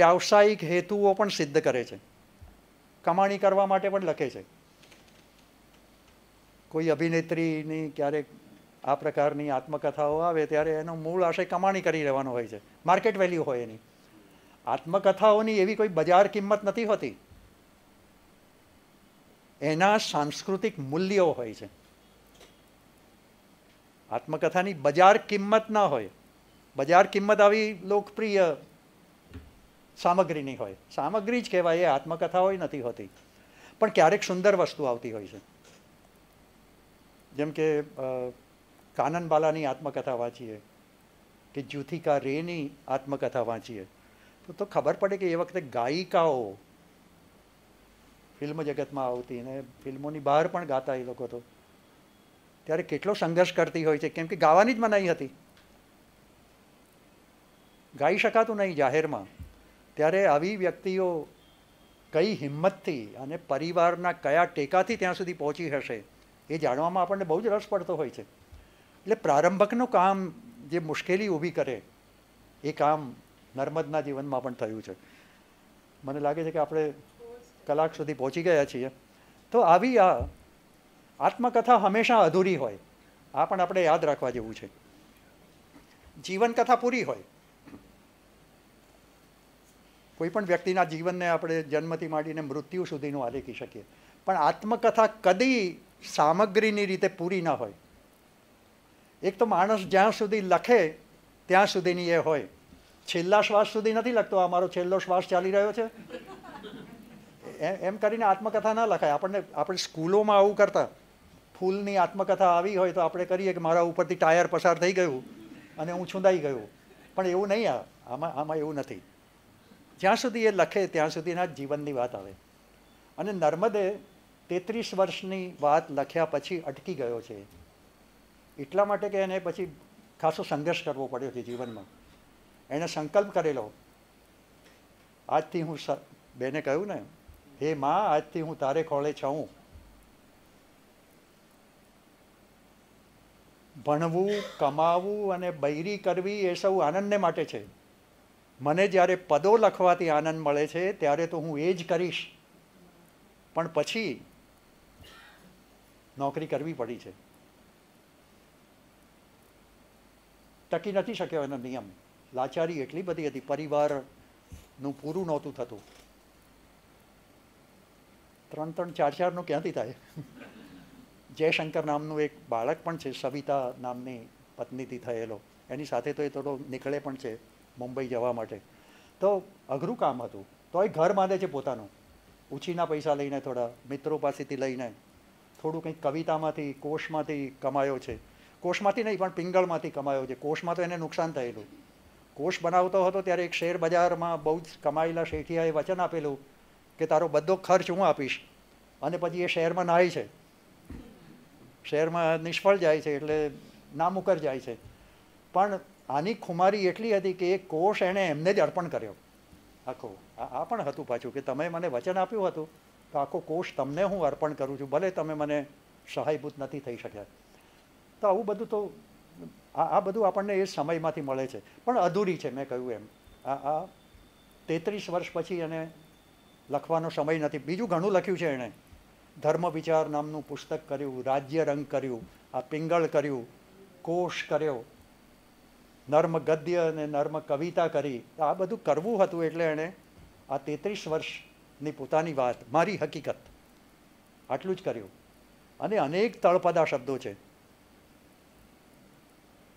વ્યાવસાયિક હેતુઓ પણ સિદ્ધ કરે છે કમાણી કરવા માટે પણ લખે છે કોઈ અભિનેત્રીની ક્યારેક આ પ્રકારની આત્મકથાઓ આવે ત્યારે એનો મૂળ આશય કમાણી કરી રહેવાનો હોય છે માર્કેટ વેલ્યુ હોય એની આત્મકથાઓની એવી કોઈ બજાર કિંમત નથી હોતી એના સાંસ્કૃતિક મૂલ્યો હોય છે આત્મકથાની બજાર કિંમત ના હોય બજાર કિંમત આવી લોકપ્રિય સામગ્રીની હોય સામગ્રી જ કહેવાય એ આત્મકથા નથી હોતી પણ ક્યારેક સુંદર વસ્તુ આવતી હોય છે જેમ કે કાનનબાલાની આત્મકથા વાંચીએ કે જ્યુથિકા રેની આત્મકથા વાંચીએ તો તો ખબર પડે કે એ વખતે ગાયિકાઓ ફિલ્મ જગતમાં આવતી અને ફિલ્મોની બહાર પણ ગાતા એ લોકો તો ત્યારે કેટલો સંઘર્ષ કરતી હોય છે કેમ કે ગાવાની જ મનાઈ હતી ગાઈ શકાતું નહીં જાહેરમાં ત્યારે આવી વ્યક્તિઓ કઈ હિંમતથી અને પરિવારના કયા ટેકાથી ત્યાં સુધી પહોંચી હશે એ જાણવામાં આપણને બહુ જ રસ પડતો હોય છે એટલે પ્રારંભકનું કામ જે મુશ્કેલી ઊભી કરે એ કામ નર્મદના જીવનમાં પણ થયું છે મને લાગે છે કે આપણે કલાક સુધી પહોંચી ગયા છીએ તો આવી આ આત્મકથા હંમેશા અધૂરી હોય આ પણ આપણે યાદ રાખવા જેવું છે જીવનકથા પૂરી હોય કોઈ પણ વ્યક્તિના જીવનને આપણે જન્મથી માંડીને મૃત્યુ સુધીનું આલેખી શકીએ પણ આત્મકથા કદી સામગ્રીની રીતે પૂરી ના હોય એક તો માણસ જ્યાં સુધી લખે ત્યાં સુધીની એ હોય છેલ્લા શ્વાસ સુધી નથી લખતો આ મારો છેલ્લો શ્વાસ ચાલી રહ્યો છે એમ કરીને આત્મકથા ના લખાય આપણને આપણે સ્કૂલોમાં આવું કરતા ફૂલની આત્મકથા આવી હોય તો આપણે કરીએ કે મારા ઉપરથી ટાયર પસાર થઈ ગયું અને હું છુંદાઈ ગયું પણ એવું નહીં આ આમાં આમાં એવું નથી જ્યાં સુધી એ લખે ત્યાં સુધીના જીવનની વાત આવે અને નર્મદે તેત્રીસ વર્ષની વાત લખ્યા પછી અટકી ગયો છે એટલા માટે કે એને પછી ખાસો સંઘર્ષ કરવો પડ્યો છે જીવનમાં એણે સંકલ્પ કરેલો આજથી હું બેને કહ્યું ને હે મા આજથી હું તારે ખોળે છું ભણવું કમાવું અને બૈરી કરવી એ સૌ આનંદને માટે છે મને જ્યારે પદો લખવાથી આનંદ મળે છે ત્યારે તો હું એ જ કરીશ પણ પછી નોકરી કરવી પડી છે ટકી નથી શક્યો એનો નિયમ લાચારી એટલી બધી હતી પરિવારનું પૂરું નહોતું થતું ત્રણ ત્રણ ચાર ચારનું ક્યાંથી થાય જયશંકર નામનું એક બાળક પણ છે સવિતા નામની પત્નીથી થયેલો એની સાથે તો એ થોડો નીકળે પણ છે મુંબઈ જવા માટે તો અઘરું કામ હતું તો એ ઘર બાંધે છે પોતાનું ઉછીના પૈસા લઈને થોડા મિત્રો પાસેથી લઈને થોડું કંઈક કવિતામાંથી કોષમાંથી કમાયો છે કોષમાંથી નહીં પણ પિંગળમાંથી કમાયો છે કોષમાં તો એને નુકસાન થયેલું કોષ બનાવતો હતો ત્યારે એક શેર બજારમાં બહુ જ કમાયેલા શેઠિયાએ વચન આપેલું કે તારો બધો ખર્ચ હું આપીશ અને પછી એ શહેરમાં નાય છે શહેરમાં નિષ્ફળ જાય છે એટલે નામુકર જાય છે પણ આની ખુમારી એટલી હતી કે એ કોષ એણે એમને જ અર્પણ કર્યો આખો આ પણ હતું પાછું કે તમે મને વચન આપ્યું હતું તો આખો કોષ તમને હું અર્પણ કરું છું ભલે તમે મને સહાયભૂત નથી થઈ શક્યા તો આવું બધું તો આ બધું આપણને એ સમયમાંથી મળે છે પણ અધૂરી છે મેં કહ્યું એમ આ આ તેત્રીસ વર્ષ પછી એને લખવાનો સમય નથી બીજું ઘણું લખ્યું છે એણે ધર્મ વિચાર નામનું પુસ્તક કર્યું રાજ્ય રંગ કર્યું આ પિંગળ કર્યું કોષ કર્યો નર્મ ગદ્ય અને નર્મ કવિતા કરી આ બધું કરવું હતું એટલે એણે આ તેત્રીસ વર્ષની પોતાની વાત મારી હકીકત આટલું જ કર્યું અને અનેક તળપદા શબ્દો છે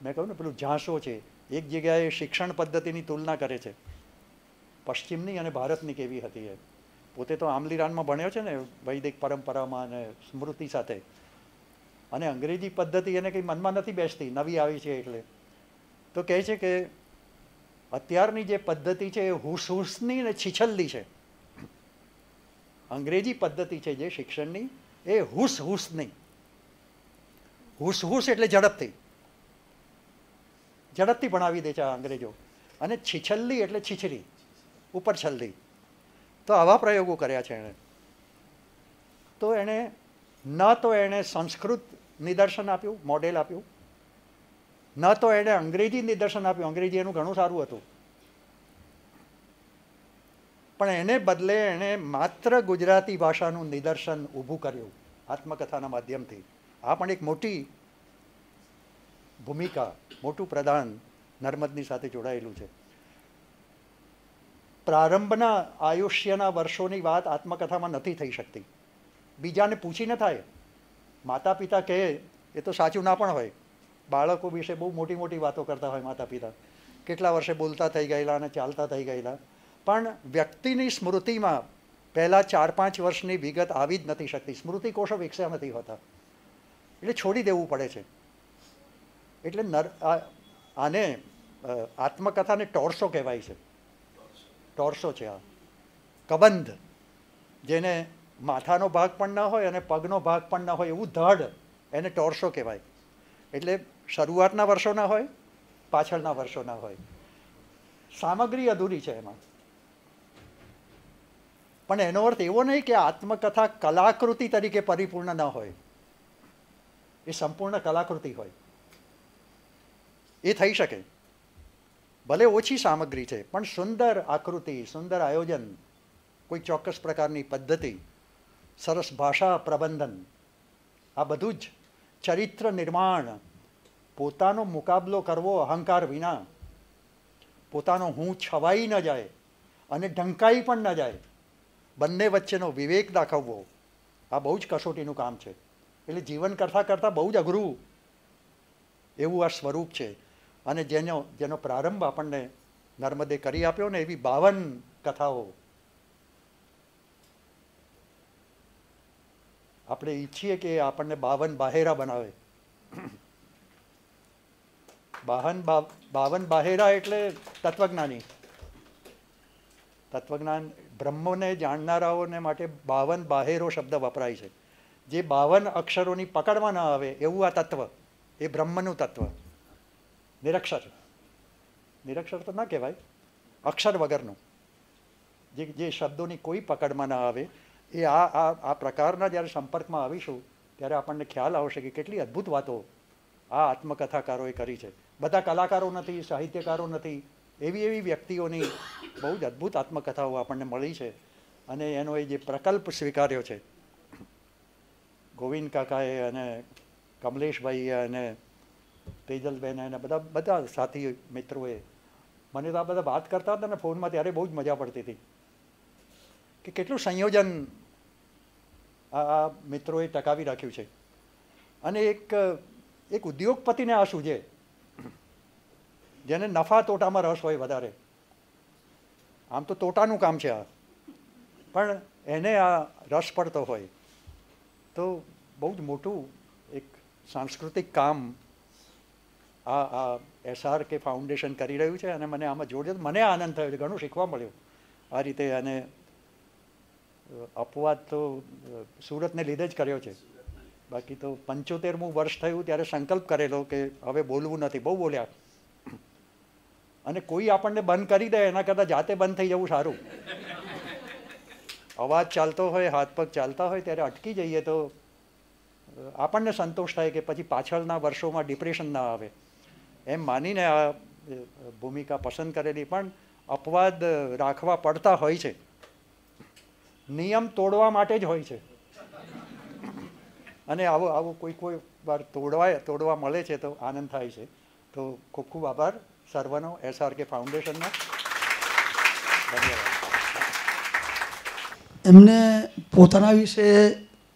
મેં કહ્યું ને પેલું ઝાંસો છે એક જગ્યાએ શિક્ષણ પદ્ધતિની તુલના કરે છે પશ્ચિમની અને ભારતની કેવી હતી એ પોતે તો આમલીરાનમાં ભણ્યો છે ને વૈદિક પરંપરામાં અને સ્મૃતિ સાથે અને અંગ્રેજી પદ્ધતિ એને કંઈ મનમાં નથી બેસતી નવી આવી છે એટલે તો કહે છે કે અત્યારની જે પદ્ધતિ છે એ હુસહુસની ને છીછલની છે અંગ્રેજી પદ્ધતિ છે જે શિક્ષણની એ હુસહુસની હુસહુસ એટલે ઝડપથી ઝડપથી ભણાવી દે છે આ અંગ્રેજો અને છીછલ્લી એટલે છીછરી ઉપર છલ્લી તો આવા પ્રયોગો કર્યા છે એણે તો એણે ન તો એણે સંસ્કૃત નિદર્શન આપ્યું મોડેલ આપ્યું ન તો એણે અંગ્રેજી નિદર્શન આપ્યું અંગ્રેજી એનું ઘણું સારું હતું પણ એને બદલે એણે માત્ર ગુજરાતી ભાષાનું નિદર્શન ઊભું કર્યું આત્મકથાના માધ્યમથી આ પણ એક મોટી ભૂમિકા મોટું પ્રદાન નર્મદની સાથે જોડાયેલું છે પ્રારંભના આયુષ્યના વર્ષોની વાત આત્મકથામાં નથી થઈ શકતી બીજાને પૂછીને થાય માતા પિતા કહે એ તો સાચું ના પણ હોય બાળકો વિશે બહુ મોટી મોટી વાતો કરતા હોય માતા પિતા કેટલા વર્ષે બોલતા થઈ ગયેલા અને ચાલતા થઈ ગયેલા પણ વ્યક્તિની સ્મૃતિમાં પહેલાં ચાર પાંચ વર્ષની વિગત આવી જ નથી શકતી સ્મૃતિકોષો વિકસ્યા નથી હોતા એટલે છોડી દેવું પડે છે એટલે નર આને આત્મકથાને ટોર્સો કહેવાય છે ટોર્સો છે આ કબંધ જેને માથાનો ભાગ પણ ના હોય અને પગનો ભાગ પણ ના હોય એવું ધડ એને ટોર્સો કહેવાય એટલે શરૂઆતના વર્ષોના હોય પાછળના વર્ષોના હોય સામગ્રી અધૂરી છે એમાં પણ એનો અર્થ એવો નહીં કે આત્મકથા કલાકૃતિ તરીકે પરિપૂર્ણ ન હોય એ સંપૂર્ણ કલાકૃતિ હોય એ થઈ શકે ભલે ઓછી સામગ્રી છે પણ સુંદર આકૃતિ સુંદર આયોજન કોઈ ચોક્કસ પ્રકારની પદ્ધતિ સરસ ભાષા પ્રબંધન આ બધું જ ચરિત્ર નિર્માણ પોતાનો મુકાબલો કરવો અહંકાર વિના પોતાનો હું છવાઈ ન જાય અને ઢંકાઈ પણ ન જાય બંને વચ્ચેનો વિવેક દાખવવો આ બહુ જ કસોટીનું કામ છે એટલે જીવન કરતાં કરતાં બહુ જ અઘરું એવું આ સ્વરૂપ છે અને જેનો જેનો પ્રારંભ આપણને નર્મદે કરી આપ્યો ને એવી બાવન કથાઓ આપણે ઈચ્છીએ કે આપણને બાવન બાહેરા બનાવે બાહન બાવન બાહેરા એટલે તત્વજ્ઞાની તત્વજ્ઞાન બ્રહ્મોને જાણનારાઓને માટે બાવન બાહેરો શબ્દ વપરાય છે જે બાવન અક્ષરોની પકડમાં ન આવે એવું આ તત્વ એ બ્રહ્મનું તત્વ નિરક્ષર નિરક્ષર તો ના કહેવાય અક્ષર વગરનું જે જે શબ્દોની કોઈ પકડમાં ના આવે એ આ આ આ પ્રકારના જ્યારે સંપર્કમાં આવીશું ત્યારે આપણને ખ્યાલ આવશે કે કેટલી અદ્ભુત વાતો આ આત્મકથાકારોએ કરી છે બધા કલાકારો નથી સાહિત્યકારો નથી એવી એવી વ્યક્તિઓની બહુ જ અદ્ભુત આત્મકથાઓ આપણને મળી છે અને એનો એ જે પ્રકલ્પ સ્વીકાર્યો છે ગોવિંદ કાકાએ અને કમલેશભાઈએ અને તેજલબેન એના બધા બધા સાથી મિત્રોએ મને તો આ બધા વાત કરતા હતા ને ફોનમાં ત્યારે બહુ જ મજા પડતી હતી કે કેટલું સંયોજન આ મિત્રોએ ટકાવી રાખ્યું છે અને એક એક ઉદ્યોગપતિને આ સૂજે જેને નફા તોટામાં રસ હોય વધારે આમ તો તોટાનું કામ છે આ પણ એને આ રસ પડતો હોય તો બહુ જ મોટું એક સાંસ્કૃતિક કામ આ આ એસઆર કે ફાઉન્ડેશન કરી રહ્યું છે અને મને આમાં જોડે મને આનંદ થયો છે ઘણું શીખવા મળ્યું આ રીતે અને અપવાદ તો સુરતને લીધે જ કર્યો છે બાકી તો પંચોતેરમું વર્ષ થયું ત્યારે સંકલ્પ કરેલો કે હવે બોલવું નથી બહુ બોલ્યા અને કોઈ આપણને બંધ કરી દે એના કરતાં જાતે બંધ થઈ જવું સારું અવાજ ચાલતો હોય હાથ પગ ચાલતા હોય ત્યારે અટકી જઈએ તો આપણને સંતોષ થાય કે પછી પાછળના વર્ષોમાં ડિપ્રેશન ના આવે એમ માનીને આ ભૂમિકા પસંદ કરેલી પણ અપવાદ રાખવા પડતા હોય છે નિયમ તોડવા માટે જ હોય છે અને આવો આવો કોઈ કોઈ વાર તોડવાય તોડવા મળે છે તો આનંદ થાય છે તો ખૂબ ખૂબ આભાર સર્વનો એસઆરકે ફાઉન્ડેશનનો ધન્યવાદ એમને પોતાના વિશે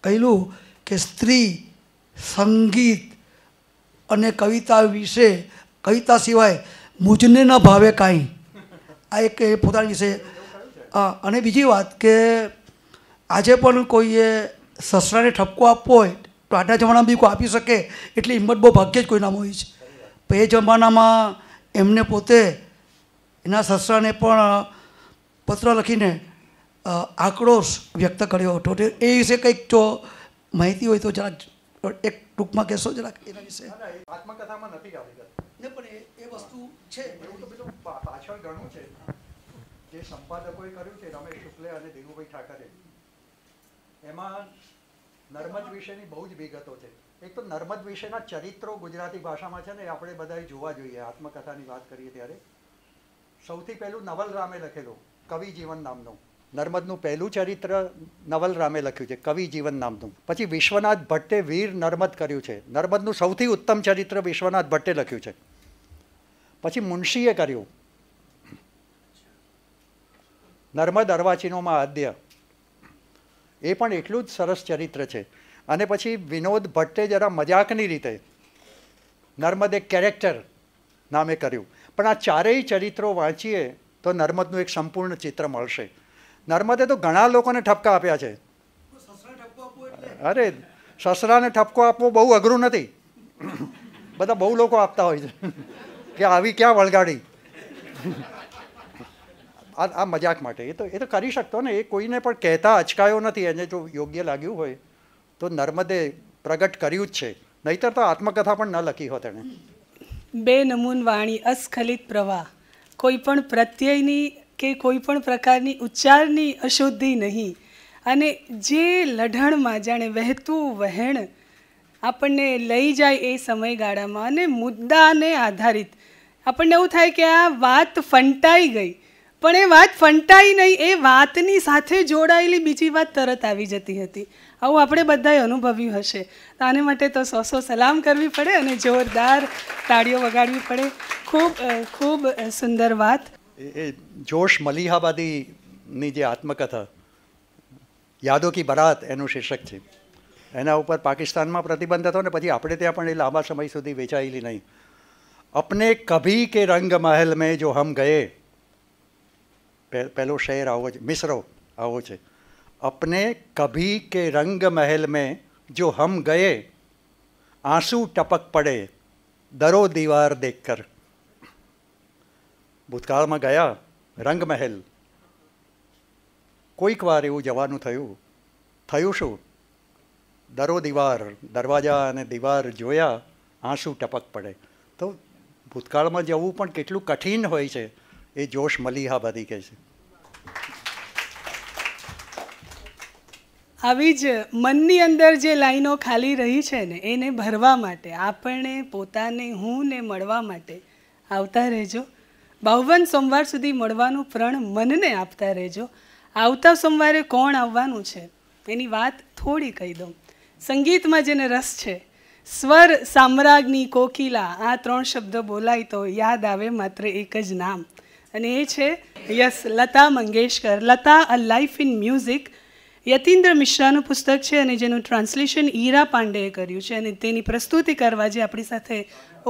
કહેલું કે સ્ત્રી સંગીત અને કવિતા વિશે કવિતા સિવાય મુજને ન ભાવે કાંઈ આ એક પોતાની વિશે અને બીજી વાત કે આજે પણ કોઈએ સસરાને ઠપકો આપવો હોય તો આટલા જમાનામાં બી કોઈ આપી શકે એટલી હિંમત બહુ ભાગ્યે જ કોઈનામાં હોય છે તો એ જમાનામાં એમને પોતે એના સસરાને પણ પત્ર લખીને આક્રોશ વ્યક્ત કર્યો હતો એ વિશે કંઈક જો માહિતી હોય તો જરાક એક ટૂંકમાં કહેશો જરાક એના વિશે આત્મકથામાં નથી વસ્તુ છે એવું તો બધું પાછળ ઘણું છે જે સંપાદકોએ કર્યું છે રમેશ શુક્લે અને ધીરુભાઈ ઠાકરે એમાં નર્મદ વિશેની બહુ જ વિગતો છે એક તો નર્મદ વિશેના ચરિત્રો ગુજરાતી ભાષામાં છે ને આપણે બધા જોવા જોઈએ આત્મકથાની વાત કરીએ ત્યારે સૌથી પહેલું નવલરામે લખેલું કવિ જીવન નામનું નર્મદનું પહેલું ચરિત્ર નવલ રામે લખ્યું છે કવિ જીવન નામનું પછી વિશ્વનાથ ભટ્ટે વીર નર્મદ કર્યું છે નર્મદનું સૌથી ઉત્તમ ચરિત્ર વિશ્વનાથ ભટ્ટે લખ્યું છે પછી મુનશીએ કર્યું નર્મદ અર્વાચીનોમાં આદ્ય એ પણ એટલું જ સરસ ચરિત્ર છે અને પછી વિનોદ ભટ્ટે જરા મજાકની રીતે નર્મદે કેરેક્ટર નામે કર્યું પણ આ ચારેય ચરિત્રો વાંચીએ તો નર્મદનું એક સંપૂર્ણ ચિત્ર મળશે નર્મદે તો ઘણા લોકોને ઠપકા આપ્યા છે અરે સસરાને ઠપકો આપવો બહુ અઘરું નથી બધા બહુ લોકો આપતા હોય છે કે આવી ક્યાં વળગાડી આ મજાક માટે એ તો એ તો કરી શકતો ને એ કોઈને પણ કહેતા અચકાયો નથી એને જો યોગ્ય લાગ્યું હોય તો નર્મદે પ્રગટ કર્યું જ છે નહીતર તો આત્મકથા પણ ન લખી હોત એણે બે નમૂન વાણી અસ્ખલિત પ્રવાહ કોઈ પણ પ્રત્યયની કે કોઈ પણ પ્રકારની ઉચ્ચારની અશુદ્ધિ નહીં અને જે લઢણમાં જાણે વહેતું વહેણ આપણને લઈ જાય એ સમયગાળામાં અને મુદ્દાને આધારિત આપણને એવું થાય કે આ વાત ફંટાઈ ગઈ પણ એ વાત ફંટાઈ નહીં એ વાતની સાથે જોડાયેલી બીજી વાત તરત આવી જતી હતી આવું આપણે બધાએ અનુભવ્યું હશે તો આને માટે તો સો સો સલામ કરવી પડે અને જોરદાર તાળીઓ વગાડવી પડે ખૂબ ખૂબ સુંદર વાત એ જોશ મલિહાબાદીની જે આત્મકથા યાદો કી બરાત એનું શીર્ષક છે એના ઉપર પાકિસ્તાનમાં પ્રતિબંધ હતો ને પછી આપણે ત્યાં પણ એ લાંબા સમય સુધી વેચાયેલી નહીં અપને કભી કે રંગ મહેલ મેં જો હમ ગયે પહેલો શહેર આવો છે મિશ્રો આવો છે અપને કભી કે रंग महल में जो हम गए आंसू टपक पड़े દરો દીવાર કર ભૂતકાળમાં ગયા રંગમહેલ કોઈક વાર એવું જવાનું થયું થયું શું દરો દીવાર દરવાજા અને દીવાર જોયા આંસુ ટપક પડે ભૂતકાળમાં જવું પણ કેટલું કઠિન હોય છે એ જોશ મલિહા મલિહાબાદી કહે છે આવી જ મનની અંદર જે લાઈનો ખાલી રહી છે ને એને ભરવા માટે આપણે પોતાને હું ને મળવા માટે આવતા રહેજો બાવન સોમવાર સુધી મળવાનું પ્રણ મનને આપતા રહેજો આવતા સોમવારે કોણ આવવાનું છે એની વાત થોડી કહી દઉં સંગીતમાં જેને રસ છે સ્વર સામ્રાજ્ઞી કોકિલા આ ત્રણ શબ્દ બોલાય તો યાદ આવે માત્ર એક જ નામ અને એ છે yes Lata Mangeshkar Lata a life in music Yatindra મિશ્રાનું પુસ્તક છે અને જેનું ટ્રાન્સલેશન ઈરા પાંડેએ કર્યું છે અને તેની પ્રસ્તુતિ કરવા જે આપણી સાથે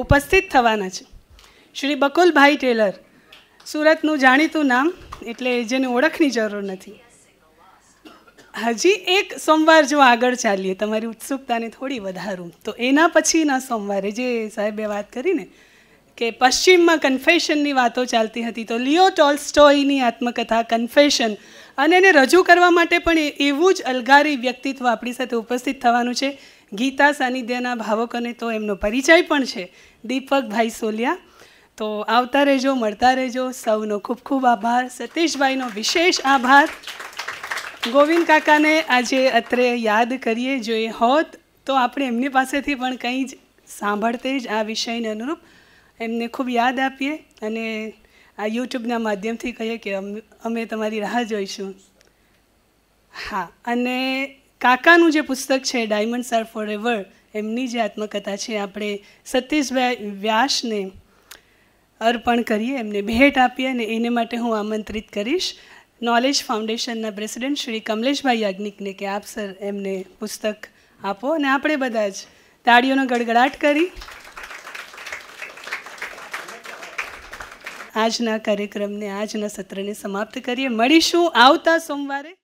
ઉપસ્થિત થવાના છે શ્રી બકુલભાઈ ટેલર સુરતનું જાણીતું નામ એટલે જેની ઓળખની જરૂર નથી હજી એક સોમવાર જો આગળ ચાલીએ તમારી ઉત્સુકતાને થોડી વધારું તો એના પછીના સોમવારે જે સાહેબે વાત કરીને કે પશ્ચિમમાં કન્ફેશનની વાતો ચાલતી હતી તો લિયો ટોલ્સ્ટોયની આત્મકથા કન્ફેશન અને એને રજૂ કરવા માટે પણ એવું જ અલગારી વ્યક્તિત્વ આપણી સાથે ઉપસ્થિત થવાનું છે ગીતા સાનિધ્યના ભાવકોને તો એમનો પરિચય પણ છે દીપકભાઈ સોલિયા તો આવતા રહેજો મળતા રહેજો સૌનો ખૂબ ખૂબ આભાર સતીશભાઈનો વિશેષ આભાર ગોવિંદ કાકાને આજે અત્રે યાદ કરીએ જો એ હોત તો આપણે એમની પાસેથી પણ કંઈ જ સાંભળતે જ આ વિષયને અનુરૂપ એમને ખૂબ યાદ આપીએ અને આ યુટ્યુબના માધ્યમથી કહીએ કે અમે તમારી રાહ જોઈશું હા અને કાકાનું જે પુસ્તક છે ડાયમંડ્સ આર ફોર એવર એમની જે આત્મકથા છે આપણે સતીશભાઈ વ્યાસને અર્પણ કરીએ એમને ભેટ આપીએ અને એને માટે હું આમંત્રિત કરીશ નોલેજ ફાઉન્ડેશનના પ્રેસિડેન્ટ શ્રી કમલેશભાઈ યાજ્ઞિકને કે આપ સર એમને પુસ્તક આપો અને આપણે બધા જ તાળીઓનો ગડગડાટ કરી આજના કાર્યક્રમને આજના સત્રને સમાપ્ત કરીએ મળીશું આવતા સોમવારે